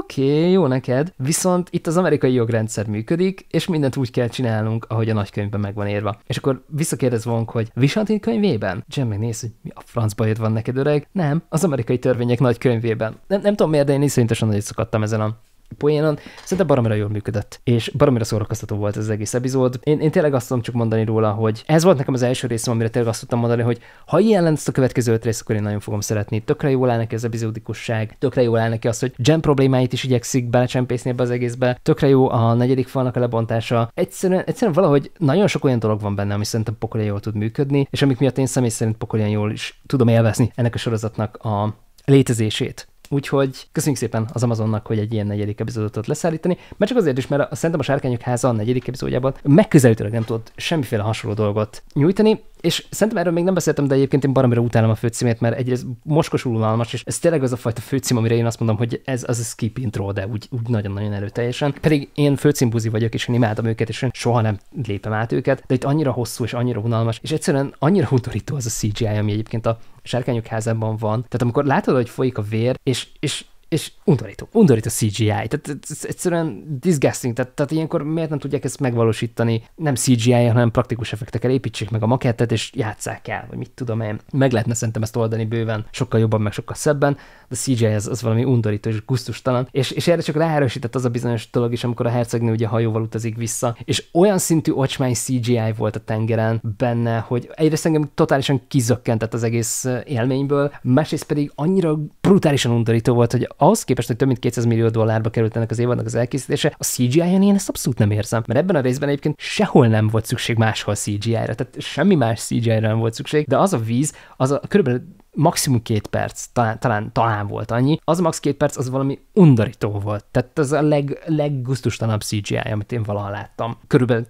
oké, okay, jó neked, viszont itt az amerikai jogrendszer működik, és mindent úgy kell csinálnunk, ahogy a nagykönyvben meg van írva. És akkor visszakérdez Wong, hogy Visantin könyvében? Jen megnéz, hogy mi a franc bajod van neked, öreg? Nem, az amerikai törvények nagykönyvében. Nem, nem tudom miért, de én iszonyatosan nagyot szakadtam ezen a poénon. Szerintem baromira jól működött, és baromira szórakoztató volt ez az egész epizód. Én, én tényleg azt tudom csak mondani róla, hogy ez volt nekem az első részem, amire tényleg azt tudtam mondani, hogy ha ilyen lesz a következő öt rész, akkor én nagyon fogom szeretni. Tökre jól áll neki az epizódikusság, tökre jól áll neki az, hogy gen problémáit is igyekszik belecsempészni ebbe az egészbe, tökre jó a negyedik falnak a lebontása. Egyszerűen, egyszerűen valahogy nagyon sok olyan dolog van benne, ami szerintem pokolyan jól tud működni, és amik miatt én személy szerint pokolyan jól is tudom élvezni ennek a sorozatnak a létezését. Úgyhogy köszönjük szépen az Amazonnak, hogy egy ilyen negyedik epizódot leszállítani, mert csak azért is, mert a, szerintem a Sárkányok háza a negyedik epizódjában megközelítőleg nem tudott semmiféle hasonló dolgot nyújtani, és szerintem erről még nem beszéltem, de egyébként én baromira utálom a főcímét, mert egyrészt moskosul unalmas, és ez tényleg az a fajta főcím, amire én azt mondom, hogy ez az a skip intro, de úgy, úgy nagyon-nagyon erőteljesen. Pedig én főcímbuzi vagyok, és én imádom őket, és én soha nem lépem át őket, de itt annyira hosszú és annyira unalmas, és egyszerűen annyira undorító az a CGI, ami egyébként a sárkányok házában van. Tehát amikor látod, hogy folyik a vér, és, és és undorító, undorító CGI, tehát ez egyszerűen disgusting, tehát, tehát ilyenkor miért nem tudják ezt megvalósítani, nem cgi hanem praktikus effektekkel építsék meg a makettet, és játsszák el, vagy mit tudom én. Meg lehetne szerintem ezt oldani bőven, sokkal jobban, meg sokkal szebben, de CGI az, az valami undorító és gusztustalan, és, és erre csak ráerősített az a bizonyos dolog is, amikor a hercegnő ugye hajóval utazik vissza, és olyan szintű ocsmány CGI volt a tengeren benne, hogy egyrészt engem totálisan kizökkentett az egész élményből, másrészt pedig annyira brutálisan undorító volt, hogy ahhoz képest, hogy több mint 200 millió dollárba került ennek az évadnak az elkészítése, a CGI-en én ezt abszolút nem érzem, mert ebben a részben egyébként sehol nem volt szükség máshol CGI-ra, tehát semmi más CGI-ra nem volt szükség, de az a víz, az a körülbelül maximum két perc, talán, talán, talán volt annyi. Az max két perc, az valami undorító volt. Tehát az a leg, leggusztustalanabb CGI, amit én valaha láttam. Körülbelül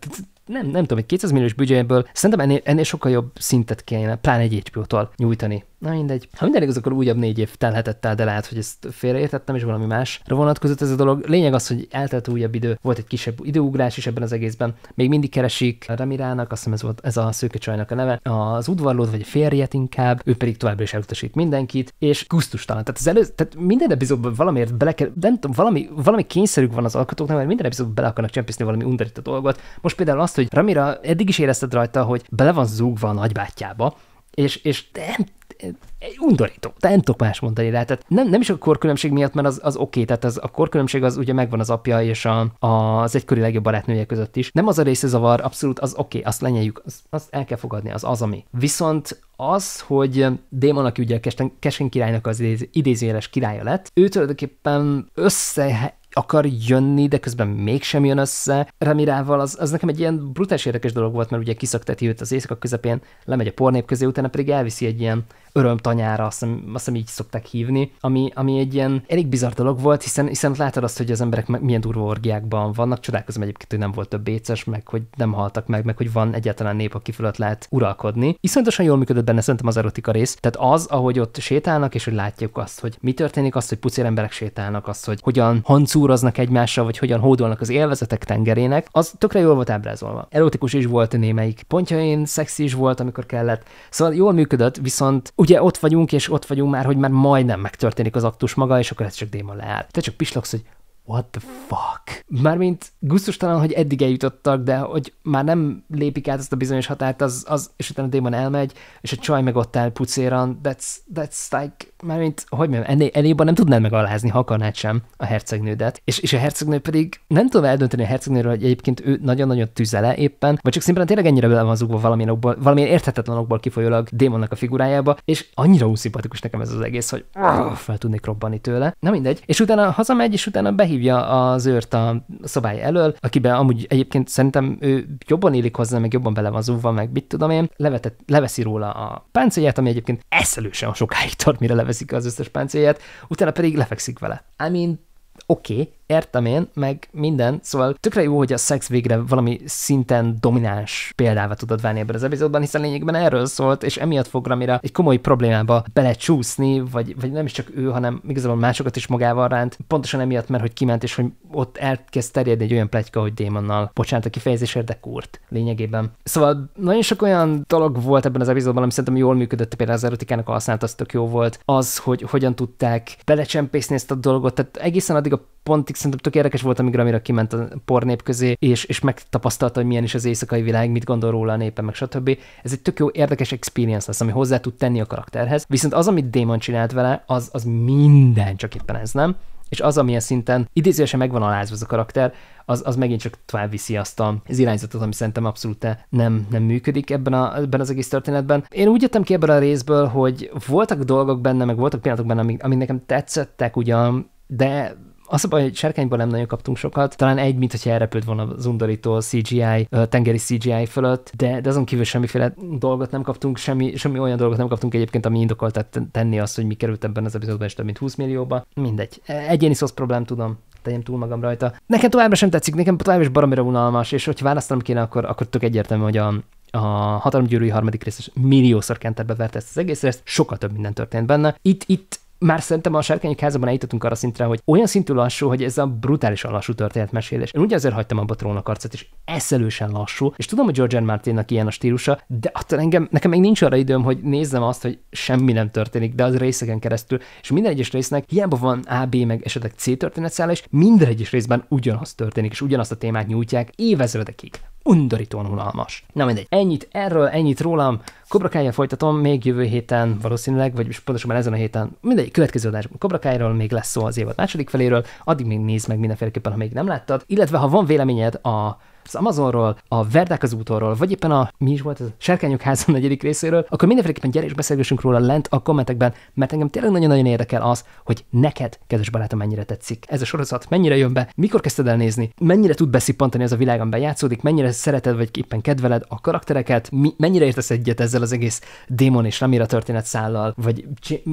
nem, nem tudom, egy 200 milliós büdzséből szerintem ennél, ennél sokkal jobb szintet kéne, pláne egy hbo nyújtani Na mindegy. Ha minden igaz, akkor újabb négy év telhetett el, de lehet, hogy ezt félreértettem, és valami másra vonatkozott ez a dolog. Lényeg az, hogy eltelt újabb idő, volt egy kisebb időugrás is ebben az egészben. Még mindig keresik Remirának, azt hiszem ez volt ez a szőke csajnak a neve, az udvarlót, vagy a férjet inkább, ő pedig továbbra is elutasít mindenkit, és kusztustalan. Tehát, az előző, tehát minden epizódban valamiért bele kell, nem tudom, valami, valami kényszerük van az alkotóknak, mert minden epizódban bele akarnak csempészni valami undorító dolgot. Most például azt, hogy Ramira eddig is érezted rajta, hogy bele van zúgva a nagybátyjába, és, és nem undorító, de nem tudok más mondani rá. Tehát nem, nem is a korkülönbség miatt, mert az, az oké, okay, tehát az, a korkülönbség az ugye megvan az apja és a, a, az egykori legjobb barátnője között is. Nem az a része zavar, abszolút az oké, okay, azt lenyeljük, azt, azt el kell fogadni, az az, ami. Viszont az, hogy Démon, aki ugye a Kesen királynak az idézőjeles királya lett, ő tulajdonképpen össze akar jönni, de közben mégsem jön össze. Ramirával az, az nekem egy ilyen brutális érdekes dolog volt, mert ugye kiszakteti őt az éjszaka közepén, lemegy a pornép közé, utána pedig elviszi egy ilyen örömtanyára, azt hiszem, azt hiszem így szokták hívni, ami, ami egy ilyen elég bizarr dolog volt, hiszen, hiszen látod azt, hogy az emberek milyen durva orgiákban vannak, csodálkozom egyébként, hogy nem volt több éces, meg hogy nem haltak meg, meg hogy van egyáltalán nép, aki fölött lehet uralkodni. Iszonyatosan jól működött benne szerintem az erotika rész, tehát az, ahogy ott sétálnak, és hogy látjuk azt, hogy mi történik, azt, hogy pucér emberek sétálnak, azt, hogy hogyan hancúr túroznak egymással, vagy hogyan hódolnak az élvezetek tengerének, az tökre jól volt ábrázolva. Erotikus is volt némelyik pontjain, szexi is volt, amikor kellett. Szóval jól működött, viszont ugye ott vagyunk, és ott vagyunk már, hogy már majdnem megtörténik az aktus maga, és akkor ez csak déma leáll. Te csak pislogsz, hogy what the fuck? Mármint gusztustalan, hogy eddig eljutottak, de hogy már nem lépik át ezt a bizonyos határt, az, az és utána a démon elmegy, és a csaj meg ott áll pucéran, that's, that's like, mármint, hogy mondjam, ennél, ennél nem tudnád megalázni, ha akarnád sem a hercegnődet. És, és a hercegnő pedig nem tudom eldönteni a hercegnőről, hogy egyébként ő nagyon-nagyon tüzele éppen, vagy csak szimplán tényleg ennyire bele van zúgva valamilyen, okból, valamilyen érthetetlen okból kifolyólag démonnak a figurájába, és annyira úszimpatikus nekem ez az egész, hogy ah. fel tudnék robbanni tőle. Na mindegy. És utána hazamegy, és utána behív kihívja az őrt a szobája elől, akiben amúgy egyébként szerintem ő jobban élik hozzá, meg jobban bele van zúva, meg mit tudom én, levetett, leveszi róla a páncélját, ami egyébként eszelősen sokáig tart, mire leveszik az összes páncélját, utána pedig lefekszik vele. I mean, oké, okay, értem én, meg minden, szóval tökre jó, hogy a szex végre valami szinten domináns példává tudod válni ebben az epizódban, hiszen lényegben erről szólt, és emiatt fog Ramira egy komoly problémába belecsúszni, vagy, vagy nem is csak ő, hanem igazából másokat is magával ránt, pontosan emiatt, mert hogy kiment, és hogy ott elkezd terjedni egy olyan plegyka, hogy démonnal, bocsánat a kifejezésért, de kurt lényegében. Szóval nagyon sok olyan dolog volt ebben az epizódban, ami szerintem jól működött, például az erotikának a használat, az tök jó volt, az, hogy hogyan tudták belecsempészni ezt a dolgot, tehát egészen addig a pontig szerintem tök érdekes volt, amikor amire kiment a pornép közé, és, és megtapasztalta, hogy milyen is az éjszakai világ, mit gondol róla a népe, meg stb. Ez egy tök jó érdekes experience lesz, ami hozzá tud tenni a karakterhez. Viszont az, amit Démon csinált vele, az, az minden, csak éppen ez nem. És az, amilyen szinten idézőesen megvan alázva az a karakter, az, az megint csak tovább viszi azt az irányzatot, ami szerintem abszolút nem, nem működik ebben, a, ebben az egész történetben. Én úgy jöttem ki ebből a részből, hogy voltak dolgok benne, meg voltak pillanatok benne, amik, amik nekem tetszettek ugyan, de az a baj, hogy sárkányból nem nagyon kaptunk sokat, talán egy, mint hogyha elrepült volna az undorító CGI, tengeri CGI fölött, de, de azon kívül semmiféle dolgot nem kaptunk, semmi, semmi olyan dolgot nem kaptunk egyébként, ami indokolt tenni azt, hogy mi került ebben az epizódban is több mint 20 millióba. Mindegy. Egyéni szósz problém, tudom, tegyem túl magam rajta. Nekem továbbra sem tetszik, nekem továbbra is baromira unalmas, és hogyha választanom kéne, akkor, akkor tök egyértelmű, hogy a, a hatalomgyűrűi harmadik részes milliószor kenterbe verte ezt az egész részt, sokkal több minden történt benne. Itt, itt már szerintem a sárkányok házában eljutottunk arra szintre, hogy olyan szintű lassú, hogy ez a brutálisan lassú történetmesélés. Én ugyanazért hagytam abba a arcát, és eszelősen lassú, és tudom, hogy George R. Martinnak ilyen a stílusa, de attól engem, nekem még nincs arra időm, hogy nézzem azt, hogy semmi nem történik, de az részeken keresztül, és minden egyes résznek hiába van A, B, meg esetleg C történetszállás, minden egyes részben ugyanaz történik, és ugyanazt a témát nyújtják évezredekig undorítóan unalmas. Na mindegy, ennyit erről, ennyit rólam. Kobra folytatom, még jövő héten valószínűleg, vagy pontosabban ezen a héten, mindegy, következő adásban Kobra még lesz szó az évad második feléről, addig még nézd meg mindenféleképpen, ha még nem láttad. Illetve ha van véleményed a az Amazonról, a Verdák az útról, vagy éppen a mi is volt ez, a Serkányok házam negyedik részéről, akkor mindenféleképpen gyere és beszélgessünk róla lent a kommentekben, mert engem tényleg nagyon-nagyon érdekel az, hogy neked, kedves barátom, mennyire tetszik ez a sorozat, mennyire jön be, mikor kezdted el nézni, mennyire tud beszippantani ez a világ, amiben játszódik, mennyire szereted vagy éppen kedveled a karaktereket, mi, mennyire értesz egyet ezzel az egész démon és Ramira történet szállal, vagy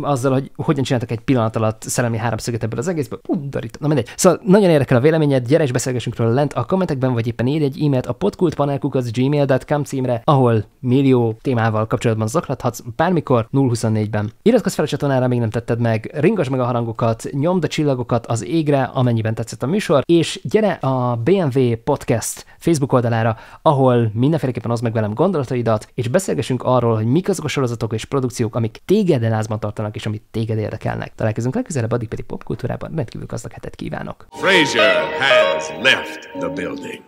azzal, hogy hogyan csináltak egy pillanat alatt szellemi háromszöget ebből az egészből. Pum, na mindegy. Szóval nagyon érdekel a véleményed, gyere és beszélgessünk róla lent a kommentekben, vagy éppen írj egy e-mailt a podkultpanelkukac gmail.com címre, ahol millió témával kapcsolatban zaklathatsz bármikor 024-ben. Iratkozz fel a csatornára, még nem tetted meg, ringas meg a harangokat, nyomd a csillagokat az égre, amennyiben tetszett a műsor, és gyere a BMW Podcast Facebook oldalára, ahol mindenféleképpen az meg velem gondolataidat, és beszélgessünk arról, hogy mik azok a sorozatok és produkciók, amik téged elázban tartanak, és amit téged érdekelnek. Találkozunk legközelebb, addig pedig popkultúrában rendkívül gazdag hetet kívánok. Fraser has left the building.